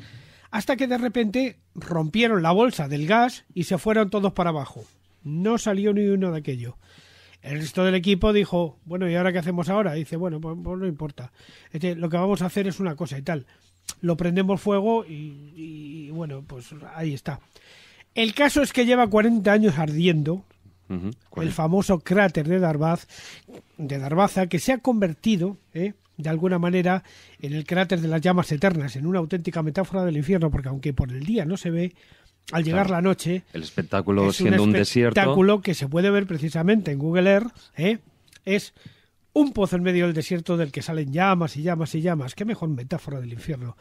Hasta que de repente rompieron la bolsa del gas y se fueron todos para abajo. No salió ni uno de aquello. El resto del equipo dijo, bueno, ¿y ahora qué hacemos ahora? dice, bueno, pues, pues no importa. Este, lo que vamos a hacer es una cosa y tal. Lo prendemos fuego y bueno, pues ahí está. El caso es que lleva 40 años ardiendo el famoso cráter de de Darbaza, que se ha convertido, ¿eh? de alguna manera, en el cráter de las llamas eternas, en una auténtica metáfora del infierno, porque aunque por el día no se ve, al llegar la noche. El espectáculo siendo un, espectáculo un espectáculo que se puede ver precisamente en Google Earth, ¿eh? es un pozo en medio del desierto del que salen llamas y llamas y llamas. Qué mejor metáfora del infierno.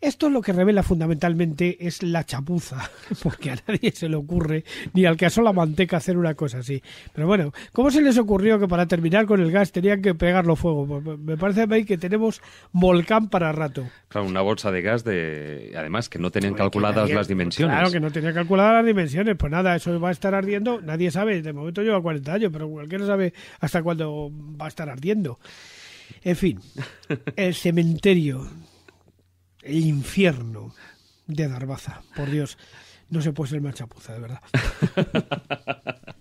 Esto lo que revela fundamentalmente es la chapuza, <laughs> porque a nadie se le ocurre, ni al que asó la manteca, hacer una cosa así. Pero bueno, ¿cómo se les ocurrió que para terminar con el gas tenían que pegarlo fuego? Pues, pues, me parece mí que tenemos volcán para rato. Claro, una bolsa de gas de. Además, que no tenían calculadas las dimensiones. Claro, que no tenían calculadas las dimensiones. Pues nada, eso va a estar ardiendo. Nadie sabe. De momento lleva 40 años, pero cualquiera sabe hasta cuándo va a estar ardiendo. En fin, el cementerio, el infierno de Darbaza, por Dios, no se puede ser más chapuza, de verdad. <laughs>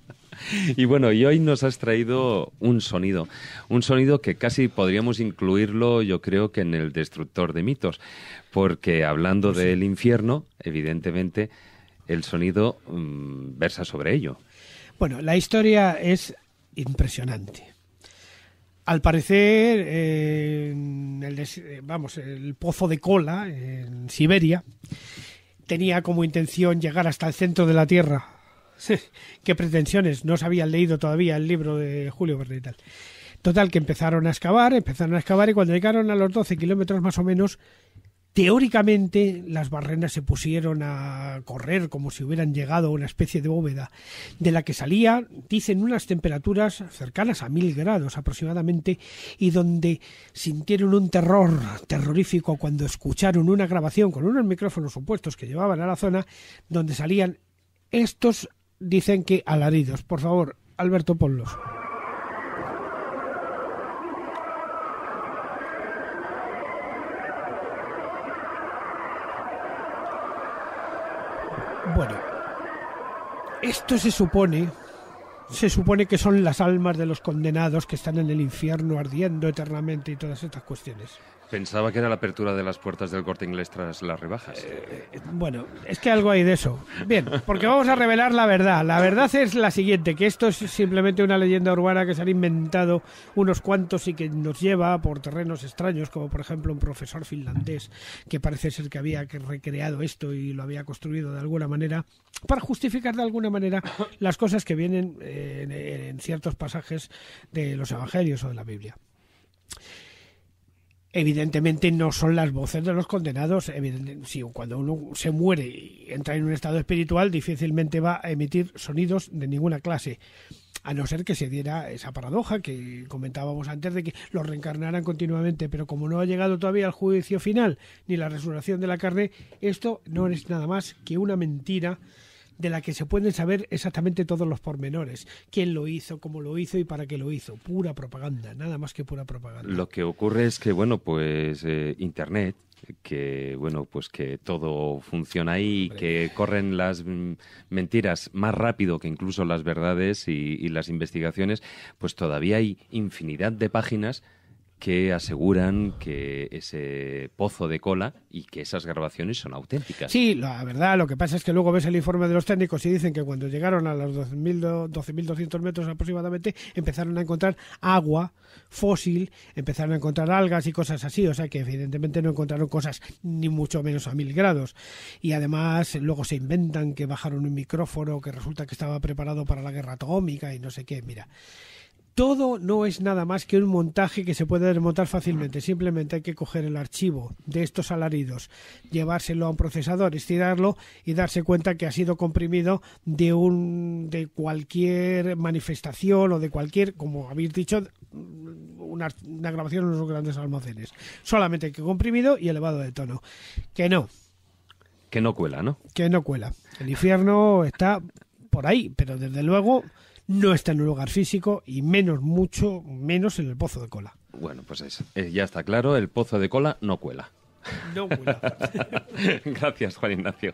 Y bueno, y hoy nos has traído un sonido, un sonido que casi podríamos incluirlo, yo creo que en el destructor de mitos, porque hablando pues del infierno, evidentemente, el sonido mm, versa sobre ello. Bueno, la historia es impresionante. Al parecer, el, eh, vamos, el pozo de cola en Siberia tenía como intención llegar hasta el centro de la Tierra. <laughs> ¿Qué pretensiones? No se habían leído todavía el libro de Julio Verde y tal. Total, que empezaron a excavar, empezaron a excavar y cuando llegaron a los 12 kilómetros más o menos, Teóricamente las barrenas se pusieron a correr como si hubieran llegado a una especie de bóveda, de la que salía, dicen, unas temperaturas cercanas a mil grados aproximadamente, y donde sintieron un terror terrorífico cuando escucharon una grabación con unos micrófonos supuestos que llevaban a la zona, donde salían estos, dicen que alaridos. Por favor, Alberto, ponlos. Esto se supone, se supone que son las almas de los condenados que están en el infierno ardiendo eternamente y todas estas cuestiones. Pensaba que era la apertura de las puertas del corte inglés tras las rebajas. Eh, eh, bueno, es que algo hay de eso. Bien, porque vamos a revelar la verdad. La verdad es la siguiente, que esto es simplemente una leyenda urbana que se han inventado unos cuantos y que nos lleva por terrenos extraños, como por ejemplo un profesor finlandés que parece ser que había recreado esto y lo había construido de alguna manera para justificar de alguna manera las cosas que vienen eh, en ciertos pasajes de los evangelios o de la Biblia evidentemente no son las voces de los condenados. cuando uno se muere y entra en un estado espiritual, difícilmente va a emitir sonidos de ninguna clase. A no ser que se diera esa paradoja que comentábamos antes de que los reencarnaran continuamente, pero como no ha llegado todavía al juicio final ni la resurrección de la carne, esto no es nada más que una mentira de la que se pueden saber exactamente todos los pormenores, quién lo hizo, cómo lo hizo y para qué lo hizo. Pura propaganda, nada más que pura propaganda. Lo que ocurre es que, bueno, pues eh, Internet que bueno pues que todo funciona ahí que corren las mentiras más rápido que incluso las verdades y, las investigaciones pues todavía hay infinidad de páginas que aseguran que ese pozo de cola y que esas grabaciones son auténticas. Sí, la verdad, lo que pasa es que luego ves el informe de los técnicos y dicen que cuando llegaron a los 12.200 metros aproximadamente empezaron a encontrar agua fósil, empezaron a encontrar algas y cosas así, o sea que evidentemente no encontraron cosas ni mucho menos a mil grados. Y además luego se inventan que bajaron un micrófono que resulta que estaba preparado para la guerra atómica y no sé qué, mira todo no es nada más que un montaje que se puede desmontar fácilmente. Simplemente hay que coger el archivo de estos alaridos, llevárselo a un procesador, estirarlo y darse cuenta que ha sido comprimido de un de cualquier manifestación o de cualquier, como habéis dicho, una, grabación en unos grandes almacenes. Solamente que comprimido y elevado de tono. Que no. Que no cuela, ¿no? Que no cuela. El infierno está por ahí, pero desde luego no está en un lugar físico y menos, mucho menos en el pozo de cola. Bueno, pues es, eh, ya está claro, el pozo de cola no cuela. No cuela. <laughs> Gracias, Juan Ignacio.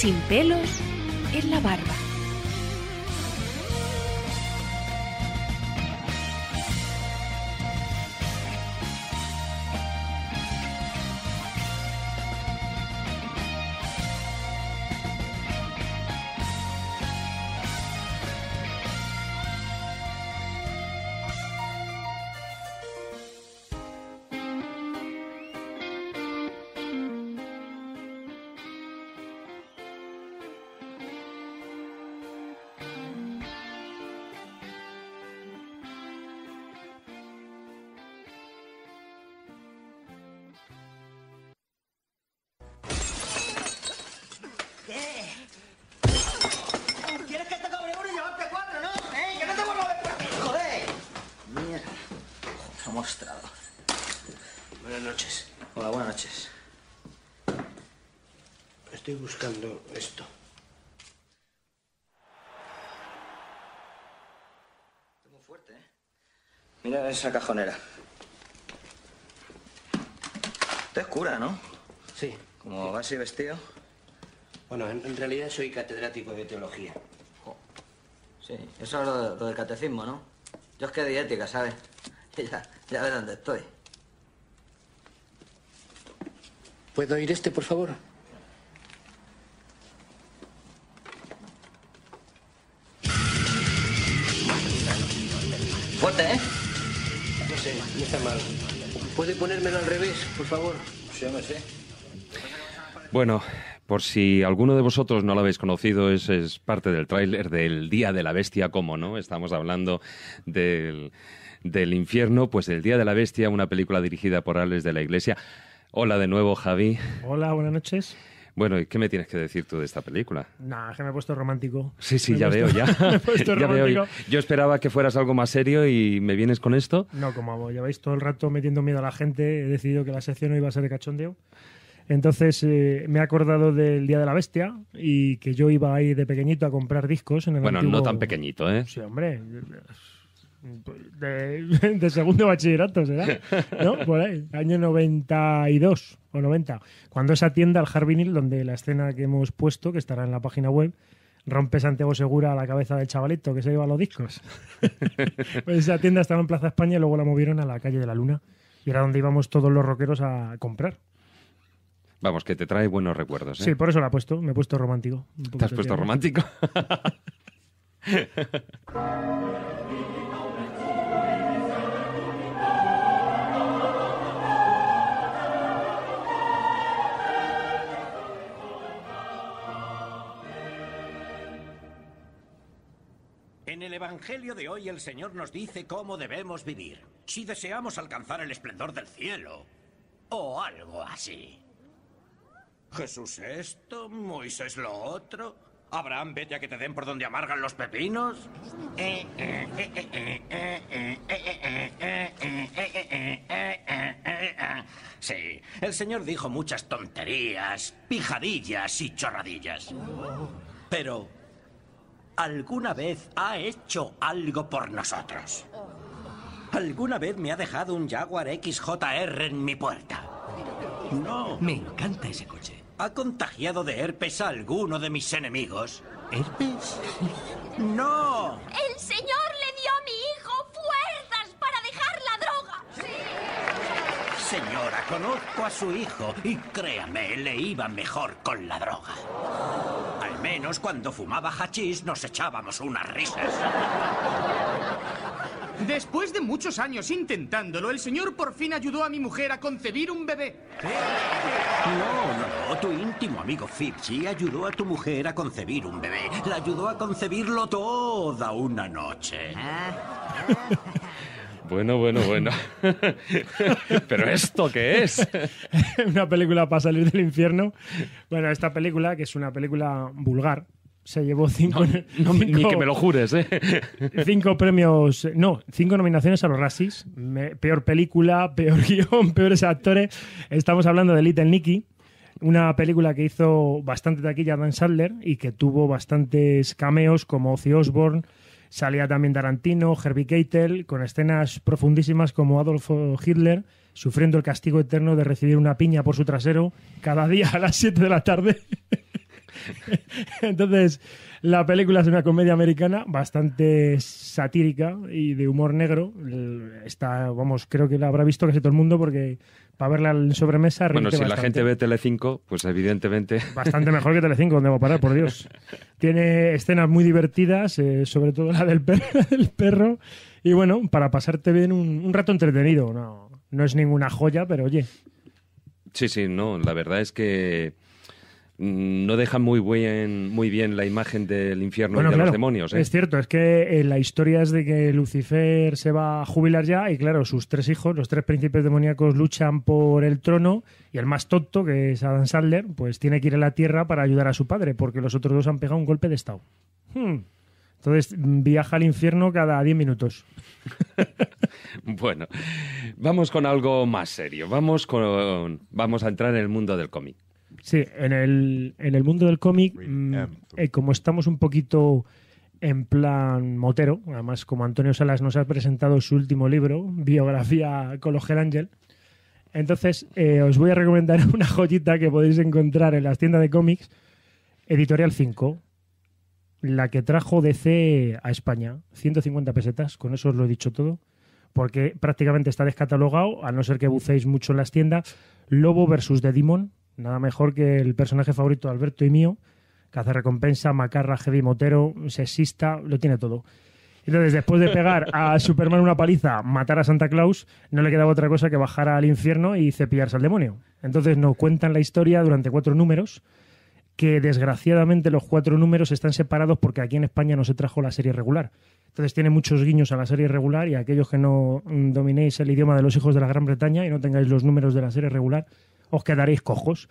sin pelos buscando esto. muy fuerte, ¿eh? Mira esa cajonera. Te es cura, ¿no? Sí. Como así vas vestido. Bueno, en, realidad soy catedrático de teología. Sí, eso es lo, del catecismo, ¿no? Yo es que de ética, ¿sabes? <laughs> ya, ya ve dónde estoy. ¿Puedo ir este, por favor? por favor? Bueno, por si alguno de vosotros no lo habéis conocido, es, es parte del tráiler del Día de la Bestia, como no, estamos hablando del, infierno, pues el Día de la Bestia, una película dirigida por Alex de la Iglesia. Hola de nuevo, Javi. Hola, buenas noches. Bueno, ¿y qué me tienes que decir tú de esta película? Nada, que me he puesto romántico. Sí, sí, ya veo, ya. <laughs> me he puesto romántico. Yo esperaba que fueras algo más serio y me vienes con esto. No, como ya veis, todo el rato metiendo miedo a la gente, he decidido que la sección no iba a ser de cachondeo. Entonces eh, me he acordado del Día de la Bestia y que yo iba ahí de pequeñito a comprar discos en el Bueno, no tan pequeñito, ¿eh? Sí, hombre. De, segundo bachillerato, ¿será? ¿No? Por ahí, año 92 o 90. Cuando esa tienda, al Jardinil donde la escena que hemos puesto, que estará en la página web, rompe Santiago Segura a la cabeza del chavalito que se lleva los discos. <laughs> Pues esa tienda estaba en Plaza España y luego la movieron a la calle de la Luna. Y era donde íbamos todos los rockeros a comprar. Vamos, que te trae buenos recuerdos. ¿eh? Sí, por eso la he puesto. Me he puesto romántico. ¿Te has puesto romántico? <laughs> Evangelio de hoy el Señor nos dice cómo debemos vivir, si deseamos alcanzar el esplendor del cielo, o algo así. Jesús esto, Moisés lo otro. Abraham, vete a que te den por donde amargan los pepinos. Sí, el Señor dijo muchas tonterías, pijadillas y chorradillas. Pero alguna vez ha hecho algo por nosotros. ¿Alguna vez me ha dejado un Jaguar XJR en mi puerta? No. Me encanta ese coche. ¿Ha contagiado de herpes a alguno de mis enemigos? ¿Herpes? ¡No! ¡El señor le dio a mí! Señora, conozco a su hijo y créame, le iba mejor con la droga. Al menos cuando fumaba hachís nos echábamos unas risas. Después de muchos años intentándolo, el señor por fin ayudó a mi mujer a concebir un bebé. No, no, no. Tu íntimo amigo Fipsy ayudó a tu mujer a concebir un bebé. La ayudó a concebirlo toda una noche. Ah. <laughs> Bueno, bueno, bueno. <laughs> ¿Pero esto qué es? <laughs> una película para salir del infierno. Bueno, esta película, que es una película vulgar, se llevó cinco, <laughs> Ni que me lo jures, ¿eh? Cinco premios. No, cinco nominaciones a los Razzies. peor película, peor guión, peores actores. Estamos hablando de Little Nicky. Una película que hizo bastante taquilla Dan Sandler y que tuvo bastantes cameos como Ozzy Osbourne, Salía también Tarantino, Herbie Keitel, con escenas profundísimas como Adolfo Hitler sufriendo el castigo eterno de recibir una piña por su trasero cada día a las 7 de la tarde. <laughs> Entonces, la película es una comedia americana bastante satírica y de humor negro. Está, vamos, creo que la habrá visto casi todo el mundo porque para verla en sobremesa. Bueno, si la gente ve tele 5 pues evidentemente. <laughs> Bastante mejor que tele Telecinco, a parar, por Dios. Tiene escenas muy divertidas, eh, sobre todo la del, perro, <laughs> perro. Y bueno, para pasarte bien un, un rato entretenido, no, no es ninguna joya, pero oye. Sí, sí, no, la verdad es que Mm, no dejan muy bien, muy bien la imagen del infierno y de los demonios. ¿eh? Es cierto, es que eh, la historia es de que Lucifer se va a jubilar ya y claro, sus tres hijos, los tres príncipes demoníacos luchan por el trono y el más tonto, que es Adam Sandler, pues tiene que ir a la tierra para ayudar a su padre porque los otros dos han pegado un golpe de estado. Hmm. Entonces viaja al infierno cada 10 minutos. <laughs> bueno, vamos con algo más serio. Vamos, con, vamos a entrar en el mundo del cómic. Sí, en el, mundo del cómic, mm, eh, como estamos un poquito en plan motero, además como Antonio Salas nos ha presentado su último libro, biografía con los Ángel, entonces eh, os voy a recomendar <laughs> una joyita que podéis encontrar en las tiendas de cómics, Editorial 5, la que trajo DC a España, 150 pesetas, con eso os lo he dicho todo, porque prácticamente está descatalogado, a no ser que bucéis mucho en las tiendas, Lobo versus The Demon, Nada mejor que el personaje favorito de Alberto y mío, que hace recompensa, macarra, heavy motero, sexista, lo tiene todo. Entonces, después de pegar a <laughs> Superman una paliza, matar a Santa Claus, no le quedaba otra cosa que bajar al infierno y cepillarse al demonio. Entonces nos cuentan la historia durante cuatro números, que desgraciadamente los cuatro números están separados porque aquí en España no se trajo la serie regular. Entonces tiene muchos guiños a la serie regular y aquellos que no mm, dominéis el idioma de los hijos de la Gran Bretaña y no tengáis los números de la serie regular, os quedaréis cojos.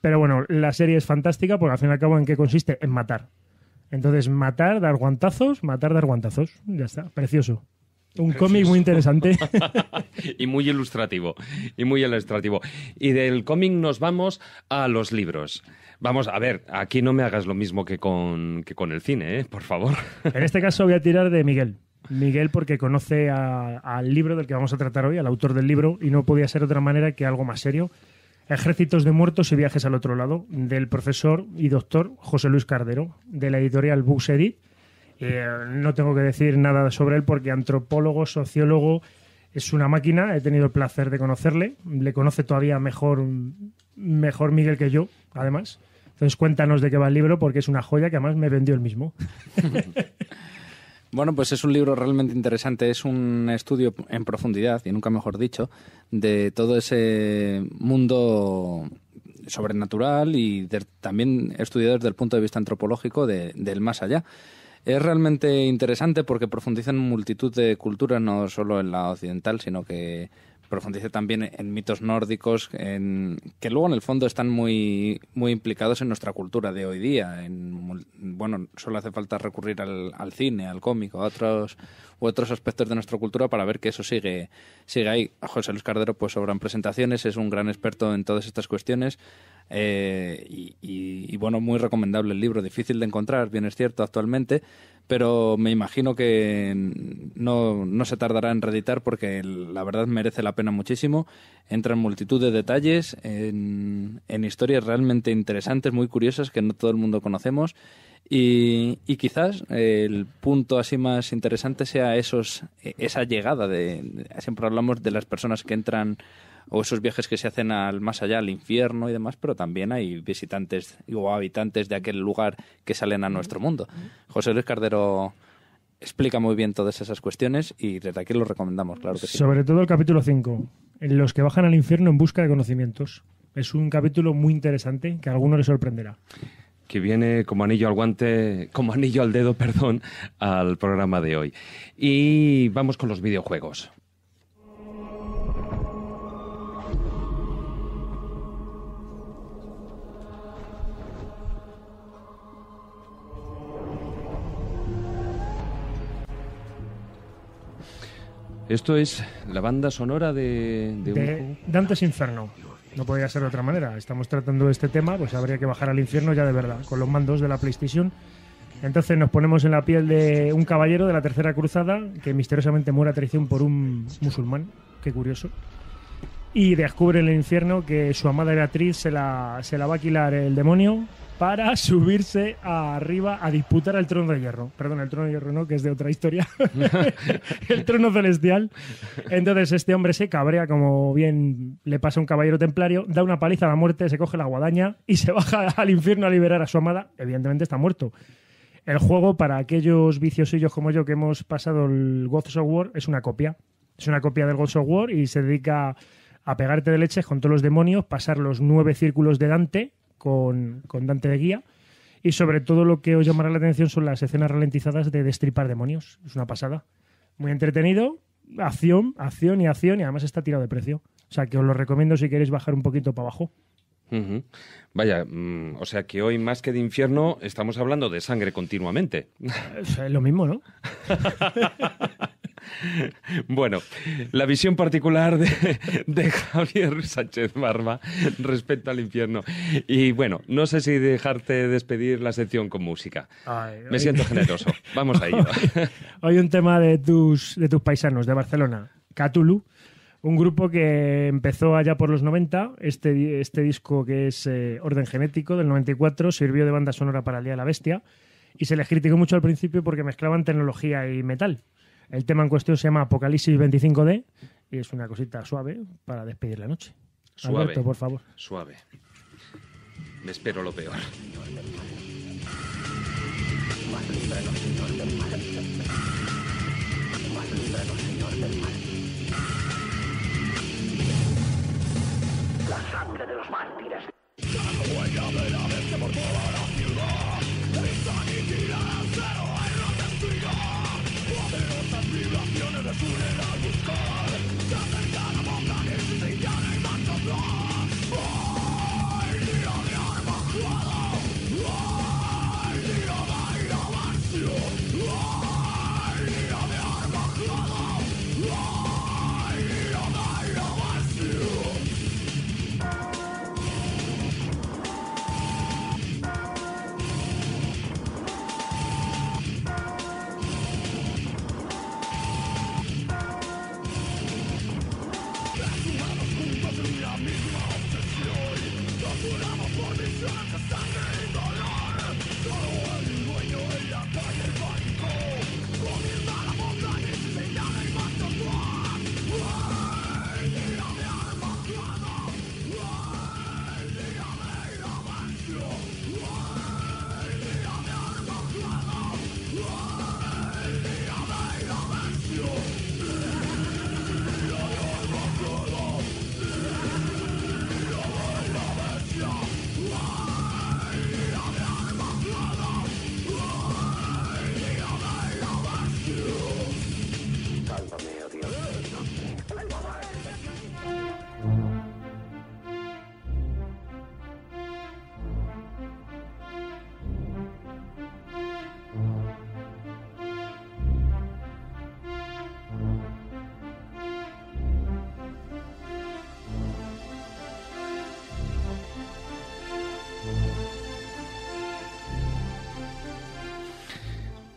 Pero bueno, la serie es fantástica porque al fin y al cabo en qué consiste? En matar. Entonces, matar, dar guantazos, matar, dar guantazos. Ya está, precioso. Un cómic muy interesante. <laughs> y muy ilustrativo. Y muy ilustrativo. Y del cómic nos vamos a los libros. Vamos, a ver, aquí no me hagas lo mismo que con, que con el cine, ¿eh? por favor. <laughs> en este caso voy a tirar de Miguel. Miguel porque conoce al libro del que vamos a tratar hoy, al autor del libro, y no podía ser de otra manera que algo más serio. Ejércitos de Muertos y Viajes al Otro Lado, del profesor y doctor José Luis Cardero, de la editorial Books Edit. Eh, no tengo que decir nada sobre él porque antropólogo, sociólogo, es una máquina, he tenido el placer de conocerle, le conoce todavía mejor, mejor Miguel que yo, además. Entonces cuéntanos de qué va el libro porque es una joya que además me vendió el mismo. <laughs> Bueno, pues es un libro realmente interesante, es un estudio en profundidad, y nunca mejor dicho, de todo ese mundo sobrenatural y también estudiado desde el punto de vista antropológico de, del más allá. Es realmente interesante porque profundiza en multitud de culturas, no solo en la occidental, sino que profundice también en mitos nórdicos en, que luego en el fondo están muy, muy implicados en nuestra cultura de hoy día. En, bueno, solo hace falta recurrir al, cine, al cómico, a otros, u otros aspectos de nuestra cultura para ver que eso sigue, sigue ahí. José Luis Cardero pues sobran presentaciones, es un gran experto en todas estas cuestiones. Eh, y, bueno, muy recomendable el libro, difícil de encontrar, bien es cierto, actualmente, pero me imagino que no, no se tardará en reeditar porque la verdad merece la pena muchísimo. Entra en multitud de detalles, en, en historias realmente interesantes, muy curiosas, que no todo el mundo conocemos. Y, y, quizás el punto así más interesante sea esos, e, esa llegada de, siempre hablamos de las personas que entran o esos viajes que se hacen al más allá, al infierno y demás, pero también hay visitantes o habitantes de aquel lugar que salen a nuestro mundo. José Luis Cardero explica muy bien todas esas cuestiones y desde aquí lo recomendamos, claro que sí. Sobre todo el capítulo 5, en los que bajan al infierno en busca de conocimientos. Es un capítulo muy interesante que a alguno le sorprenderá que viene como anillo al guante, como anillo al dedo, <laughs> perdón, al programa de hoy. Y vamos con los videojuegos. Esto es la banda sonora de, de, Dante's Inferno. No podía ser de otra manera. Estamos tratando este tema, pues habría que bajar al infierno ya de verdad, con los mandos de la PlayStation. Entonces nos ponemos en la piel de un caballero de la Tercera Cruzada que misteriosamente muere a traición por un musulmán. Qué curioso y descubre en el infierno que su amada Beatriz se la, va a quilar el demonio para <laughs> subirse arriba a disputar el trono de hierro. Perdón, el trono de hierro no, que es de otra historia. <laughs> el trono celestial. Entonces este hombre se cabrea, como bien le pasa a un caballero templario, da una paliza a la muerte, se coge la guadaña y se baja <laughs> al infierno a liberar a su amada. Evidentemente está muerto. El juego, para aquellos viciosillos como yo que hemos pasado el God of War, es una copia. Es una copia del God of War y se dedica a pegarte de leche con todos los demonios, pasar los nueve círculos de Dante con, Dante de guía. Y sobre todo lo que os llamará la atención son las escenas ralentizadas de destripar demonios. Es una pasada. Muy entretenido, acción, acción y acción, y además está tirado de precio. O sea que os lo recomiendo si queréis bajar un poquito para abajo. Vaya, mm, o sea que hoy más que de infierno estamos hablando de sangre continuamente. Es lo mismo, ¿no? <laughs> Bueno, la visión particular de, Javier Sánchez Barba respecto al infierno. Y bueno, no sé si dejarte despedir la sección con música. Me siento generoso. Vamos a ello. <laughs> Hoy un tema de tus, de tus paisanos de Barcelona, Catulu. Un grupo que empezó allá por los 90. Este, este, disco que es eh, Orden Genético del 94 sirvió de banda sonora para El Día de la Bestia. Y se les criticó mucho al principio porque mezclaban tecnología y metal. El tema en cuestión se llama Apocalipsis 25D y es una cosita suave para despedir la noche. Suave, por favor. Suave. Me espero lo peor. La sangre de los mártires. bullet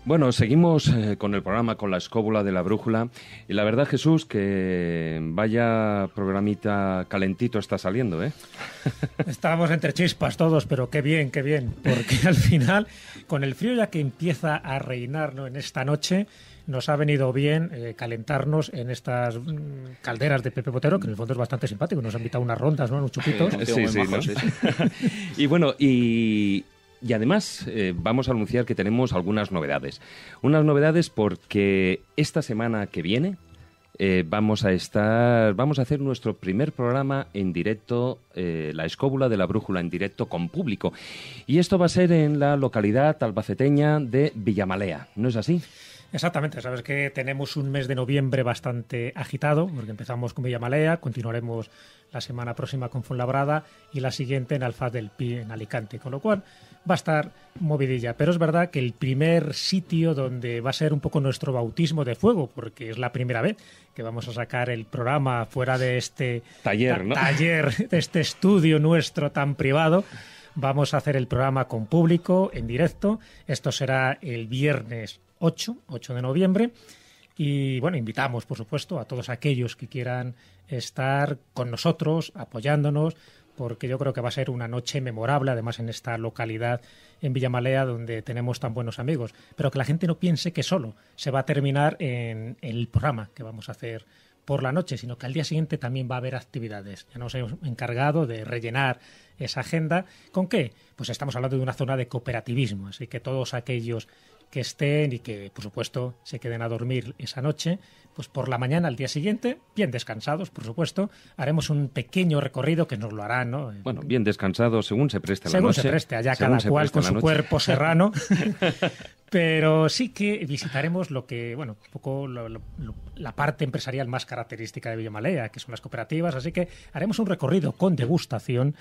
Bueno, seguimos eh, con el programa, con la escóbula de la brújula. Y la verdad, Jesús, que vaya programita calentito está saliendo, ¿eh? <laughs> Estábamos entre chispas todos, pero qué bien, qué bien. Porque al final, con el frío ya que empieza a reinar en esta noche, nos ha venido bien eh, calentarnos en estas mm, calderas de Pepe Botero, que en el fondo es bastante simpático. Nos ha invitado unas rondas, ¿no? Unos eh, chupitos. Sí, sí, sí, <laughs> y bueno, y, y además eh, vamos a anunciar que tenemos algunas novedades. Unas novedades porque esta semana que viene eh, vamos a estar, vamos a hacer nuestro primer programa en directo, eh, la escóbula de la brújula en directo con público. Y esto va a ser en la localidad albaceteña de Villamalea, ¿no es así? Exactamente, sabes que tenemos un mes de noviembre bastante agitado, porque empezamos con Villamalea, continuaremos la semana próxima con Labrada. y la siguiente en Alfaz del Pi, en Alicante, con lo cual va a estar movidilla. Pero es verdad que el primer sitio donde va a ser un poco nuestro bautismo de fuego, porque es la primera vez que vamos a sacar el programa fuera de este taller, taller de este estudio nuestro tan privado. Vamos a hacer el programa con público, en directo. Esto será el viernes 8, de noviembre. Y bueno, invitamos, por supuesto, a todos aquellos que quieran estar con nosotros, apoyándonos, porque yo creo que va a ser una noche memorable, además en esta localidad en Villamalea, donde tenemos tan buenos amigos. Pero que la gente no piense que solo se va a terminar en el programa que vamos a hacer por la noche, sino que al día siguiente también va a haber actividades. Ya nos hemos encargado de rellenar esa agenda. ¿Con qué? Pues estamos hablando de una zona de cooperativismo, así que todos aquellos que estén y que, por supuesto, se queden a dormir esa noche. Pues por la mañana, al día siguiente, bien descansados, por supuesto, haremos un pequeño recorrido que nos lo harán, ¿no? Eh, bueno, bien descansados según se preste según Según se preste, allá cada cual con su cuerpo serrano. <laughs> Pero sí que visitaremos lo que, bueno, un poco la parte empresarial más característica de Villamalea, que son las cooperativas. Así que haremos un recorrido con degustación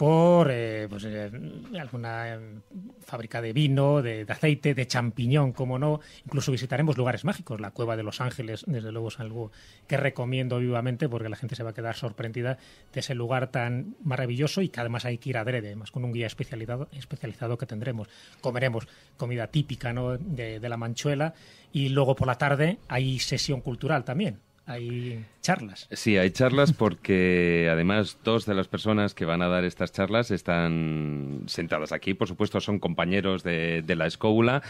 por eh, pues, eh, alguna em, fábrica de vino, de, aceite, de champiñón, como no. Incluso visitaremos lugares mágicos, la Cueva de los Ángeles, desde luego es algo que recomiendo vivamente porque la gente se va a quedar sorprendida de ese lugar tan maravilloso y que además hay que ir adrede, más con un guía especializado, que tendremos. Comeremos comida típica de la manchuela y luego por la tarde hay sesión cultural también hay charlas. Sí, hay charlas porque <laughs> además dos de las personas que van a dar estas charlas están sentadas aquí. Por supuesto, son compañeros de, la escóbula.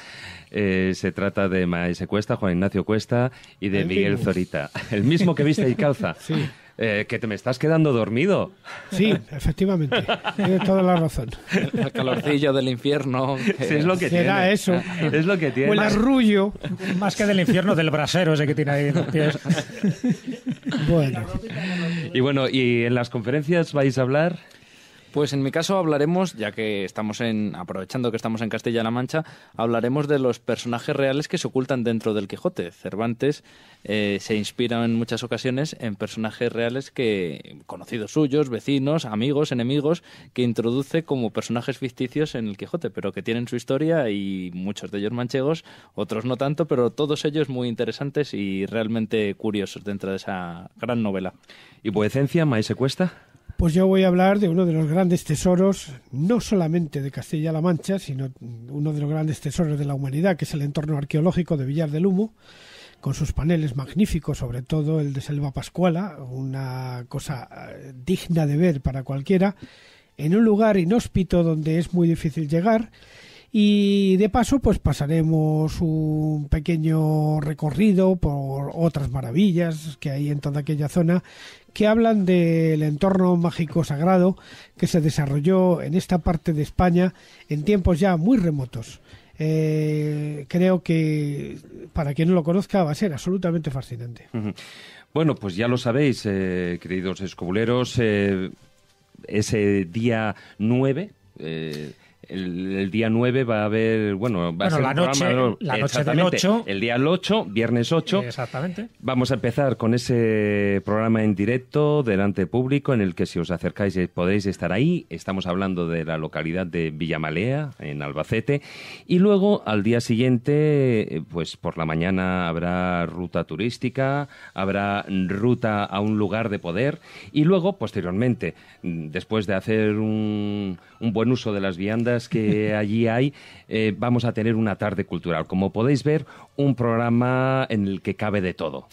Eh, se trata de Maese Cuesta, Juan Ignacio Cuesta y de Miguel Zorita. <laughs> El mismo que viste y calza. Sí. Eh, que te me estás quedando dormido. Sí, efectivamente. Tienes toda la razón. El calorcillo del infierno. es lo que Será tiene. eso. Es lo que tiene. el arrullo. Más que del infierno, del brasero ese que tiene ahí en los pies. bueno. Y bueno, ¿y en las conferencias vais a hablar? Pues en mi caso hablaremos, ya que estamos en, aprovechando que estamos en Castilla-La Mancha, hablaremos de los personajes reales que se ocultan dentro del Quijote. Cervantes eh, se inspira en muchas ocasiones en personajes reales que conocidos suyos, vecinos, amigos, enemigos, que introduce como personajes ficticios en el Quijote, pero que tienen su historia y muchos de ellos manchegos, otros no tanto, pero todos ellos muy interesantes y realmente curiosos dentro de esa gran novela. ¿Y vuecencia, Maese Cuesta? Pues yo voy a hablar de uno de los grandes tesoros, no solamente de Castilla-La Mancha, sino uno de los grandes tesoros de la humanidad, que es el entorno arqueológico de Villar del Humo, con sus paneles magníficos, sobre todo el de Selva Pascuala, una cosa eh, digna de ver para cualquiera, en un lugar inhóspito donde es muy difícil llegar. Y de paso, pues pasaremos un pequeño recorrido por otras maravillas que hay en toda aquella zona que hablan del entorno mágico sagrado que se desarrolló en esta parte de España en tiempos ya muy remotos. Eh, creo que para quien no lo conozca va a ser absolutamente fascinante. Bueno, pues ya lo sabéis, eh, queridos escobuleros, eh, ese día 9, el, día 9 va a haber, bueno, va a ser la noche, del 8. El día 8, viernes 8. Exactamente. Vamos a empezar con ese programa en directo delante público en el que si os acercáis eh, podéis estar ahí. Estamos hablando de la localidad de Villamalea, en Albacete. Y luego al día siguiente, eh, pues por la mañana habrá ruta turística, habrá ruta a un lugar de poder. Y luego, posteriormente, mm, después de hacer un buen uso de las viandas, que <laughs> allí hay, eh, vamos a tener una tarde cultural. Como podéis ver, un programa en el que cabe de todo.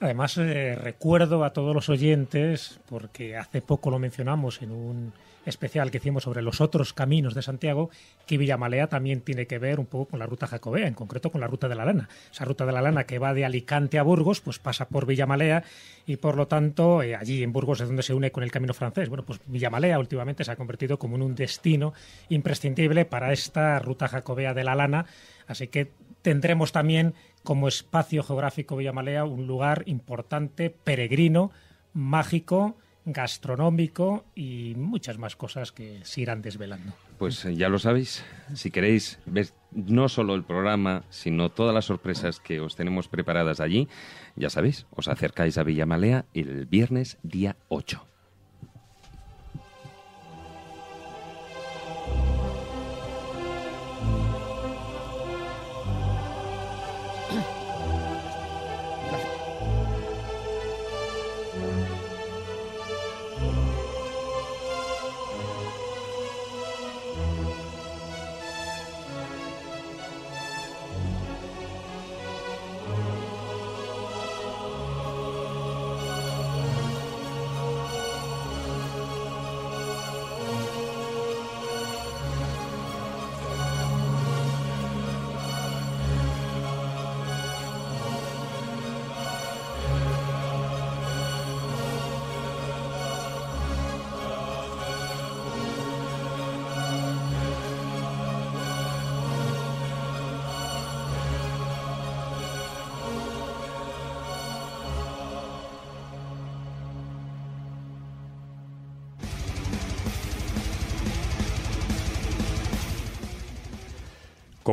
Además, eh, recuerdo a todos los oyentes, porque hace poco lo mencionamos en un especial que hicimos sobre los otros caminos de Santiago, que Villamalea también tiene que ver un poco con la ruta jacobea, en concreto con la ruta de la lana. Esa ruta de la lana que va de Alicante a Burgos, pues pasa por Villamalea y por lo tanto eh, allí en Burgos es donde se une con el camino francés. Bueno, pues Villamalea últimamente se ha convertido como en un destino imprescindible para esta ruta jacobea de la lana, así que tendremos también como espacio geográfico Villamalea un lugar importante, peregrino, mágico, gastronómico y muchas más cosas que se irán desvelando. Pues eh, ya lo sabéis, si queréis ver no solo el programa, sino todas las sorpresas que os tenemos preparadas allí, ya sabéis, os acercáis a Villamalea el viernes día 8.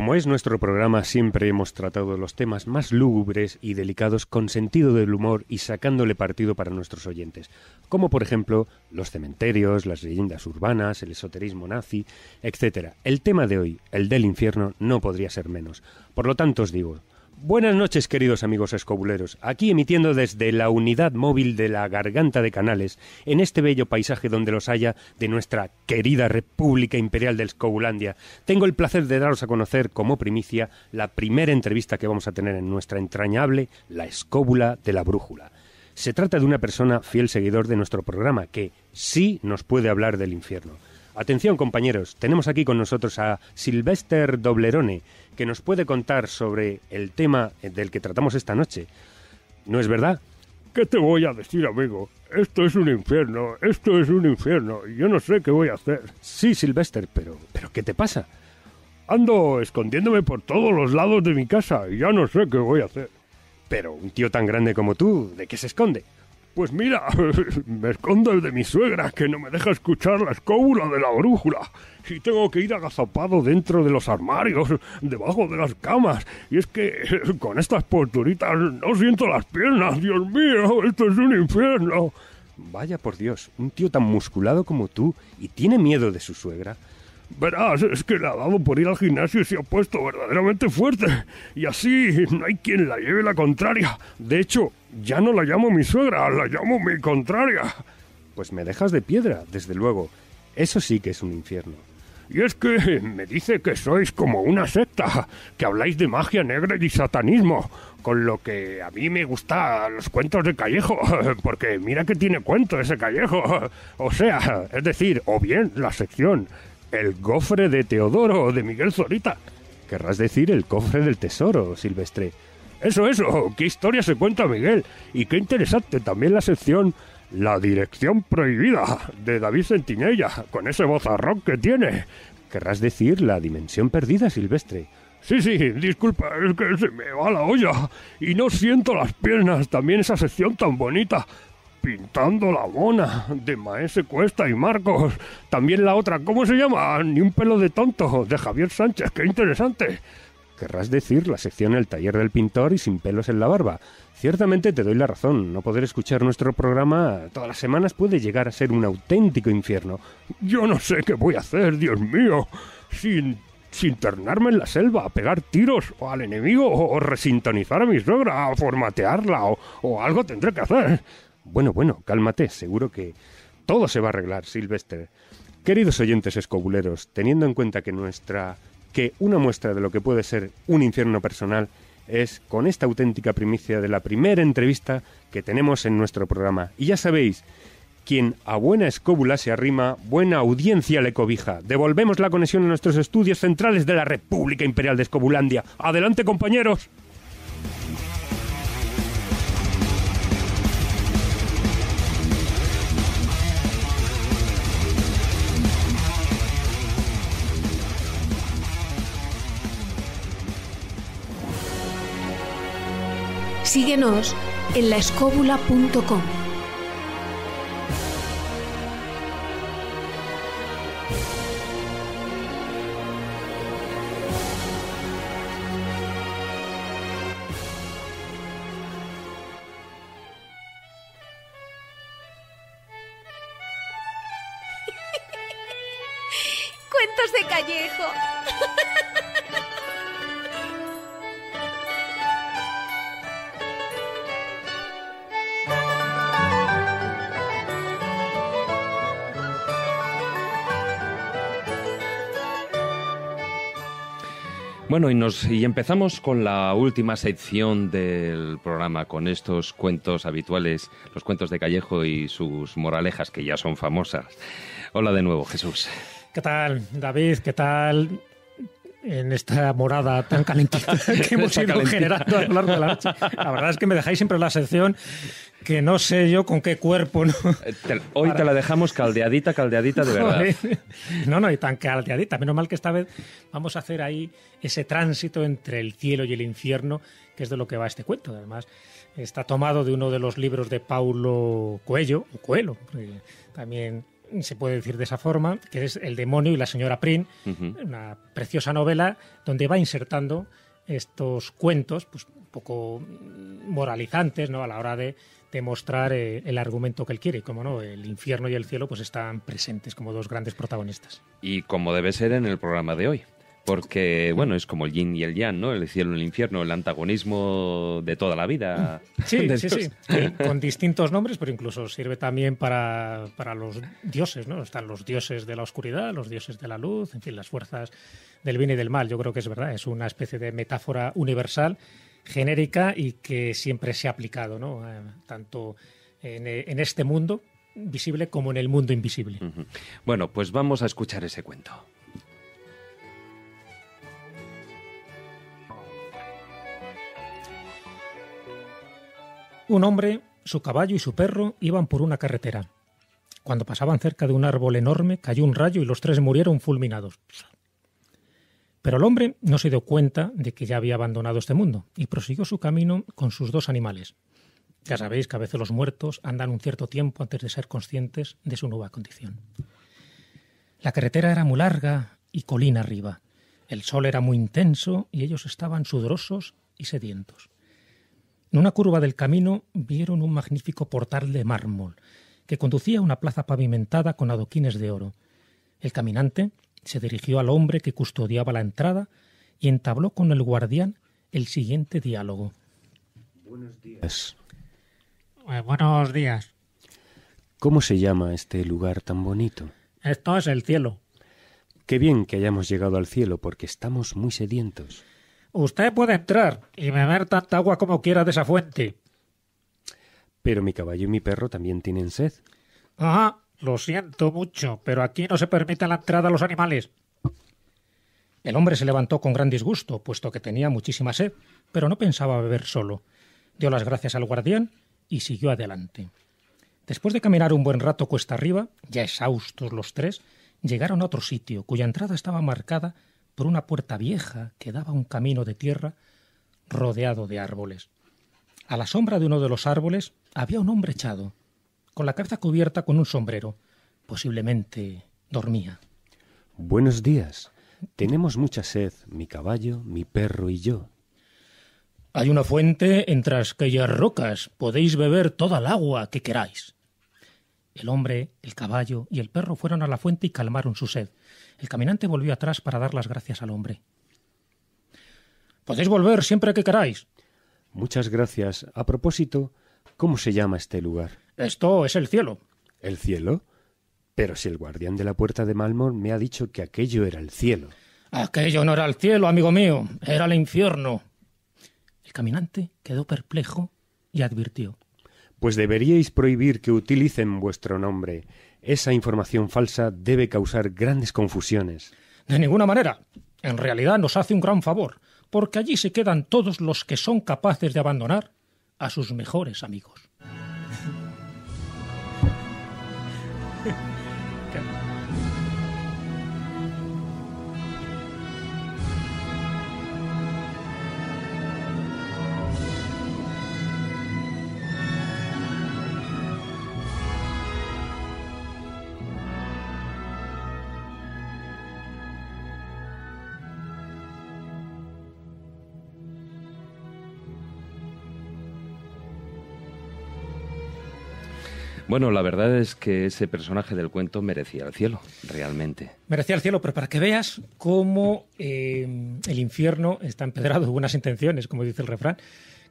Como es nuestro programa, siempre hemos tratado los temas más lúgubres y delicados con sentido del humor y sacándole partido para nuestros oyentes, como por ejemplo los cementerios, las leyendas urbanas, el esoterismo nazi, etc. El tema de hoy, el del infierno, no podría ser menos. Por lo tanto os digo, Buenas noches, queridos amigos escobuleros. Aquí emitiendo desde la unidad móvil de la Garganta de Canales, en este bello paisaje donde los haya de nuestra querida República Imperial de Escobulandia, tengo el placer de daros a conocer como primicia la primera entrevista que vamos a tener en nuestra entrañable La Escóbula de la Brújula. Se trata de una persona fiel seguidor de nuestro programa que sí nos puede hablar del infierno. Atención compañeros, tenemos aquí con nosotros a Silvester Doblerone, que nos puede contar sobre el tema del que tratamos esta noche. ¿No es verdad? ¿Qué te voy a decir, amigo? Esto es un infierno, esto es un infierno, yo no sé qué voy a hacer. Sí, Silvester, pero, pero ¿qué te pasa? Ando escondiéndome por todos los lados de mi casa y ya no sé qué voy a hacer. Pero un tío tan grande como tú, ¿de qué se esconde? Pues mira, <laughs> me escondo el de mi suegra, que no me deja escuchar la escóbula de la brújula. Y tengo que ir agazapado dentro de los armarios, debajo de las camas. Y es que <laughs> con estas posturitas no siento las piernas, Dios mío, esto es un infierno. Vaya por Dios, un tío tan musculado como tú y tiene miedo de su suegra. Verás, es que la ha dado por ir al gimnasio y se ha puesto verdaderamente fuerte. Y así no hay quien la lleve la contraria. De hecho, ya no la llamo mi suegra, la llamo mi contraria. Pues me dejas de piedra, desde luego. Eso sí que es un infierno. Y es que me dice que sois como una secta, que habláis de magia negra y satanismo, con lo que a mí me gustan los cuentos de Callejo, <laughs> porque mira que tiene cuento ese Callejo. O sea, es decir, o bien la sección El cofre de Teodoro o de Miguel Zorita. Querrás decir el cofre del tesoro, Silvestre. Eso, eso, oh, qué historia se cuenta Miguel. Y qué interesante también la sección La Dirección Prohibida de David Centinella, con ese bozarrón que tiene. Querrás decir la dimensión perdida, Silvestre. Sí, sí, disculpa, es que se me va la olla y no siento las piernas. También esa sección tan bonita. Pintando la mona, de Maese Cuesta y Marcos. También la otra, ¿cómo se llama? Ni un pelo de tonto, de Javier Sánchez, qué interesante querrás decir la sección El taller del pintor y sin pelos en la barba. Ciertamente te doy la razón, no poder escuchar nuestro programa todas las semanas puede llegar a ser un auténtico infierno. Yo no sé qué voy a hacer, Dios mío, sin, sin ternarme en la selva, a pegar tiros al enemigo o resintonizar a mi sobra, a formatearla o, o algo tendré que hacer. Bueno, bueno, cálmate, seguro que todo se va a arreglar, Silvestre. Queridos oyentes escobuleros, teniendo en cuenta que nuestra que una muestra de lo que puede ser un infierno personal es con esta auténtica primicia de la primera entrevista que tenemos en nuestro programa. Y ya sabéis, quien a buena escóbula se arrima, buena audiencia le cobija. Devolvemos la conexión a nuestros estudios centrales de la República Imperial de Escobulandia. Adelante, compañeros. Síguenos en laescobula.com Bueno, y, nos, y empezamos con la última sección del programa, con estos cuentos habituales, los cuentos de Callejo y sus moralejas, que ya son famosas. Hola de nuevo, Jesús. ¿Qué tal, David? ¿Qué tal? en esta morada tan calentita <laughs> que hemos ido generando a lo largo de la noche. La verdad es que me dejáis siempre la sección que no sé yo con qué cuerpo. ¿no? Eh, hoy te la dejamos caldeadita, caldeadita de verdad. <laughs> No, no, y tan caldeadita. Menos mal que esta vez vamos a hacer ahí ese tránsito entre el cielo y el infierno, que es de lo que va este cuento. Además, está tomado de uno de los libros de Paulo Cuello, o también se puede decir de esa forma, que es El demonio y la señora Prin, una preciosa novela donde va insertando estos cuentos, pues un poco moralizantes, ¿no? A la hora de, demostrar eh, el argumento que él quiere. como no, el infierno y el cielo pues están presentes como dos grandes protagonistas. Y como debe ser en el programa de hoy. Porque, bueno, es como el yin y el yang, ¿no? El cielo y el infierno, el antagonismo de toda la vida. Mm. <laughs> Sí, sí, sí. Con distintos nombres, pero incluso sirve también para, los dioses, ¿no? Están los dioses de la oscuridad, los dioses de la luz, en fin, las fuerzas del bien y del mal. Yo creo que es verdad, es una especie de metáfora universal, genérica y que siempre se ha aplicado, ¿no? Eh, tanto en, eh, en este mundo visible como en el mundo invisible. Bueno, pues vamos a escuchar ese cuento. Un hombre, su caballo y su perro iban por una carretera. Cuando pasaban cerca de un árbol enorme, cayó un rayo y los tres murieron fulminados. Pero el hombre no se dio cuenta de que ya había abandonado este mundo y prosiguió su camino con sus dos animales. Ya sabéis que a veces los muertos andan un cierto tiempo antes de ser conscientes de su nueva condición. La carretera era muy larga y colina arriba. El sol era muy intenso y ellos estaban sudorosos y sedientos. En una curva del camino vieron un magnífico portal de mármol que conducía a una plaza pavimentada con adoquines de oro. El caminante se dirigió al hombre que custodiaba la entrada y entabló con el guardián el siguiente diálogo. Buenos días. buenos eh, días. ¿Cómo se llama este lugar tan bonito? Esto es el cielo. Qué bien que hayamos llegado al cielo porque estamos muy sedientos. Usted puede entrar y beber tanta agua como quiera de esa fuente. Pero mi caballo y mi perro también tienen sed. Ah, lo siento mucho, pero aquí no se permite la entrada a los animales. El hombre se levantó con gran disgusto, puesto que tenía muchísima sed, pero no pensaba beber solo. Dio las gracias al guardián y siguió adelante. Después de caminar un buen rato cuesta arriba, ya exhaustos los tres, llegaron a otro sitio cuya entrada estaba marcada por una puerta vieja que daba un camino de tierra rodeado de árboles. A la sombra de uno de los árboles había un hombre echado, con la cabeza cubierta con un sombrero. Posiblemente dormía. Buenos días. Tenemos mucha sed, mi caballo, mi perro y yo. Hay una fuente entre aquellas rocas. Podéis beber toda el agua que queráis. El hombre, el caballo y el perro fueron a la fuente y calmaron su sed. El caminante volvió atrás para dar las gracias al hombre. Podéis volver siempre que queráis. Muchas gracias. A propósito, ¿cómo se llama este lugar? Esto es el cielo. ¿El cielo? Pero si el guardián de la puerta de Malmor me ha dicho que aquello era el cielo. Aquello no era el cielo, amigo mío, era el infierno. El caminante quedó perplejo y advirtió. Pues deberíais prohibir que utilicen vuestro nombre esa información falsa debe causar grandes confusiones. De ninguna manera. En realidad nos hace un gran favor, porque allí se quedan todos los que son capaces de abandonar a sus mejores amigos. Bueno, la verdad es que ese personaje del cuento merecía el cielo, realmente. Merecía el cielo, pero para que veas cómo eh, el infierno está empedrado de buenas intenciones, como dice el refrán,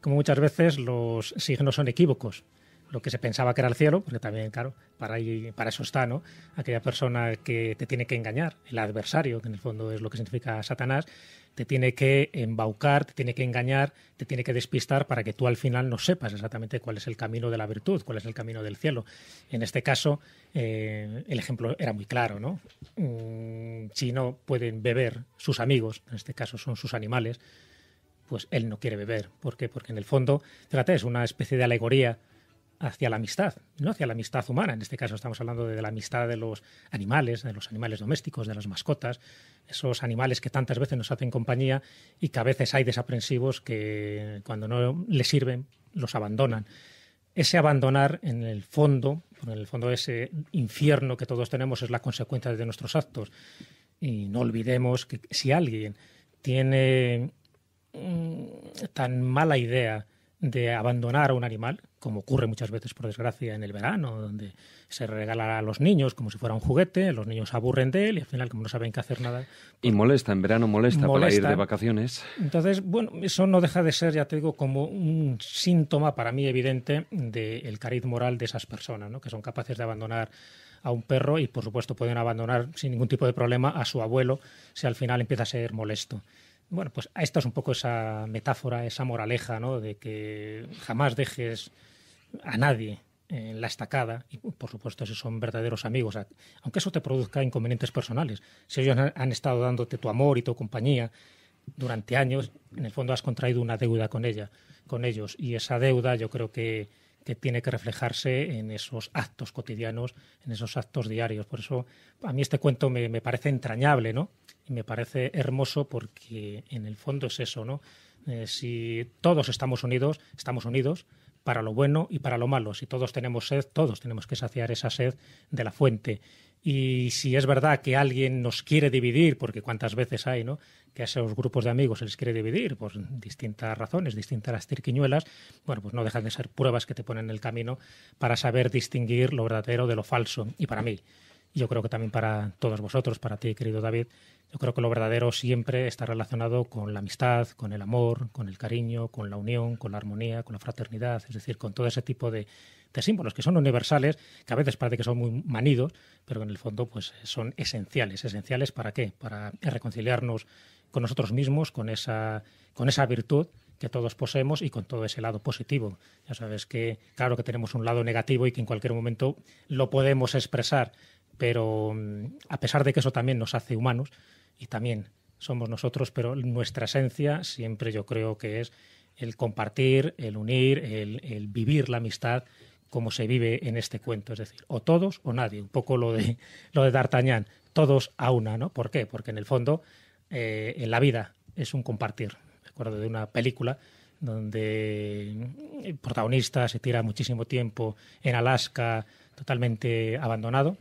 como muchas veces los signos son equívocos lo que se pensaba que era el cielo, porque también, claro, para, para eso está, ¿no? Aquella persona que te tiene que engañar, el adversario, que en el fondo es lo que significa Satanás, te tiene que embaucar, te tiene que engañar, te tiene que despistar para que tú al final no sepas exactamente cuál es el camino de la virtud, cuál es el camino del cielo. En este caso, eh, el ejemplo era muy claro, ¿no? Mm, si no pueden beber sus amigos, en este caso son sus animales, pues él no quiere beber. ¿Por qué? Porque en el fondo, trata, es una especie de alegoría hacia la amistad, no hacia la amistad humana. En este caso estamos hablando de, la amistad de los animales, de los animales domésticos, de las mascotas, esos animales que tantas veces nos hacen compañía y que a veces hay desaprensivos que cuando no les sirven los abandonan. Ese abandonar en el fondo, en el fondo ese infierno que todos tenemos es la consecuencia de nuestros actos. Y no olvidemos que si alguien tiene mm, tan mala idea de abandonar a un animal, como ocurre muchas veces por desgracia en el verano, donde se regala a los niños como si fuera un juguete, los niños aburren de él y al final como no saben qué hacer nada. y pues molesta, en verano molesta, para ir de vacaciones. Entonces, bueno, eso no deja de ser, ya te digo, como un síntoma para mí evidente del cariz moral de esas personas, ¿no? que son capaces de abandonar a un perro y por supuesto pueden abandonar sin ningún tipo de problema a su abuelo si al final empieza a ser molesto. Bueno, pues esta es un poco esa metáfora, esa moraleja, ¿no? De que jamás dejes a nadie en la estacada, y por supuesto esos son verdaderos amigos, aunque eso te produzca inconvenientes personales. Si ellos han estado dándote tu amor y tu compañía durante años, en el fondo has contraído una deuda con ella, con ellos, y esa deuda yo creo que, tiene que reflejarse en esos actos cotidianos, en esos actos diarios. Por eso a mí este cuento me parece entrañable, ¿no? Y me parece hermoso porque en el fondo es eso, ¿no? Eh, si todos estamos unidos, estamos unidos para lo bueno y para lo malo. Si todos tenemos sed, todos tenemos que saciar esa sed de la fuente. Y si es verdad que alguien nos quiere dividir, porque cuántas veces hay, ¿no? Que a esos grupos de amigos se les quiere dividir por distintas razones, distintas tirquiñuelas, bueno, pues no dejan de ser pruebas que te ponen en el camino para saber distinguir lo verdadero de lo falso. Y para mí, yo creo que también para todos vosotros, para ti, querido David, yo creo que lo verdadero siempre está relacionado con la amistad, con el amor, con el cariño, con la unión, con la armonía, con la fraternidad, es decir, con todo ese tipo de, símbolos que son universales, que a veces parece que son muy manidos, pero que en el fondo pues, son esenciales. ¿Esenciales para qué? Para reconciliarnos con nosotros mismos, con esa, con esa virtud que todos poseemos y con todo ese lado positivo. Ya sabes que, claro que tenemos un lado negativo y que en cualquier momento lo podemos expresar pero mm, a pesar de que eso también nos hace humanos y también somos nosotros, pero nuestra esencia siempre yo creo que es el compartir, el unir, el, vivir la amistad como se vive en este cuento, es decir, o todos o nadie, un poco lo de <laughs> lo de D'Artagnan, todos a una, ¿no? ¿Por qué? Porque en el fondo eh, en la vida es un compartir. Me acuerdo de una película donde mm, el protagonista se tira muchísimo tiempo en Alaska totalmente abandonado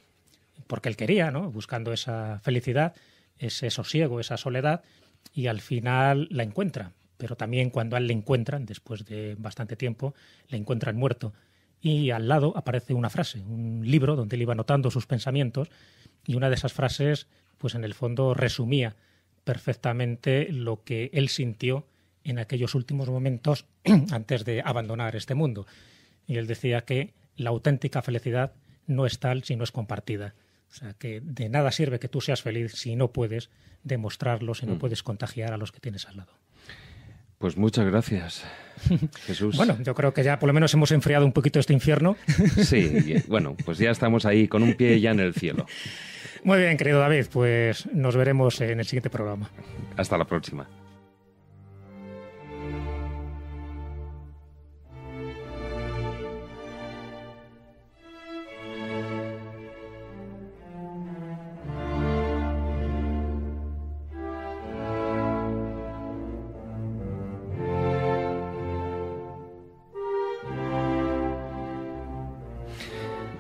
porque él quería, ¿no? buscando esa felicidad, ese sosiego, esa soledad, y al final la encuentra. Pero también cuando a él le encuentran, después de bastante tiempo, le encuentran muerto. Y al lado aparece una frase, un libro donde él iba anotando sus pensamientos, y una de esas frases, pues en el fondo resumía perfectamente lo que él sintió en aquellos últimos momentos <clears throat> antes de abandonar este mundo. Y él decía que la auténtica felicidad no es tal si no es compartida. O sea, que de nada sirve que tú seas feliz si no puedes demostrarlo, si no mm. puedes contagiar a los que tienes al lado. Pues muchas gracias, <laughs> Jesús. bueno, yo creo que ya por lo menos hemos enfriado un poquito este infierno. <laughs> sí, bueno, pues ya estamos ahí con un pie ya en el cielo. Muy bien, querido David, pues nos veremos en el siguiente programa. Hasta la próxima.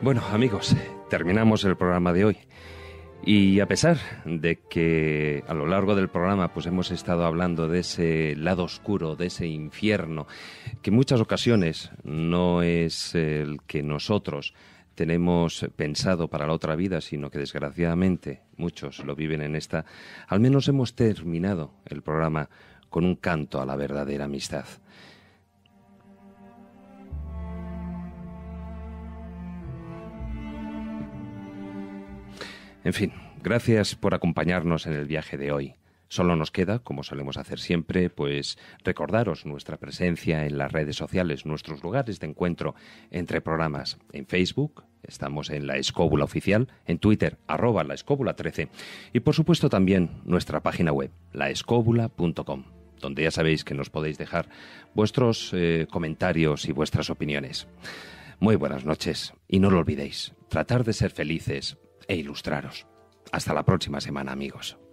Bueno, amigos, terminamos el programa de hoy. Y a pesar de que a lo largo del programa pues hemos estado hablando de ese lado oscuro, de ese infierno, que en muchas ocasiones no es el que nosotros tenemos pensado para la otra vida, sino que desgraciadamente muchos lo viven en esta, al menos hemos terminado el programa con un canto a la verdadera amistad. En fin, gracias por acompañarnos en el viaje de hoy. Solo nos queda, como solemos hacer siempre, pues recordaros nuestra presencia en las redes sociales, nuestros lugares de encuentro entre programas en Facebook, estamos en la Escóbula Oficial, en Twitter, arroba la Escóbula 13, y por supuesto también nuestra página web, laescóbula.com, donde ya sabéis que nos podéis dejar vuestros eh, comentarios y vuestras opiniones. Muy buenas noches, y no lo olvidéis, tratar de ser felices, e ilustraros. Hasta la próxima semana, amigos.